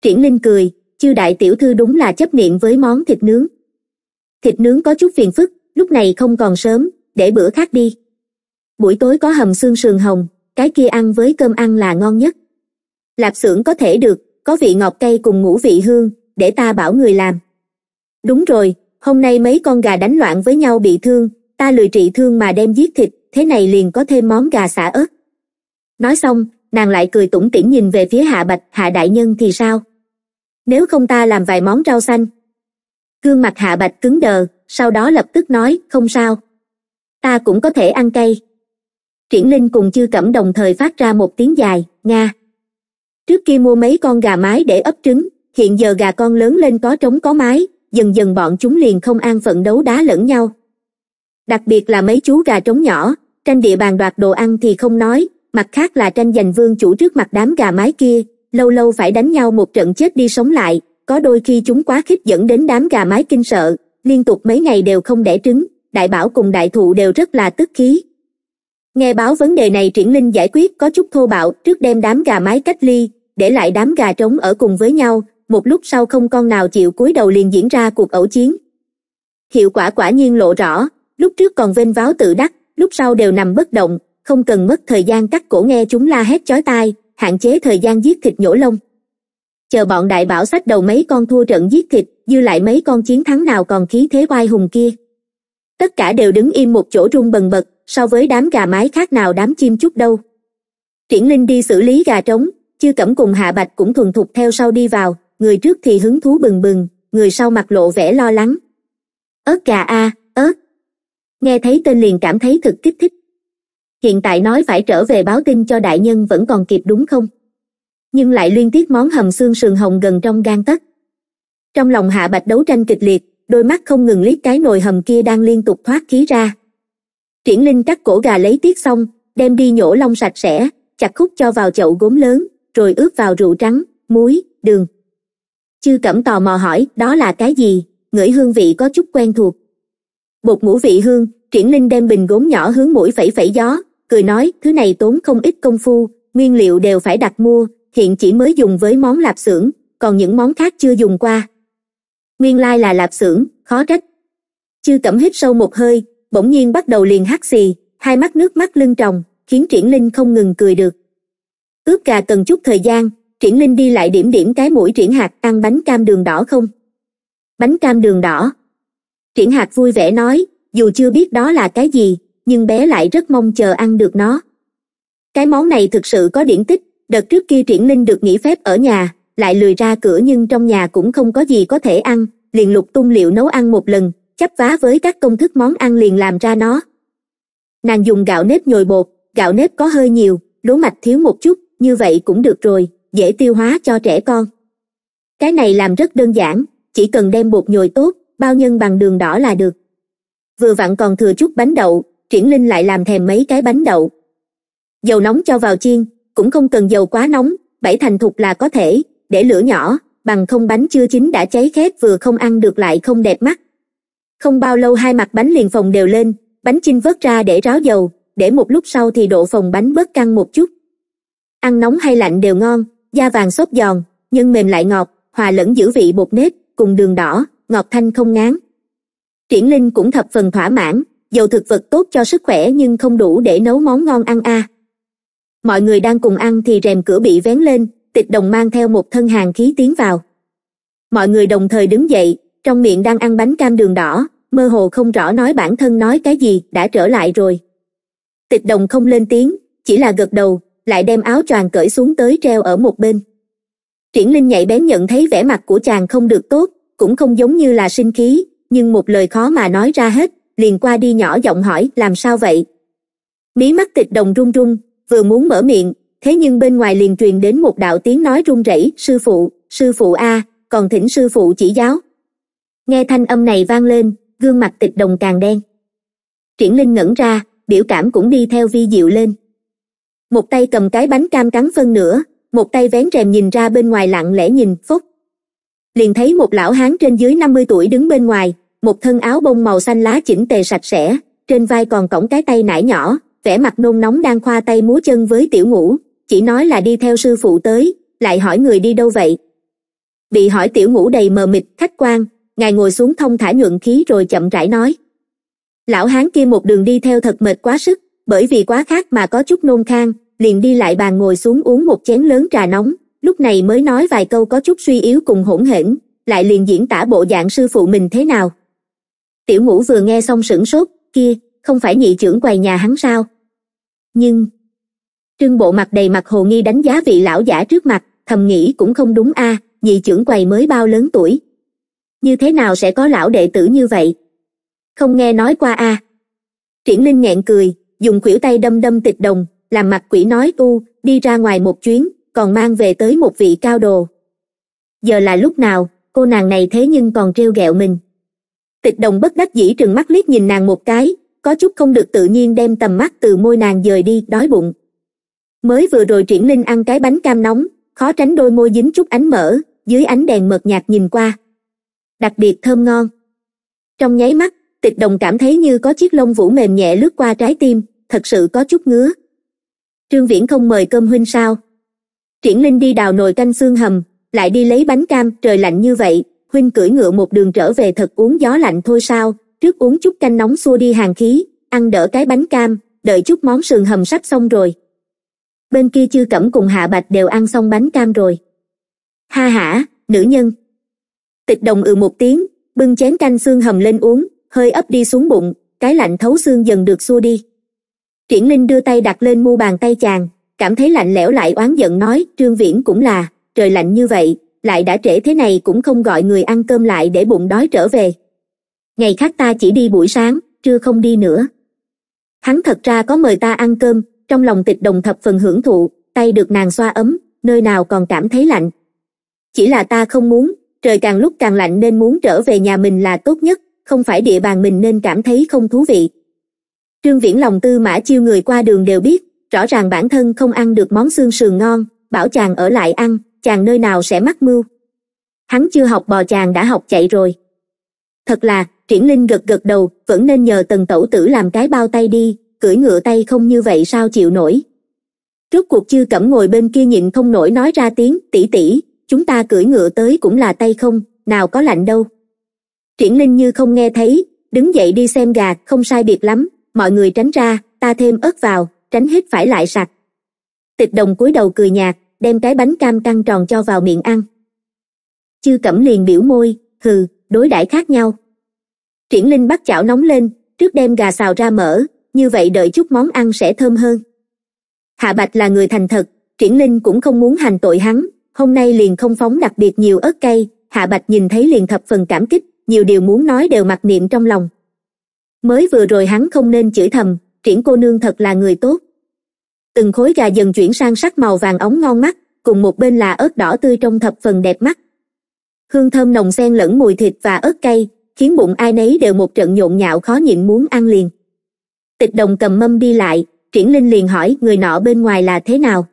triển linh cười chiêu đại tiểu thư đúng là chấp niệm với món thịt nướng thịt nướng có chút phiền phức lúc này không còn sớm để bữa khác đi buổi tối có hầm xương sườn hồng cái kia ăn với cơm ăn là ngon nhất lạp xưởng có thể được có vị ngọt cây cùng ngũ vị hương để ta bảo người làm đúng rồi hôm nay mấy con gà đánh loạn với nhau bị thương ta lười trị thương mà đem giết thịt thế này liền có thêm món gà xả ớt nói xong nàng lại cười tủm tỉm nhìn về phía hạ bạch hạ đại nhân thì sao nếu không ta làm vài món rau xanh gương mặt hạ bạch cứng đờ sau đó lập tức nói không sao ta cũng có thể ăn cây triển linh cùng chư cẩm đồng thời phát ra một tiếng dài nga trước kia mua mấy con gà mái để ấp trứng hiện giờ gà con lớn lên có trống có mái dần dần bọn chúng liền không an phận đấu đá lẫn nhau đặc biệt là mấy chú gà trống nhỏ trên địa bàn đoạt đồ ăn thì không nói mặt khác là tranh giành vương chủ trước mặt đám gà mái kia lâu lâu phải đánh nhau một trận chết đi sống lại có đôi khi chúng quá khích dẫn đến đám gà mái kinh sợ liên tục mấy ngày đều không đẻ trứng đại bảo cùng đại thụ đều rất là tức khí nghe báo vấn đề này triển linh giải quyết có chút thô bạo trước đem đám gà mái cách ly để lại đám gà trống ở cùng với nhau một lúc sau không con nào chịu cúi đầu liền diễn ra cuộc ẩu chiến hiệu quả quả nhiên lộ rõ lúc trước còn vênh váo tự đắc lúc sau đều nằm bất động không cần mất thời gian cắt cổ nghe chúng la hét chói tai hạn chế thời gian giết thịt nhổ lông chờ bọn đại bảo sách đầu mấy con thua trận giết thịt dư lại mấy con chiến thắng nào còn khí thế oai hùng kia tất cả đều đứng im một chỗ rung bần bật so với đám gà mái khác nào đám chim chút đâu triển linh đi xử lý gà trống chư cẩm cùng hạ bạch cũng thuần thục theo sau đi vào người trước thì hứng thú bừng bừng người sau mặt lộ vẻ lo lắng ớt gà a ớt nghe thấy tên liền cảm thấy thực kích thích hiện tại nói phải trở về báo tin cho đại nhân vẫn còn kịp đúng không nhưng lại liên tiếp món hầm xương sườn hồng gần trong gan tất trong lòng hạ bạch đấu tranh kịch liệt đôi mắt không ngừng liếc cái nồi hầm kia đang liên tục thoát khí ra triển linh cắt cổ gà lấy tiết xong đem đi nhổ lông sạch sẽ chặt khúc cho vào chậu gốm lớn rồi ướp vào rượu trắng muối đường chư cẩm tò mò hỏi đó là cái gì ngửi hương vị có chút quen thuộc bột ngũ vị hương triển linh đem bình gốm nhỏ hướng mũi phẩy phẩy gió cười nói thứ này tốn không ít công phu nguyên liệu đều phải đặt mua hiện chỉ mới dùng với món lạp xưởng còn những món khác chưa dùng qua nguyên lai là lạp xưởng khó trách chư cẩm hít sâu một hơi bỗng nhiên bắt đầu liền hắt xì hai mắt nước mắt lưng tròng khiến triển linh không ngừng cười được ướp gà cần chút thời gian triển linh đi lại điểm điểm cái mũi triển hạt ăn bánh cam đường đỏ không bánh cam đường đỏ triển hạt vui vẻ nói dù chưa biết đó là cái gì nhưng bé lại rất mong chờ ăn được nó cái món này thực sự có điển tích đợt trước kia triển linh được nghỉ phép ở nhà lại lười ra cửa nhưng trong nhà cũng không có gì có thể ăn liền lục tung liệu nấu ăn một lần chấp vá với các công thức món ăn liền làm ra nó nàng dùng gạo nếp nhồi bột gạo nếp có hơi nhiều lúa mạch thiếu một chút như vậy cũng được rồi dễ tiêu hóa cho trẻ con cái này làm rất đơn giản chỉ cần đem bột nhồi tốt bao nhân bằng đường đỏ là được vừa vặn còn thừa chút bánh đậu triển linh lại làm thèm mấy cái bánh đậu dầu nóng cho vào chiên cũng không cần dầu quá nóng bảy thành thục là có thể để lửa nhỏ bằng không bánh chưa chín đã cháy khét vừa không ăn được lại không đẹp mắt không bao lâu hai mặt bánh liền phồng đều lên bánh chinh vớt ra để ráo dầu để một lúc sau thì độ phồng bánh bớt căng một chút ăn nóng hay lạnh đều ngon da vàng xốp giòn nhưng mềm lại ngọt hòa lẫn giữ vị bột nếp cùng đường đỏ ngọt thanh không ngán triển linh cũng thập phần thỏa mãn dầu thực vật tốt cho sức khỏe nhưng không đủ để nấu món ngon ăn a à. mọi người đang cùng ăn thì rèm cửa bị vén lên tịch đồng mang theo một thân hàng khí tiến vào mọi người đồng thời đứng dậy trong miệng đang ăn bánh cam đường đỏ mơ hồ không rõ nói bản thân nói cái gì đã trở lại rồi tịch đồng không lên tiếng chỉ là gật đầu lại đem áo choàng cởi xuống tới treo ở một bên triển linh nhạy bén nhận thấy vẻ mặt của chàng không được tốt cũng không giống như là sinh khí nhưng một lời khó mà nói ra hết liền qua đi nhỏ giọng hỏi làm sao vậy mí mắt tịch đồng run run vừa muốn mở miệng thế nhưng bên ngoài liền truyền đến một đạo tiếng nói run rẩy sư phụ sư phụ a còn thỉnh sư phụ chỉ giáo nghe thanh âm này vang lên gương mặt tịch đồng càng đen triển linh ngẩn ra biểu cảm cũng đi theo vi diệu lên một tay cầm cái bánh cam cắn phân nửa một tay vén rèm nhìn ra bên ngoài lặng lẽ nhìn phốc liền thấy một lão hán trên dưới năm mươi tuổi đứng bên ngoài một thân áo bông màu xanh lá chỉnh tề sạch sẽ trên vai còn cổng cái tay nải nhỏ vẻ mặt nôn nóng đang khoa tay múa chân với tiểu ngũ chỉ nói là đi theo sư phụ tới lại hỏi người đi đâu vậy bị hỏi tiểu ngũ đầy mờ mịt khách quan ngài ngồi xuống thông thả nhuận khí rồi chậm rãi nói lão hán kia một đường đi theo thật mệt quá sức bởi vì quá khát mà có chút nôn khang liền đi lại bàn ngồi xuống uống một chén lớn trà nóng lúc này mới nói vài câu có chút suy yếu cùng hỗn hển lại liền diễn tả bộ dạng sư phụ mình thế nào tiểu ngũ vừa nghe xong sửng sốt kia không phải nhị trưởng quầy nhà hắn sao nhưng trương bộ mặt đầy mặt hồ nghi đánh giá vị lão giả trước mặt thầm nghĩ cũng không đúng a à, nhị trưởng quầy mới bao lớn tuổi như thế nào sẽ có lão đệ tử như vậy không nghe nói qua a à. triển linh nghẹn cười dùng khuỷu tay đâm đâm tịch đồng làm mặt quỷ nói u đi ra ngoài một chuyến còn mang về tới một vị cao đồ giờ là lúc nào cô nàng này thế nhưng còn trêu ghẹo mình tịch đồng bất đắc dĩ trừng mắt liếc nhìn nàng một cái có chút không được tự nhiên đem tầm mắt từ môi nàng dời đi đói bụng mới vừa rồi triển linh ăn cái bánh cam nóng khó tránh đôi môi dính chút ánh mỡ dưới ánh đèn mật nhạt nhìn qua đặc biệt thơm ngon trong nháy mắt tịch đồng cảm thấy như có chiếc lông vũ mềm nhẹ lướt qua trái tim thật sự có chút ngứa trương viễn không mời cơm huynh sao triển linh đi đào nồi canh xương hầm lại đi lấy bánh cam trời lạnh như vậy huynh cưỡi ngựa một đường trở về thật uống gió lạnh thôi sao trước uống chút canh nóng xua đi hàng khí ăn đỡ cái bánh cam đợi chút món sườn hầm sắp xong rồi bên kia chư cẩm cùng hạ bạch đều ăn xong bánh cam rồi ha hả nữ nhân tịch đồng ừ một tiếng bưng chén canh xương hầm lên uống hơi ấp đi xuống bụng cái lạnh thấu xương dần được xua đi triển linh đưa tay đặt lên mu bàn tay chàng cảm thấy lạnh lẽo lại oán giận nói trương viễn cũng là trời lạnh như vậy lại đã trễ thế này cũng không gọi người ăn cơm lại để bụng đói trở về ngày khác ta chỉ đi buổi sáng trưa không đi nữa hắn thật ra có mời ta ăn cơm trong lòng tịch đồng thập phần hưởng thụ tay được nàng xoa ấm nơi nào còn cảm thấy lạnh chỉ là ta không muốn trời càng lúc càng lạnh nên muốn trở về nhà mình là tốt nhất không phải địa bàn mình nên cảm thấy không thú vị trương viễn lòng tư mã chiêu người qua đường đều biết rõ ràng bản thân không ăn được món xương sườn ngon bảo chàng ở lại ăn chàng nơi nào sẽ mắc mưu hắn chưa học bò chàng đã học chạy rồi thật là triển linh gật gật đầu vẫn nên nhờ tần tẩu tử làm cái bao tay đi cưỡi ngựa tay không như vậy sao chịu nổi rốt cuộc chư cẩm ngồi bên kia nhịn không nổi nói ra tiếng tỷ tỷ chúng ta cưỡi ngựa tới cũng là tay không nào có lạnh đâu triển linh như không nghe thấy đứng dậy đi xem gà không sai biệt lắm mọi người tránh ra ta thêm ớt vào tránh hết phải lại sạch tịch đồng cúi đầu cười nhạt đem cái bánh cam căng tròn cho vào miệng ăn chư cẩm liền biểu môi hừ đối đãi khác nhau triển linh bắt chảo nóng lên trước đem gà xào ra mở, như vậy đợi chút món ăn sẽ thơm hơn hạ bạch là người thành thật triển linh cũng không muốn hành tội hắn hôm nay liền không phóng đặc biệt nhiều ớt cay hạ bạch nhìn thấy liền thập phần cảm kích nhiều điều muốn nói đều mặc niệm trong lòng mới vừa rồi hắn không nên chửi thầm triển cô nương thật là người tốt từng khối gà dần chuyển sang sắc màu vàng ống ngon mắt cùng một bên là ớt đỏ tươi trong thập phần đẹp mắt hương thơm nồng xen lẫn mùi thịt và ớt cay khiến bụng ai nấy đều một trận nhộn nhạo khó nhịn muốn ăn liền tịch đồng cầm mâm đi lại triển linh liền hỏi người nọ bên ngoài là thế nào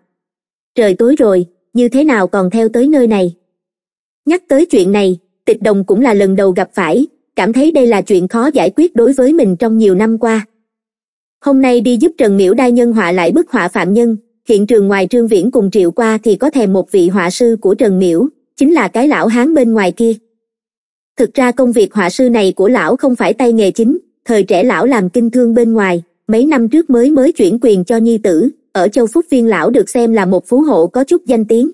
trời tối rồi như thế nào còn theo tới nơi này nhắc tới chuyện này tịch đồng cũng là lần đầu gặp phải cảm thấy đây là chuyện khó giải quyết đối với mình trong nhiều năm qua hôm nay đi giúp trần miễu đai nhân họa lại bức họa phạm nhân hiện trường ngoài trương viễn cùng triệu qua thì có thèm một vị họa sư của trần miễu chính là cái lão hán bên ngoài kia thực ra công việc họa sư này của lão không phải tay nghề chính thời trẻ lão làm kinh thương bên ngoài mấy năm trước mới mới chuyển quyền cho nhi tử ở châu phúc viên lão được xem là một phú hộ có chút danh tiếng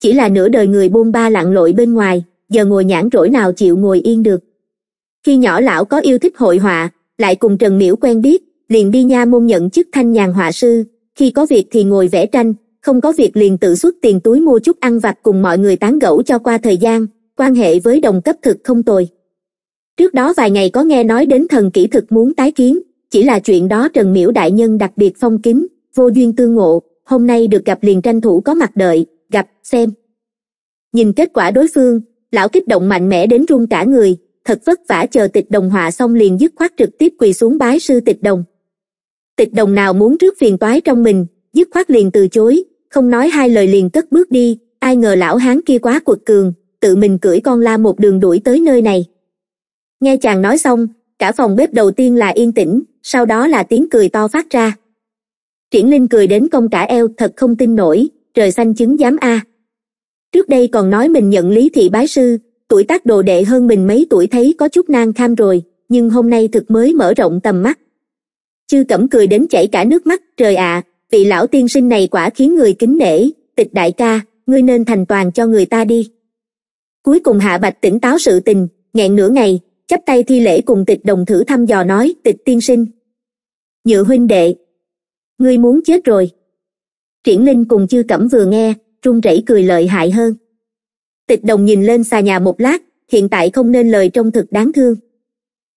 chỉ là nửa đời người buôn ba lặn lội bên ngoài giờ ngồi nhãn rỗi nào chịu ngồi yên được khi nhỏ lão có yêu thích hội họa lại cùng trần miễu quen biết liền đi nha môn nhận chức thanh nhàn họa sư, khi có việc thì ngồi vẽ tranh, không có việc liền tự xuất tiền túi mua chút ăn vặt cùng mọi người tán gẫu cho qua thời gian, quan hệ với đồng cấp thực không tồi. Trước đó vài ngày có nghe nói đến thần kỹ thực muốn tái kiến, chỉ là chuyện đó Trần Miễu Đại Nhân đặc biệt phong kín, vô duyên tương ngộ, hôm nay được gặp liền tranh thủ có mặt đợi, gặp, xem. Nhìn kết quả đối phương, lão kích động mạnh mẽ đến run cả người, thật vất vả chờ tịch đồng họa xong liền dứt khoát trực tiếp quỳ xuống bái sư tịch đồng, tịch đồng nào muốn rước phiền toái trong mình dứt khoát liền từ chối không nói hai lời liền cất bước đi ai ngờ lão hán kia quá cuột cường tự mình cưỡi con la một đường đuổi tới nơi này nghe chàng nói xong cả phòng bếp đầu tiên là yên tĩnh sau đó là tiếng cười to phát ra triển linh cười đến công cả eo thật không tin nổi trời xanh chứng giám a trước đây còn nói mình nhận lý thị bái sư tuổi tác đồ đệ hơn mình mấy tuổi thấy có chút nang kham rồi nhưng hôm nay thực mới mở rộng tầm mắt chư cẩm cười đến chảy cả nước mắt trời ạ vị lão tiên sinh này quả khiến người kính nể tịch đại ca ngươi nên thành toàn cho người ta đi cuối cùng hạ bạch tỉnh táo sự tình nghẹn nửa ngày chắp tay thi lễ cùng tịch đồng thử thăm dò nói tịch tiên sinh nhựa huynh đệ ngươi muốn chết rồi triển linh cùng chư cẩm vừa nghe run rẩy cười lợi hại hơn tịch đồng nhìn lên xà nhà một lát hiện tại không nên lời trông thực đáng thương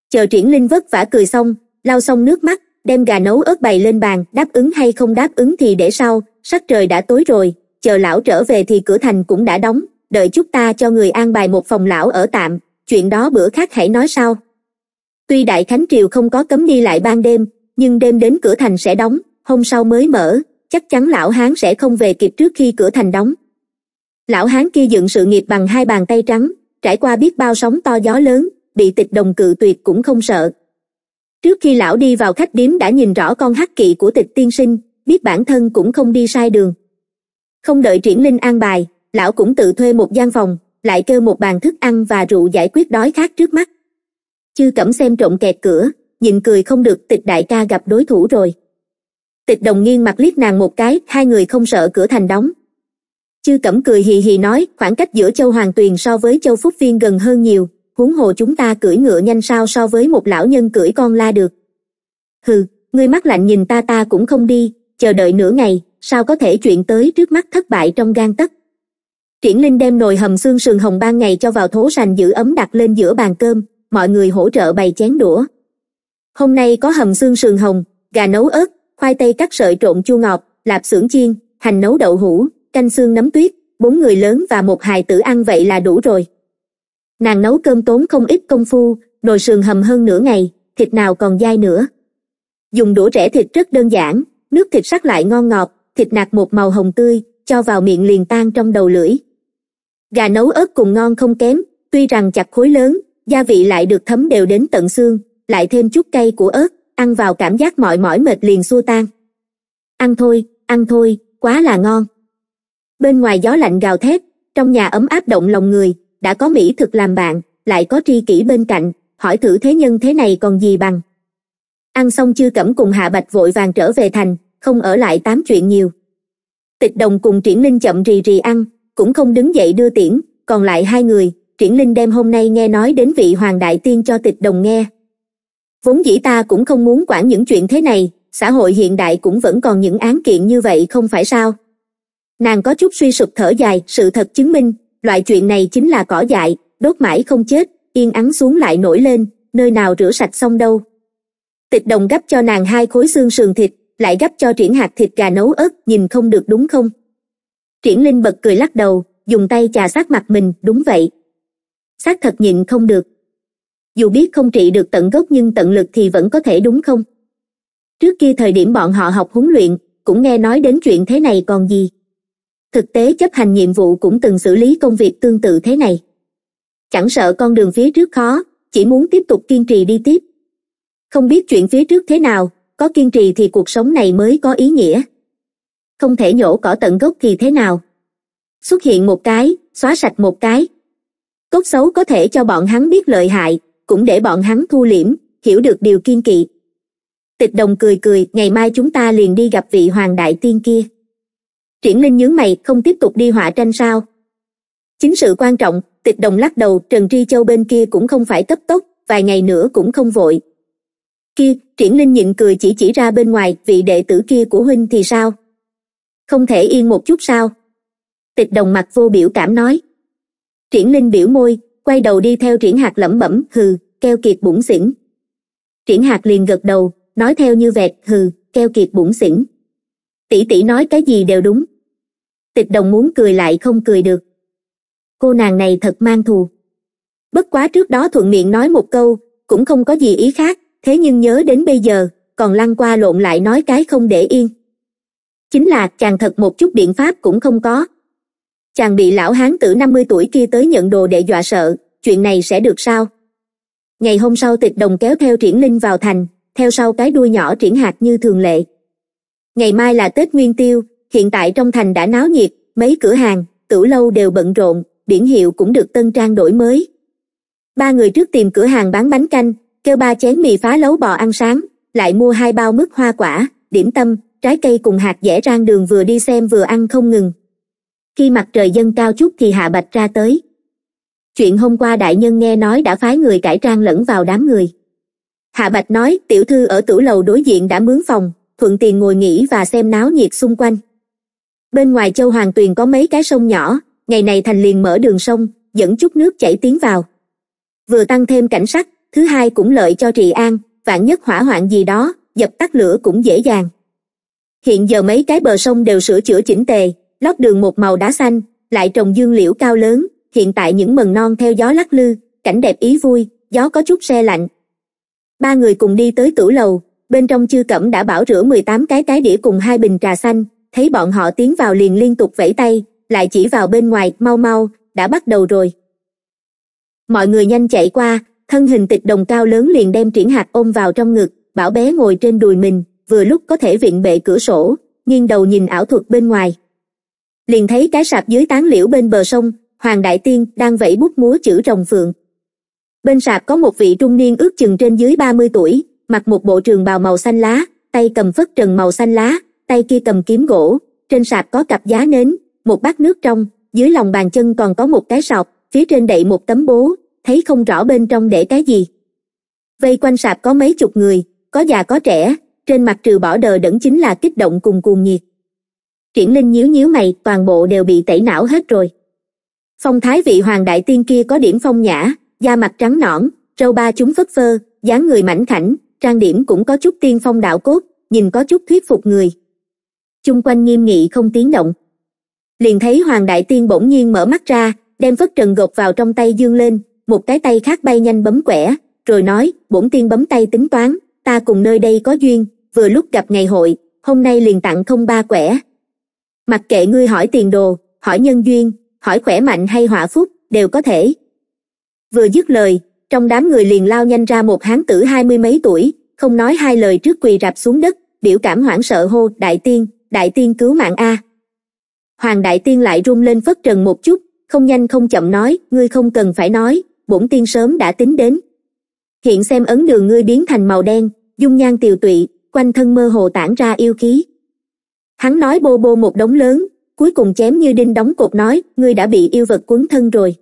chờ triển linh vất vả cười xong lau xong nước mắt đem gà nấu ớt bày lên bàn đáp ứng hay không đáp ứng thì để sau sắc trời đã tối rồi chờ lão trở về thì cửa thành cũng đã đóng đợi chút ta cho người an bài một phòng lão ở tạm chuyện đó bữa khác hãy nói sau tuy đại khánh triều không có cấm đi lại ban đêm nhưng đêm đến cửa thành sẽ đóng hôm sau mới mở chắc chắn lão hán sẽ không về kịp trước khi cửa thành đóng lão hán kia dựng sự nghiệp bằng hai bàn tay trắng trải qua biết bao sóng to gió lớn bị tịch đồng cự tuyệt cũng không sợ trước khi lão đi vào khách điếm đã nhìn rõ con hắc kỵ của tịch tiên sinh biết bản thân cũng không đi sai đường không đợi triển linh an bài lão cũng tự thuê một gian phòng lại kêu một bàn thức ăn và rượu giải quyết đói khát trước mắt chư cẩm xem trộm kẹt cửa nhìn cười không được tịch đại ca gặp đối thủ rồi tịch đồng nghiêng mặt liếc nàng một cái hai người không sợ cửa thành đóng chư cẩm cười hì hì nói khoảng cách giữa châu hoàng tuyền so với châu phúc viên gần hơn nhiều huống hồ chúng ta cưỡi ngựa nhanh sao so với một lão nhân cưỡi con la được hừ ngươi mắt lạnh nhìn ta ta cũng không đi chờ đợi nửa ngày sao có thể chuyện tới trước mắt thất bại trong gan tất? triển linh đem nồi hầm xương sườn hồng ban ngày cho vào thố sành giữ ấm đặt lên giữa bàn cơm mọi người hỗ trợ bày chén đũa hôm nay có hầm xương sườn hồng gà nấu ớt khoai tây cắt sợi trộn chua ngọt lạp xưởng chiên hành nấu đậu hũ canh xương nấm tuyết bốn người lớn và một hài tử ăn vậy là đủ rồi nàng nấu cơm tốn không ít công phu nồi sườn hầm hơn nửa ngày thịt nào còn dai nữa dùng đũa rẻ thịt rất đơn giản nước thịt sắc lại ngon ngọt thịt nạc một màu hồng tươi cho vào miệng liền tan trong đầu lưỡi gà nấu ớt cùng ngon không kém tuy rằng chặt khối lớn gia vị lại được thấm đều đến tận xương lại thêm chút cay của ớt ăn vào cảm giác mỏi mỏi mệt liền xua tan ăn thôi ăn thôi quá là ngon bên ngoài gió lạnh gào thét trong nhà ấm áp động lòng người đã có mỹ thực làm bạn lại có tri kỷ bên cạnh hỏi thử thế nhân thế này còn gì bằng ăn xong chưa cẩm cùng hạ bạch vội vàng trở về thành không ở lại tám chuyện nhiều tịch đồng cùng triển linh chậm rì rì ăn cũng không đứng dậy đưa tiễn còn lại hai người triển linh đem hôm nay nghe nói đến vị hoàng đại tiên cho tịch đồng nghe vốn dĩ ta cũng không muốn quản những chuyện thế này xã hội hiện đại cũng vẫn còn những án kiện như vậy không phải sao nàng có chút suy sụp thở dài sự thật chứng minh loại chuyện này chính là cỏ dại đốt mãi không chết yên ắng xuống lại nổi lên nơi nào rửa sạch xong đâu tịch đồng gấp cho nàng hai khối xương sườn thịt lại gấp cho triển hạt thịt gà nấu ớt nhìn không được đúng không triển linh bật cười lắc đầu dùng tay chà sát mặt mình đúng vậy sát thật nhịn không được dù biết không trị được tận gốc nhưng tận lực thì vẫn có thể đúng không trước kia thời điểm bọn họ học huấn luyện cũng nghe nói đến chuyện thế này còn gì thực tế chấp hành nhiệm vụ cũng từng xử lý công việc tương tự thế này chẳng sợ con đường phía trước khó chỉ muốn tiếp tục kiên trì đi tiếp không biết chuyện phía trước thế nào có kiên trì thì cuộc sống này mới có ý nghĩa không thể nhổ cỏ tận gốc thì thế nào xuất hiện một cái xóa sạch một cái cốt xấu có thể cho bọn hắn biết lợi hại cũng để bọn hắn thu liễm hiểu được điều kiên kỵ tịch đồng cười cười ngày mai chúng ta liền đi gặp vị hoàng đại tiên kia triển linh nhướng mày không tiếp tục đi họa tranh sao chính sự quan trọng tịch đồng lắc đầu trần tri châu bên kia cũng không phải cấp tốc vài ngày nữa cũng không vội kia triển linh nhịn cười chỉ chỉ ra bên ngoài vị đệ tử kia của huynh thì sao không thể yên một chút sao tịch đồng mặt vô biểu cảm nói triển linh biểu môi quay đầu đi theo triển hạt lẩm bẩm hừ keo kiệt bủn xỉn triển hạt liền gật đầu nói theo như vẹt hừ keo kiệt bủn xỉn tỷ tỷ nói cái gì đều đúng tịch đồng muốn cười lại không cười được cô nàng này thật mang thù bất quá trước đó thuận miệng nói một câu cũng không có gì ý khác thế nhưng nhớ đến bây giờ còn lăn qua lộn lại nói cái không để yên chính là chàng thật một chút biện pháp cũng không có chàng bị lão hán tử năm mươi tuổi kia tới nhận đồ để dọa sợ chuyện này sẽ được sao ngày hôm sau tịch đồng kéo theo triển linh vào thành theo sau cái đuôi nhỏ triển hạt như thường lệ ngày mai là tết nguyên tiêu hiện tại trong thành đã náo nhiệt mấy cửa hàng tửu lâu đều bận rộn biển hiệu cũng được tân trang đổi mới ba người trước tìm cửa hàng bán bánh canh kêu ba chén mì phá lấu bò ăn sáng lại mua hai bao mứt hoa quả điểm tâm trái cây cùng hạt dẻ rang đường vừa đi xem vừa ăn không ngừng khi mặt trời dâng cao chút thì hạ bạch ra tới chuyện hôm qua đại nhân nghe nói đã phái người cải trang lẫn vào đám người hạ bạch nói tiểu thư ở tửu lầu đối diện đã mướn phòng thuận tiền ngồi nghỉ và xem náo nhiệt xung quanh bên ngoài châu hoàng tuyền có mấy cái sông nhỏ ngày này thành liền mở đường sông dẫn chút nước chảy tiến vào vừa tăng thêm cảnh sắc thứ hai cũng lợi cho trị an vạn nhất hỏa hoạn gì đó dập tắt lửa cũng dễ dàng hiện giờ mấy cái bờ sông đều sửa chữa chỉnh tề lót đường một màu đá xanh lại trồng dương liễu cao lớn hiện tại những mầm non theo gió lắc lư cảnh đẹp ý vui gió có chút xe lạnh ba người cùng đi tới tủ lầu bên trong chư cẩm đã bảo rửa mười tám cái cái đĩa cùng hai bình trà xanh thấy bọn họ tiến vào liền liên tục vẫy tay lại chỉ vào bên ngoài mau mau đã bắt đầu rồi mọi người nhanh chạy qua thân hình tịch đồng cao lớn liền đem triển hạt ôm vào trong ngực bảo bé ngồi trên đùi mình vừa lúc có thể viện bệ cửa sổ nghiêng đầu nhìn ảo thuật bên ngoài liền thấy cái sạp dưới tán liễu bên bờ sông hoàng đại tiên đang vẫy bút múa chữ rồng phượng bên sạp có một vị trung niên ước chừng trên dưới 30 tuổi mặc một bộ trường bào màu xanh lá tay cầm phất trần màu xanh lá tay kia cầm kiếm gỗ, trên sạp có cặp giá nến, một bát nước trong, dưới lòng bàn chân còn có một cái sọt, phía trên đậy một tấm bố, thấy không rõ bên trong để cái gì. Vây quanh sạp có mấy chục người, có già có trẻ, trên mặt trừ bỏ đờ đẫn chính là kích động cùng cuồng nhiệt. Triển Linh nhíu nhíu mày, toàn bộ đều bị tẩy não hết rồi. Phong thái vị hoàng đại tiên kia có điểm phong nhã, da mặt trắng nõn, râu ba chúng phất phơ, dáng người mảnh khảnh, trang điểm cũng có chút tiên phong đạo cốt, nhìn có chút thuyết phục người chung quanh nghiêm nghị không tiếng động liền thấy hoàng đại tiên bỗng nhiên mở mắt ra đem phất trần gột vào trong tay dương lên một cái tay khác bay nhanh bấm quẻ rồi nói bổn tiên bấm tay tính toán ta cùng nơi đây có duyên vừa lúc gặp ngày hội hôm nay liền tặng không ba quẻ mặc kệ ngươi hỏi tiền đồ hỏi nhân duyên hỏi khỏe mạnh hay họa phúc đều có thể vừa dứt lời trong đám người liền lao nhanh ra một hán tử hai mươi mấy tuổi không nói hai lời trước quỳ rạp xuống đất biểu cảm hoảng sợ hô đại tiên đại tiên cứu mạng a hoàng đại tiên lại run lên phất trần một chút không nhanh không chậm nói ngươi không cần phải nói bổn tiên sớm đã tính đến hiện xem ấn đường ngươi biến thành màu đen dung nhan tiều tụy quanh thân mơ hồ tản ra yêu khí hắn nói bô bô một đống lớn cuối cùng chém như đinh đóng cột nói ngươi đã bị yêu vật cuốn thân rồi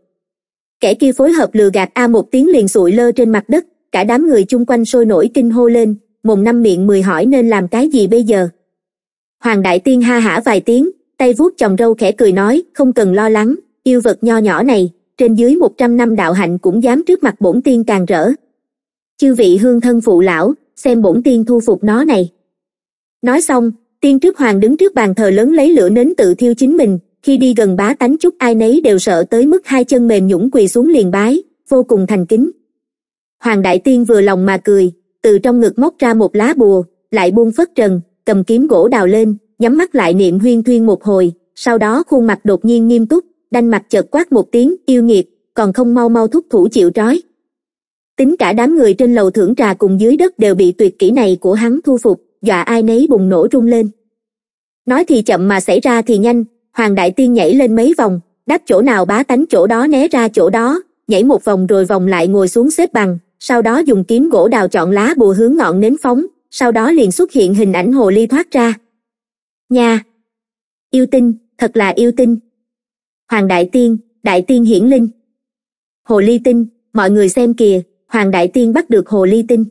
kẻ kia phối hợp lừa gạt a một tiếng liền sụi lơ trên mặt đất cả đám người chung quanh sôi nổi kinh hô lên mồm năm miệng mười hỏi nên làm cái gì bây giờ hoàng đại tiên ha hả vài tiếng tay vuốt chồng râu khẽ cười nói không cần lo lắng yêu vật nho nhỏ này trên dưới một trăm năm đạo hạnh cũng dám trước mặt bổn tiên càng rỡ chư vị hương thân phụ lão xem bổn tiên thu phục nó này nói xong tiên trước hoàng đứng trước bàn thờ lớn lấy lửa nến tự thiêu chính mình khi đi gần bá tánh chút ai nấy đều sợ tới mức hai chân mềm nhũng quỳ xuống liền bái vô cùng thành kính hoàng đại tiên vừa lòng mà cười từ trong ngực móc ra một lá bùa lại buông phất trần cầm kiếm gỗ đào lên nhắm mắt lại niệm huyên thuyên một hồi sau đó khuôn mặt đột nhiên nghiêm túc đanh mặt chợt quát một tiếng yêu nghiệt còn không mau mau thúc thủ chịu trói tính cả đám người trên lầu thưởng trà cùng dưới đất đều bị tuyệt kỹ này của hắn thu phục dọa ai nấy bùng nổ rung lên nói thì chậm mà xảy ra thì nhanh hoàng đại tiên nhảy lên mấy vòng đáp chỗ nào bá tánh chỗ đó né ra chỗ đó nhảy một vòng rồi vòng lại ngồi xuống xếp bằng sau đó dùng kiếm gỗ đào chọn lá bùa hướng ngọn nến phóng sau đó liền xuất hiện hình ảnh hồ ly thoát ra nha yêu tinh thật là yêu tinh hoàng đại tiên đại tiên hiển linh hồ ly tinh mọi người xem kìa hoàng đại tiên bắt được hồ ly tinh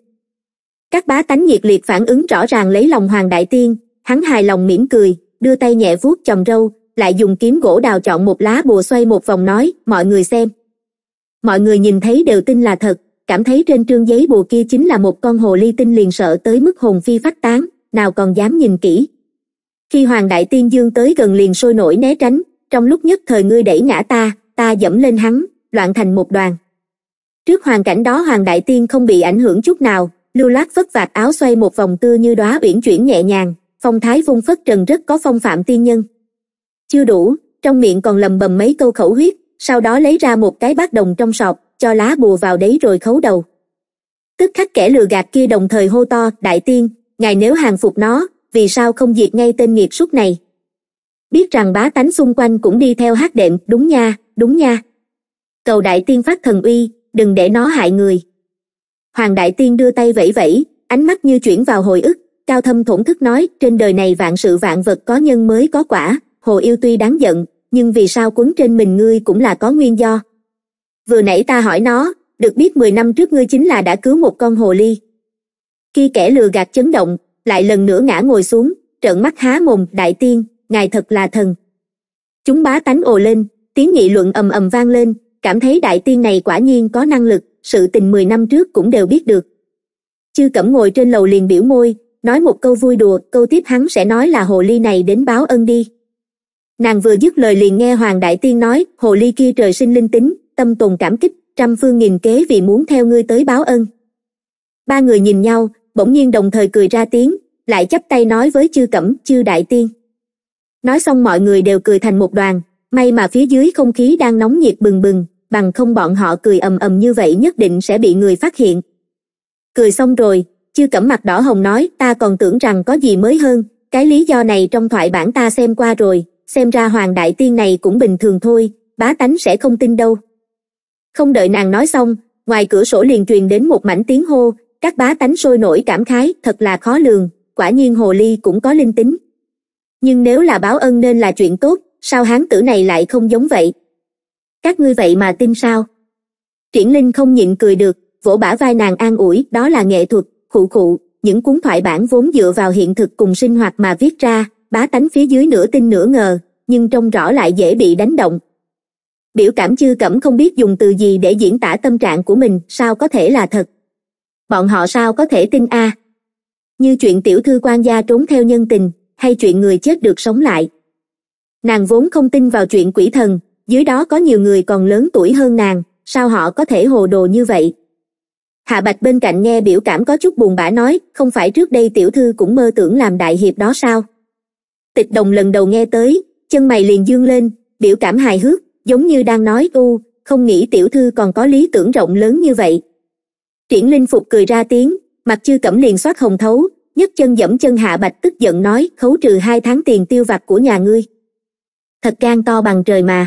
các bá tánh nhiệt liệt phản ứng rõ ràng lấy lòng hoàng đại tiên hắn hài lòng mỉm cười đưa tay nhẹ vuốt chồng râu lại dùng kiếm gỗ đào chọn một lá bùa xoay một vòng nói mọi người xem mọi người nhìn thấy đều tin là thật cảm thấy trên trương giấy bùa kia chính là một con hồ ly tinh liền sợ tới mức hồn phi phách tán nào còn dám nhìn kỹ khi hoàng đại tiên dương tới gần liền sôi nổi né tránh trong lúc nhất thời ngươi đẩy ngã ta ta dẫm lên hắn loạn thành một đoàn trước hoàn cảnh đó hoàng đại tiên không bị ảnh hưởng chút nào lưu lát vất vạt áo xoay một vòng tưa như đóa uyển chuyển nhẹ nhàng phong thái vung phất trần rất có phong phạm tiên nhân chưa đủ trong miệng còn lầm bầm mấy câu khẩu huyết sau đó lấy ra một cái bát đồng trong sọt cho lá bùa vào đấy rồi khấu đầu tức khắc kẻ lừa gạt kia đồng thời hô to đại tiên ngài nếu hàng phục nó vì sao không diệt ngay tên nghiệt súc này biết rằng bá tánh xung quanh cũng đi theo hát đệm đúng nha đúng nha cầu đại tiên phát thần uy đừng để nó hại người hoàng đại tiên đưa tay vẫy vẫy ánh mắt như chuyển vào hồi ức cao thâm thổn thức nói trên đời này vạn sự vạn vật có nhân mới có quả hồ yêu tuy đáng giận nhưng vì sao cuốn trên mình ngươi cũng là có nguyên do vừa nãy ta hỏi nó được biết mười năm trước ngươi chính là đã cứu một con hồ ly khi kẻ lừa gạt chấn động lại lần nữa ngã ngồi xuống trợn mắt há mồm đại tiên ngài thật là thần chúng bá tánh ồ lên tiếng nghị luận ầm ầm vang lên cảm thấy đại tiên này quả nhiên có năng lực sự tình mười năm trước cũng đều biết được chư cẩm ngồi trên lầu liền biểu môi nói một câu vui đùa câu tiếp hắn sẽ nói là hồ ly này đến báo ân đi nàng vừa dứt lời liền nghe hoàng đại tiên nói hồ ly kia trời sinh linh tính tâm tồn cảm kích trăm phương nghìn kế vì muốn theo ngươi tới báo ân ba người nhìn nhau bỗng nhiên đồng thời cười ra tiếng lại chắp tay nói với chư cẩm chư đại tiên nói xong mọi người đều cười thành một đoàn may mà phía dưới không khí đang nóng nhiệt bừng bừng bằng không bọn họ cười ầm ầm như vậy nhất định sẽ bị người phát hiện cười xong rồi chư cẩm mặt đỏ hồng nói ta còn tưởng rằng có gì mới hơn cái lý do này trong thoại bản ta xem qua rồi xem ra hoàng đại tiên này cũng bình thường thôi bá tánh sẽ không tin đâu không đợi nàng nói xong ngoài cửa sổ liền truyền đến một mảnh tiếng hô các bá tánh sôi nổi cảm khái thật là khó lường quả nhiên hồ ly cũng có linh tính nhưng nếu là báo ân nên là chuyện tốt sao hán tử này lại không giống vậy các ngươi vậy mà tin sao triển linh không nhịn cười được vỗ bả vai nàng an ủi đó là nghệ thuật khụ khụ những cuốn thoại bản vốn dựa vào hiện thực cùng sinh hoạt mà viết ra bá tánh phía dưới nửa tin nửa ngờ nhưng trông rõ lại dễ bị đánh động biểu cảm chư cẩm không biết dùng từ gì để diễn tả tâm trạng của mình sao có thể là thật bọn họ sao có thể tin a như chuyện tiểu thư quan gia trốn theo nhân tình hay chuyện người chết được sống lại nàng vốn không tin vào chuyện quỷ thần dưới đó có nhiều người còn lớn tuổi hơn nàng sao họ có thể hồ đồ như vậy hạ bạch bên cạnh nghe biểu cảm có chút buồn bã nói không phải trước đây tiểu thư cũng mơ tưởng làm đại hiệp đó sao tịch đồng lần đầu nghe tới chân mày liền dương lên biểu cảm hài hước giống như đang nói u không nghĩ tiểu thư còn có lý tưởng rộng lớn như vậy triển linh phục cười ra tiếng mặt chư cẩm liền soát hồng thấu nhấc chân dẫm chân hạ bạch tức giận nói khấu trừ hai tháng tiền tiêu vặt của nhà ngươi thật gan to bằng trời mà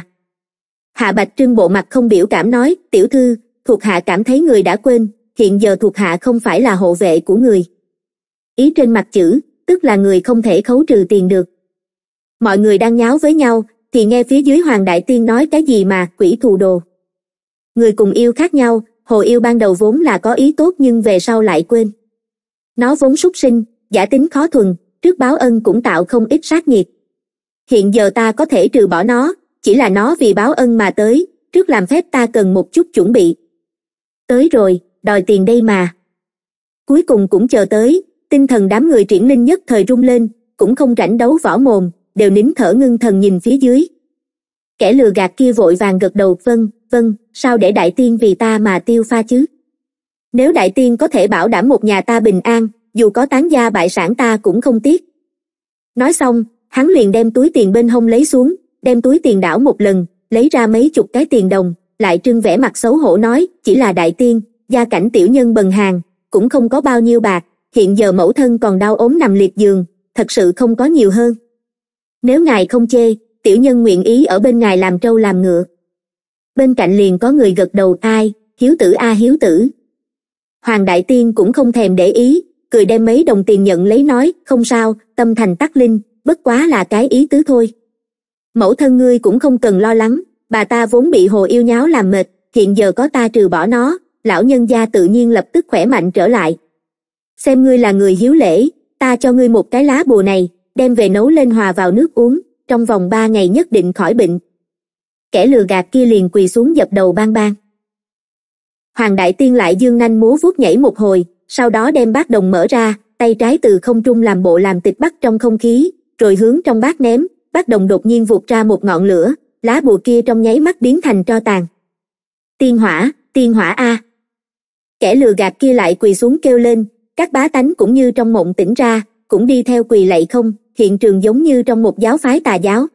hạ bạch trưng bộ mặt không biểu cảm nói tiểu thư thuộc hạ cảm thấy người đã quên hiện giờ thuộc hạ không phải là hộ vệ của người ý trên mặt chữ tức là người không thể khấu trừ tiền được mọi người đang nháo với nhau thì nghe phía dưới hoàng đại tiên nói cái gì mà quỷ thù đồ người cùng yêu khác nhau hồ yêu ban đầu vốn là có ý tốt nhưng về sau lại quên nó vốn súc sinh giả tính khó thuần trước báo ân cũng tạo không ít sát nghiệp hiện giờ ta có thể trừ bỏ nó chỉ là nó vì báo ân mà tới trước làm phép ta cần một chút chuẩn bị tới rồi đòi tiền đây mà cuối cùng cũng chờ tới tinh thần đám người triển linh nhất thời rung lên cũng không rảnh đấu võ mồm đều nín thở ngưng thần nhìn phía dưới kẻ lừa gạt kia vội vàng gật đầu vâng vâng sao để đại tiên vì ta mà tiêu pha chứ nếu đại tiên có thể bảo đảm một nhà ta bình an dù có tán gia bại sản ta cũng không tiếc nói xong hắn liền đem túi tiền bên hông lấy xuống đem túi tiền đảo một lần lấy ra mấy chục cái tiền đồng lại trưng vẻ mặt xấu hổ nói chỉ là đại tiên gia cảnh tiểu nhân bần hàng cũng không có bao nhiêu bạc hiện giờ mẫu thân còn đau ốm nằm liệt giường thật sự không có nhiều hơn nếu ngài không chê tiểu nhân nguyện ý ở bên ngài làm trâu làm ngựa bên cạnh liền có người gật đầu ai hiếu tử a hiếu tử hoàng đại tiên cũng không thèm để ý cười đem mấy đồng tiền nhận lấy nói không sao tâm thành tắc linh bất quá là cái ý tứ thôi mẫu thân ngươi cũng không cần lo lắng bà ta vốn bị hồ yêu nháo làm mệt hiện giờ có ta trừ bỏ nó lão nhân gia tự nhiên lập tức khỏe mạnh trở lại xem ngươi là người hiếu lễ ta cho ngươi một cái lá bùa này đem về nấu lên hòa vào nước uống trong vòng ba ngày nhất định khỏi bệnh kẻ lừa gạt kia liền quỳ xuống dập đầu bang bang hoàng đại tiên lại dương nanh múa vuốt nhảy một hồi sau đó đem bát đồng mở ra tay trái từ không trung làm bộ làm tịch bắt trong không khí rồi hướng trong bát ném bát đồng đột nhiên vụt ra một ngọn lửa lá bùa kia trong nháy mắt biến thành tro tàn tiên hỏa tiên hỏa a kẻ lừa gạt kia lại quỳ xuống kêu lên các bá tánh cũng như trong mộng tỉnh ra cũng đi theo quỳ lạy không hiện trường giống như trong một giáo phái tà giáo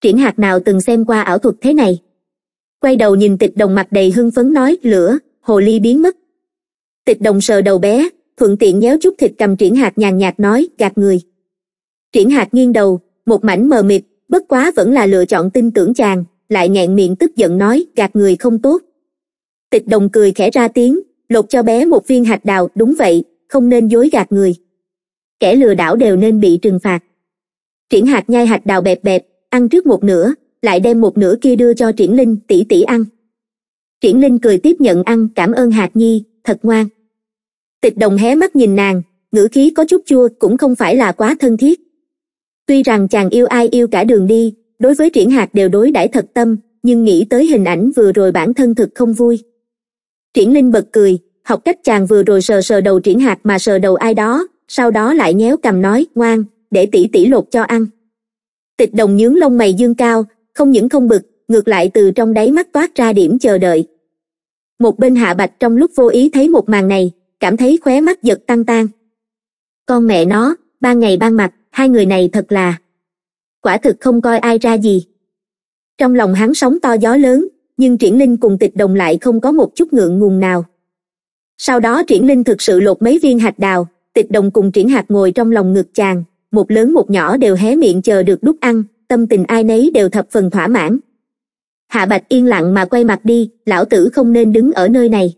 triển hạt nào từng xem qua ảo thuật thế này quay đầu nhìn tịch đồng mặt đầy hưng phấn nói lửa hồ ly biến mất tịch đồng sờ đầu bé thuận tiện nhéo chút thịt cầm triển hạt nhàn nhạt nói gạt người triển hạt nghiêng đầu một mảnh mờ mịt bất quá vẫn là lựa chọn tin tưởng chàng lại nghẹn miệng tức giận nói gạt người không tốt tịch đồng cười khẽ ra tiếng lột cho bé một viên hạt đào đúng vậy không nên dối gạt người kẻ lừa đảo đều nên bị trừng phạt. Triển hạt nhai hạt đào bẹp bẹp, ăn trước một nửa, lại đem một nửa kia đưa cho Triển Linh tỷ tỷ ăn. Triển Linh cười tiếp nhận ăn cảm ơn hạt nhi, thật ngoan. Tịch đồng hé mắt nhìn nàng, ngữ khí có chút chua cũng không phải là quá thân thiết. Tuy rằng chàng yêu ai yêu cả đường đi, đối với triển hạt đều đối đãi thật tâm, nhưng nghĩ tới hình ảnh vừa rồi bản thân thực không vui. Triển Linh bật cười, học cách chàng vừa rồi sờ sờ đầu triển hạt mà sờ đầu ai đó, sau đó lại nhéo cầm nói ngoan để tỷ tỷ lột cho ăn tịch đồng nhướng lông mày dương cao không những không bực ngược lại từ trong đáy mắt toát ra điểm chờ đợi một bên hạ bạch trong lúc vô ý thấy một màn này cảm thấy khóe mắt giật tăng tan con mẹ nó ban ngày ban mặt hai người này thật là quả thực không coi ai ra gì trong lòng hắn sóng to gió lớn nhưng triển linh cùng tịch đồng lại không có một chút ngượng ngùng nào sau đó triển linh thực sự lột mấy viên hạch đào tịch đồng cùng triển hạt ngồi trong lòng ngực chàng một lớn một nhỏ đều hé miệng chờ được đút ăn tâm tình ai nấy đều thập phần thỏa mãn hạ bạch yên lặng mà quay mặt đi lão tử không nên đứng ở nơi này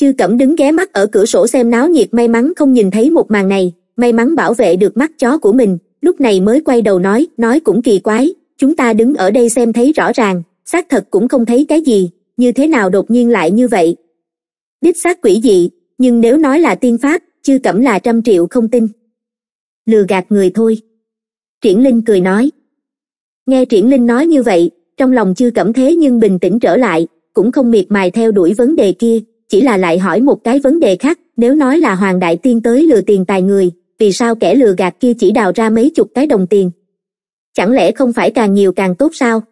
chư cẩm đứng ghé mắt ở cửa sổ xem náo nhiệt may mắn không nhìn thấy một màn này may mắn bảo vệ được mắt chó của mình lúc này mới quay đầu nói nói cũng kỳ quái chúng ta đứng ở đây xem thấy rõ ràng xác thật cũng không thấy cái gì như thế nào đột nhiên lại như vậy đích xác quỷ dị nhưng nếu nói là tiên pháp chư cẩm là trăm triệu không tin lừa gạt người thôi triển linh cười nói nghe triển linh nói như vậy trong lòng chư cẩm thế nhưng bình tĩnh trở lại cũng không miệt mài theo đuổi vấn đề kia chỉ là lại hỏi một cái vấn đề khác nếu nói là hoàng đại tiên tới lừa tiền tài người vì sao kẻ lừa gạt kia chỉ đào ra mấy chục cái đồng tiền chẳng lẽ không phải càng nhiều càng tốt sao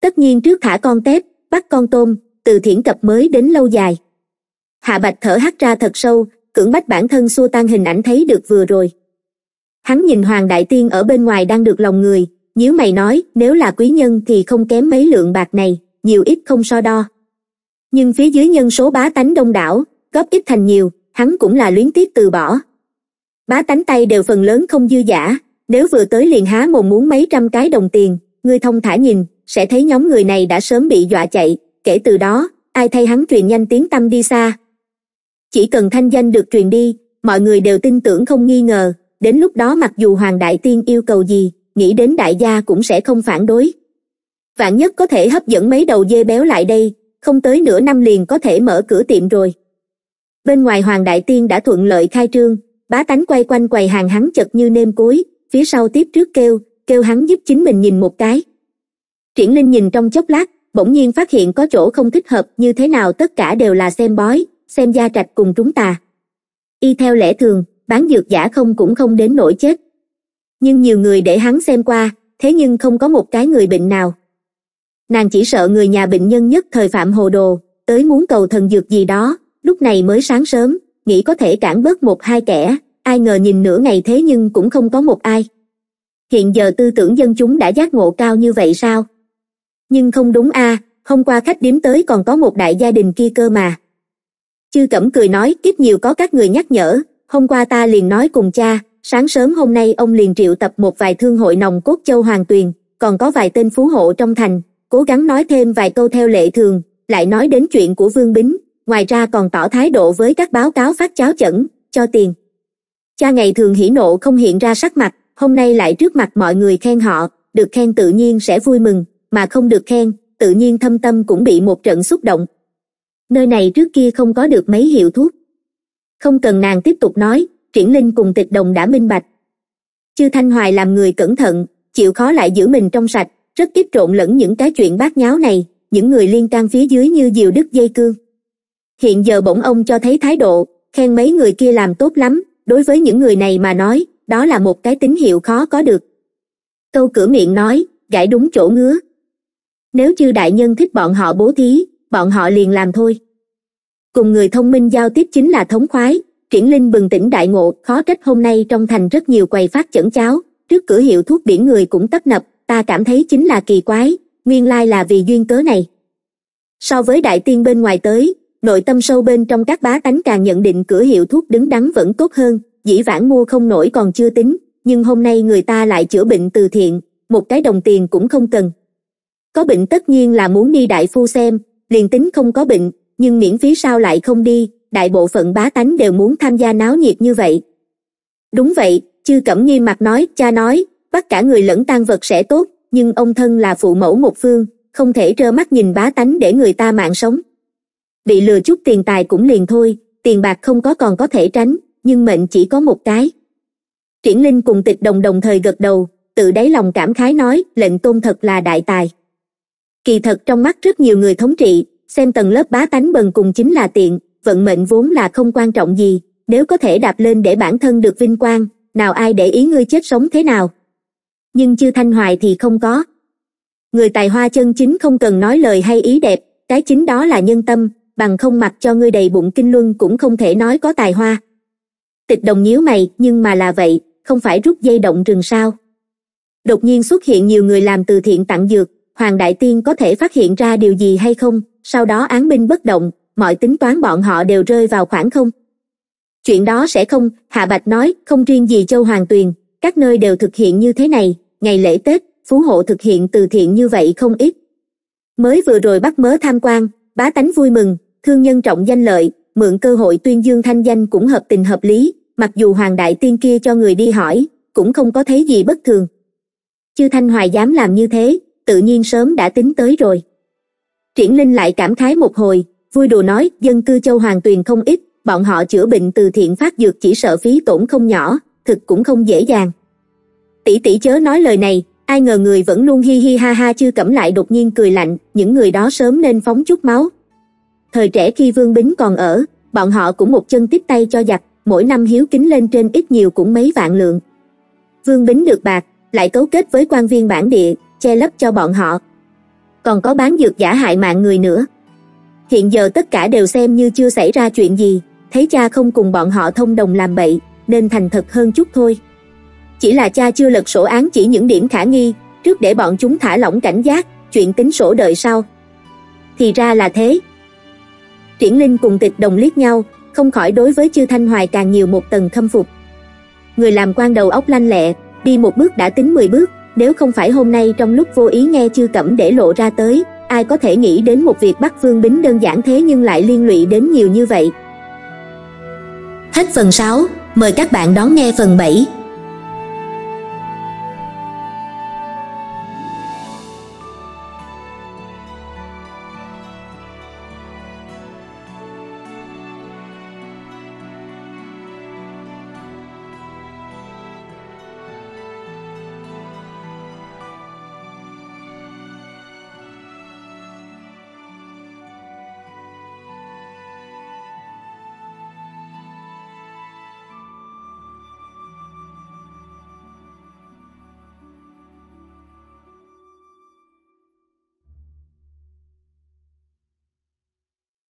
tất nhiên trước thả con tép bắt con tôm từ thiển cập mới đến lâu dài hạ bạch thở hắt ra thật sâu cưỡng bách bản thân xua tan hình ảnh thấy được vừa rồi. Hắn nhìn Hoàng Đại Tiên ở bên ngoài đang được lòng người, nếu mày nói nếu là quý nhân thì không kém mấy lượng bạc này, nhiều ít không so đo. Nhưng phía dưới nhân số bá tánh đông đảo, góp ít thành nhiều, hắn cũng là luyến tiếc từ bỏ. Bá tánh tay đều phần lớn không dư giả, nếu vừa tới liền há mồm muốn mấy trăm cái đồng tiền, người thông thả nhìn, sẽ thấy nhóm người này đã sớm bị dọa chạy, kể từ đó, ai thay hắn truyền nhanh tiếng tâm đi xa, chỉ cần thanh danh được truyền đi mọi người đều tin tưởng không nghi ngờ đến lúc đó mặc dù hoàng đại tiên yêu cầu gì nghĩ đến đại gia cũng sẽ không phản đối vạn nhất có thể hấp dẫn mấy đầu dê béo lại đây không tới nửa năm liền có thể mở cửa tiệm rồi bên ngoài hoàng đại tiên đã thuận lợi khai trương bá tánh quay quanh quầy hàng hắn chật như nêm cối phía sau tiếp trước kêu kêu hắn giúp chính mình nhìn một cái triển linh nhìn trong chốc lát bỗng nhiên phát hiện có chỗ không thích hợp như thế nào tất cả đều là xem bói xem gia trạch cùng chúng ta. Y theo lẽ thường, bán dược giả không cũng không đến nỗi chết. Nhưng nhiều người để hắn xem qua, thế nhưng không có một cái người bệnh nào. Nàng chỉ sợ người nhà bệnh nhân nhất thời phạm hồ đồ, tới muốn cầu thần dược gì đó, lúc này mới sáng sớm, nghĩ có thể cản bớt một hai kẻ, ai ngờ nhìn nửa ngày thế nhưng cũng không có một ai. Hiện giờ tư tưởng dân chúng đã giác ngộ cao như vậy sao? Nhưng không đúng a hôm qua khách điếm tới còn có một đại gia đình kia cơ mà chư cẩm cười nói kiếp nhiều có các người nhắc nhở hôm qua ta liền nói cùng cha sáng sớm hôm nay ông liền triệu tập một vài thương hội nòng cốt châu hoàng tuyền còn có vài tên phú hộ trong thành cố gắng nói thêm vài câu theo lệ thường lại nói đến chuyện của vương bính ngoài ra còn tỏ thái độ với các báo cáo phát cháo chẩn cho tiền cha ngày thường hỉ nộ không hiện ra sắc mặt hôm nay lại trước mặt mọi người khen họ được khen tự nhiên sẽ vui mừng mà không được khen tự nhiên thâm tâm cũng bị một trận xúc động nơi này trước kia không có được mấy hiệu thuốc không cần nàng tiếp tục nói triển linh cùng tịch đồng đã minh bạch chư thanh hoài làm người cẩn thận chịu khó lại giữ mình trong sạch rất ít trộn lẫn những cái chuyện bát nháo này những người liên can phía dưới như diều đứt dây cương hiện giờ bỗng ông cho thấy thái độ khen mấy người kia làm tốt lắm đối với những người này mà nói đó là một cái tín hiệu khó có được câu cửa miệng nói gãi đúng chỗ ngứa nếu chư đại nhân thích bọn họ bố thí bọn họ liền làm thôi cùng người thông minh giao tiếp chính là thống khoái triển linh bừng tỉnh đại ngộ khó trách hôm nay trong thành rất nhiều quầy phát chẩn cháo trước cửa hiệu thuốc biển người cũng tấp nập ta cảm thấy chính là kỳ quái nguyên lai là vì duyên cớ này so với đại tiên bên ngoài tới nội tâm sâu bên trong các bá tánh càng nhận định cửa hiệu thuốc đứng đắn vẫn tốt hơn dĩ vãng mua không nổi còn chưa tính nhưng hôm nay người ta lại chữa bệnh từ thiện một cái đồng tiền cũng không cần có bệnh tất nhiên là muốn đi đại phu xem liền tính không có bệnh nhưng miễn phí sao lại không đi đại bộ phận bá tánh đều muốn tham gia náo nhiệt như vậy đúng vậy chư cẩm nghi mặt nói cha nói bắt cả người lẫn tan vật sẽ tốt nhưng ông thân là phụ mẫu một phương không thể trơ mắt nhìn bá tánh để người ta mạng sống bị lừa chút tiền tài cũng liền thôi tiền bạc không có còn có thể tránh nhưng mệnh chỉ có một cái triển linh cùng tịch đồng đồng thời gật đầu tự đáy lòng cảm khái nói lệnh tôn thật là đại tài kỳ thật trong mắt rất nhiều người thống trị xem tầng lớp bá tánh bần cùng chính là tiện vận mệnh vốn là không quan trọng gì nếu có thể đạp lên để bản thân được vinh quang nào ai để ý ngươi chết sống thế nào nhưng chư thanh hoài thì không có người tài hoa chân chính không cần nói lời hay ý đẹp cái chính đó là nhân tâm bằng không mặc cho ngươi đầy bụng kinh luân cũng không thể nói có tài hoa tịch đồng nhíu mày nhưng mà là vậy không phải rút dây động rừng sao đột nhiên xuất hiện nhiều người làm từ thiện tặng dược Hoàng Đại Tiên có thể phát hiện ra điều gì hay không, sau đó án binh bất động, mọi tính toán bọn họ đều rơi vào khoảng không. Chuyện đó sẽ không, Hạ Bạch nói, không riêng gì Châu Hoàng Tuyền, các nơi đều thực hiện như thế này, ngày lễ Tết, Phú Hộ thực hiện từ thiện như vậy không ít. Mới vừa rồi bắt mớ tham quan, bá tánh vui mừng, thương nhân trọng danh lợi, mượn cơ hội tuyên dương thanh danh cũng hợp tình hợp lý, mặc dù Hoàng Đại Tiên kia cho người đi hỏi, cũng không có thấy gì bất thường. Chư Thanh Hoài dám làm như thế, tự nhiên sớm đã tính tới rồi triển linh lại cảm khái một hồi vui đùa nói dân cư châu hoàng tuyền không ít bọn họ chữa bệnh từ thiện phát dược chỉ sợ phí tổn không nhỏ thực cũng không dễ dàng tỷ tỷ chớ nói lời này ai ngờ người vẫn luôn hi hi ha ha chưa cẩm lại đột nhiên cười lạnh những người đó sớm nên phóng chút máu thời trẻ khi vương bính còn ở bọn họ cũng một chân tiếp tay cho giặc mỗi năm hiếu kính lên trên ít nhiều cũng mấy vạn lượng vương bính được bạc lại cấu kết với quan viên bản địa che lấp cho bọn họ còn có bán dược giả hại mạng người nữa hiện giờ tất cả đều xem như chưa xảy ra chuyện gì thấy cha không cùng bọn họ thông đồng làm bậy nên thành thật hơn chút thôi chỉ là cha chưa lật sổ án chỉ những điểm khả nghi trước để bọn chúng thả lỏng cảnh giác chuyện tính sổ đợi sau thì ra là thế triển linh cùng tịch đồng liếc nhau không khỏi đối với chư thanh hoài càng nhiều một tầng khâm phục người làm quan đầu óc lanh lẹ đi một bước đã tính mười bước nếu không phải hôm nay trong lúc vô ý nghe chư cẩm để lộ ra tới ai có thể nghĩ đến một việc bắt vương bính đơn giản thế nhưng lại liên lụy đến nhiều như vậy hết phần 6 mời các bạn đón nghe phần 7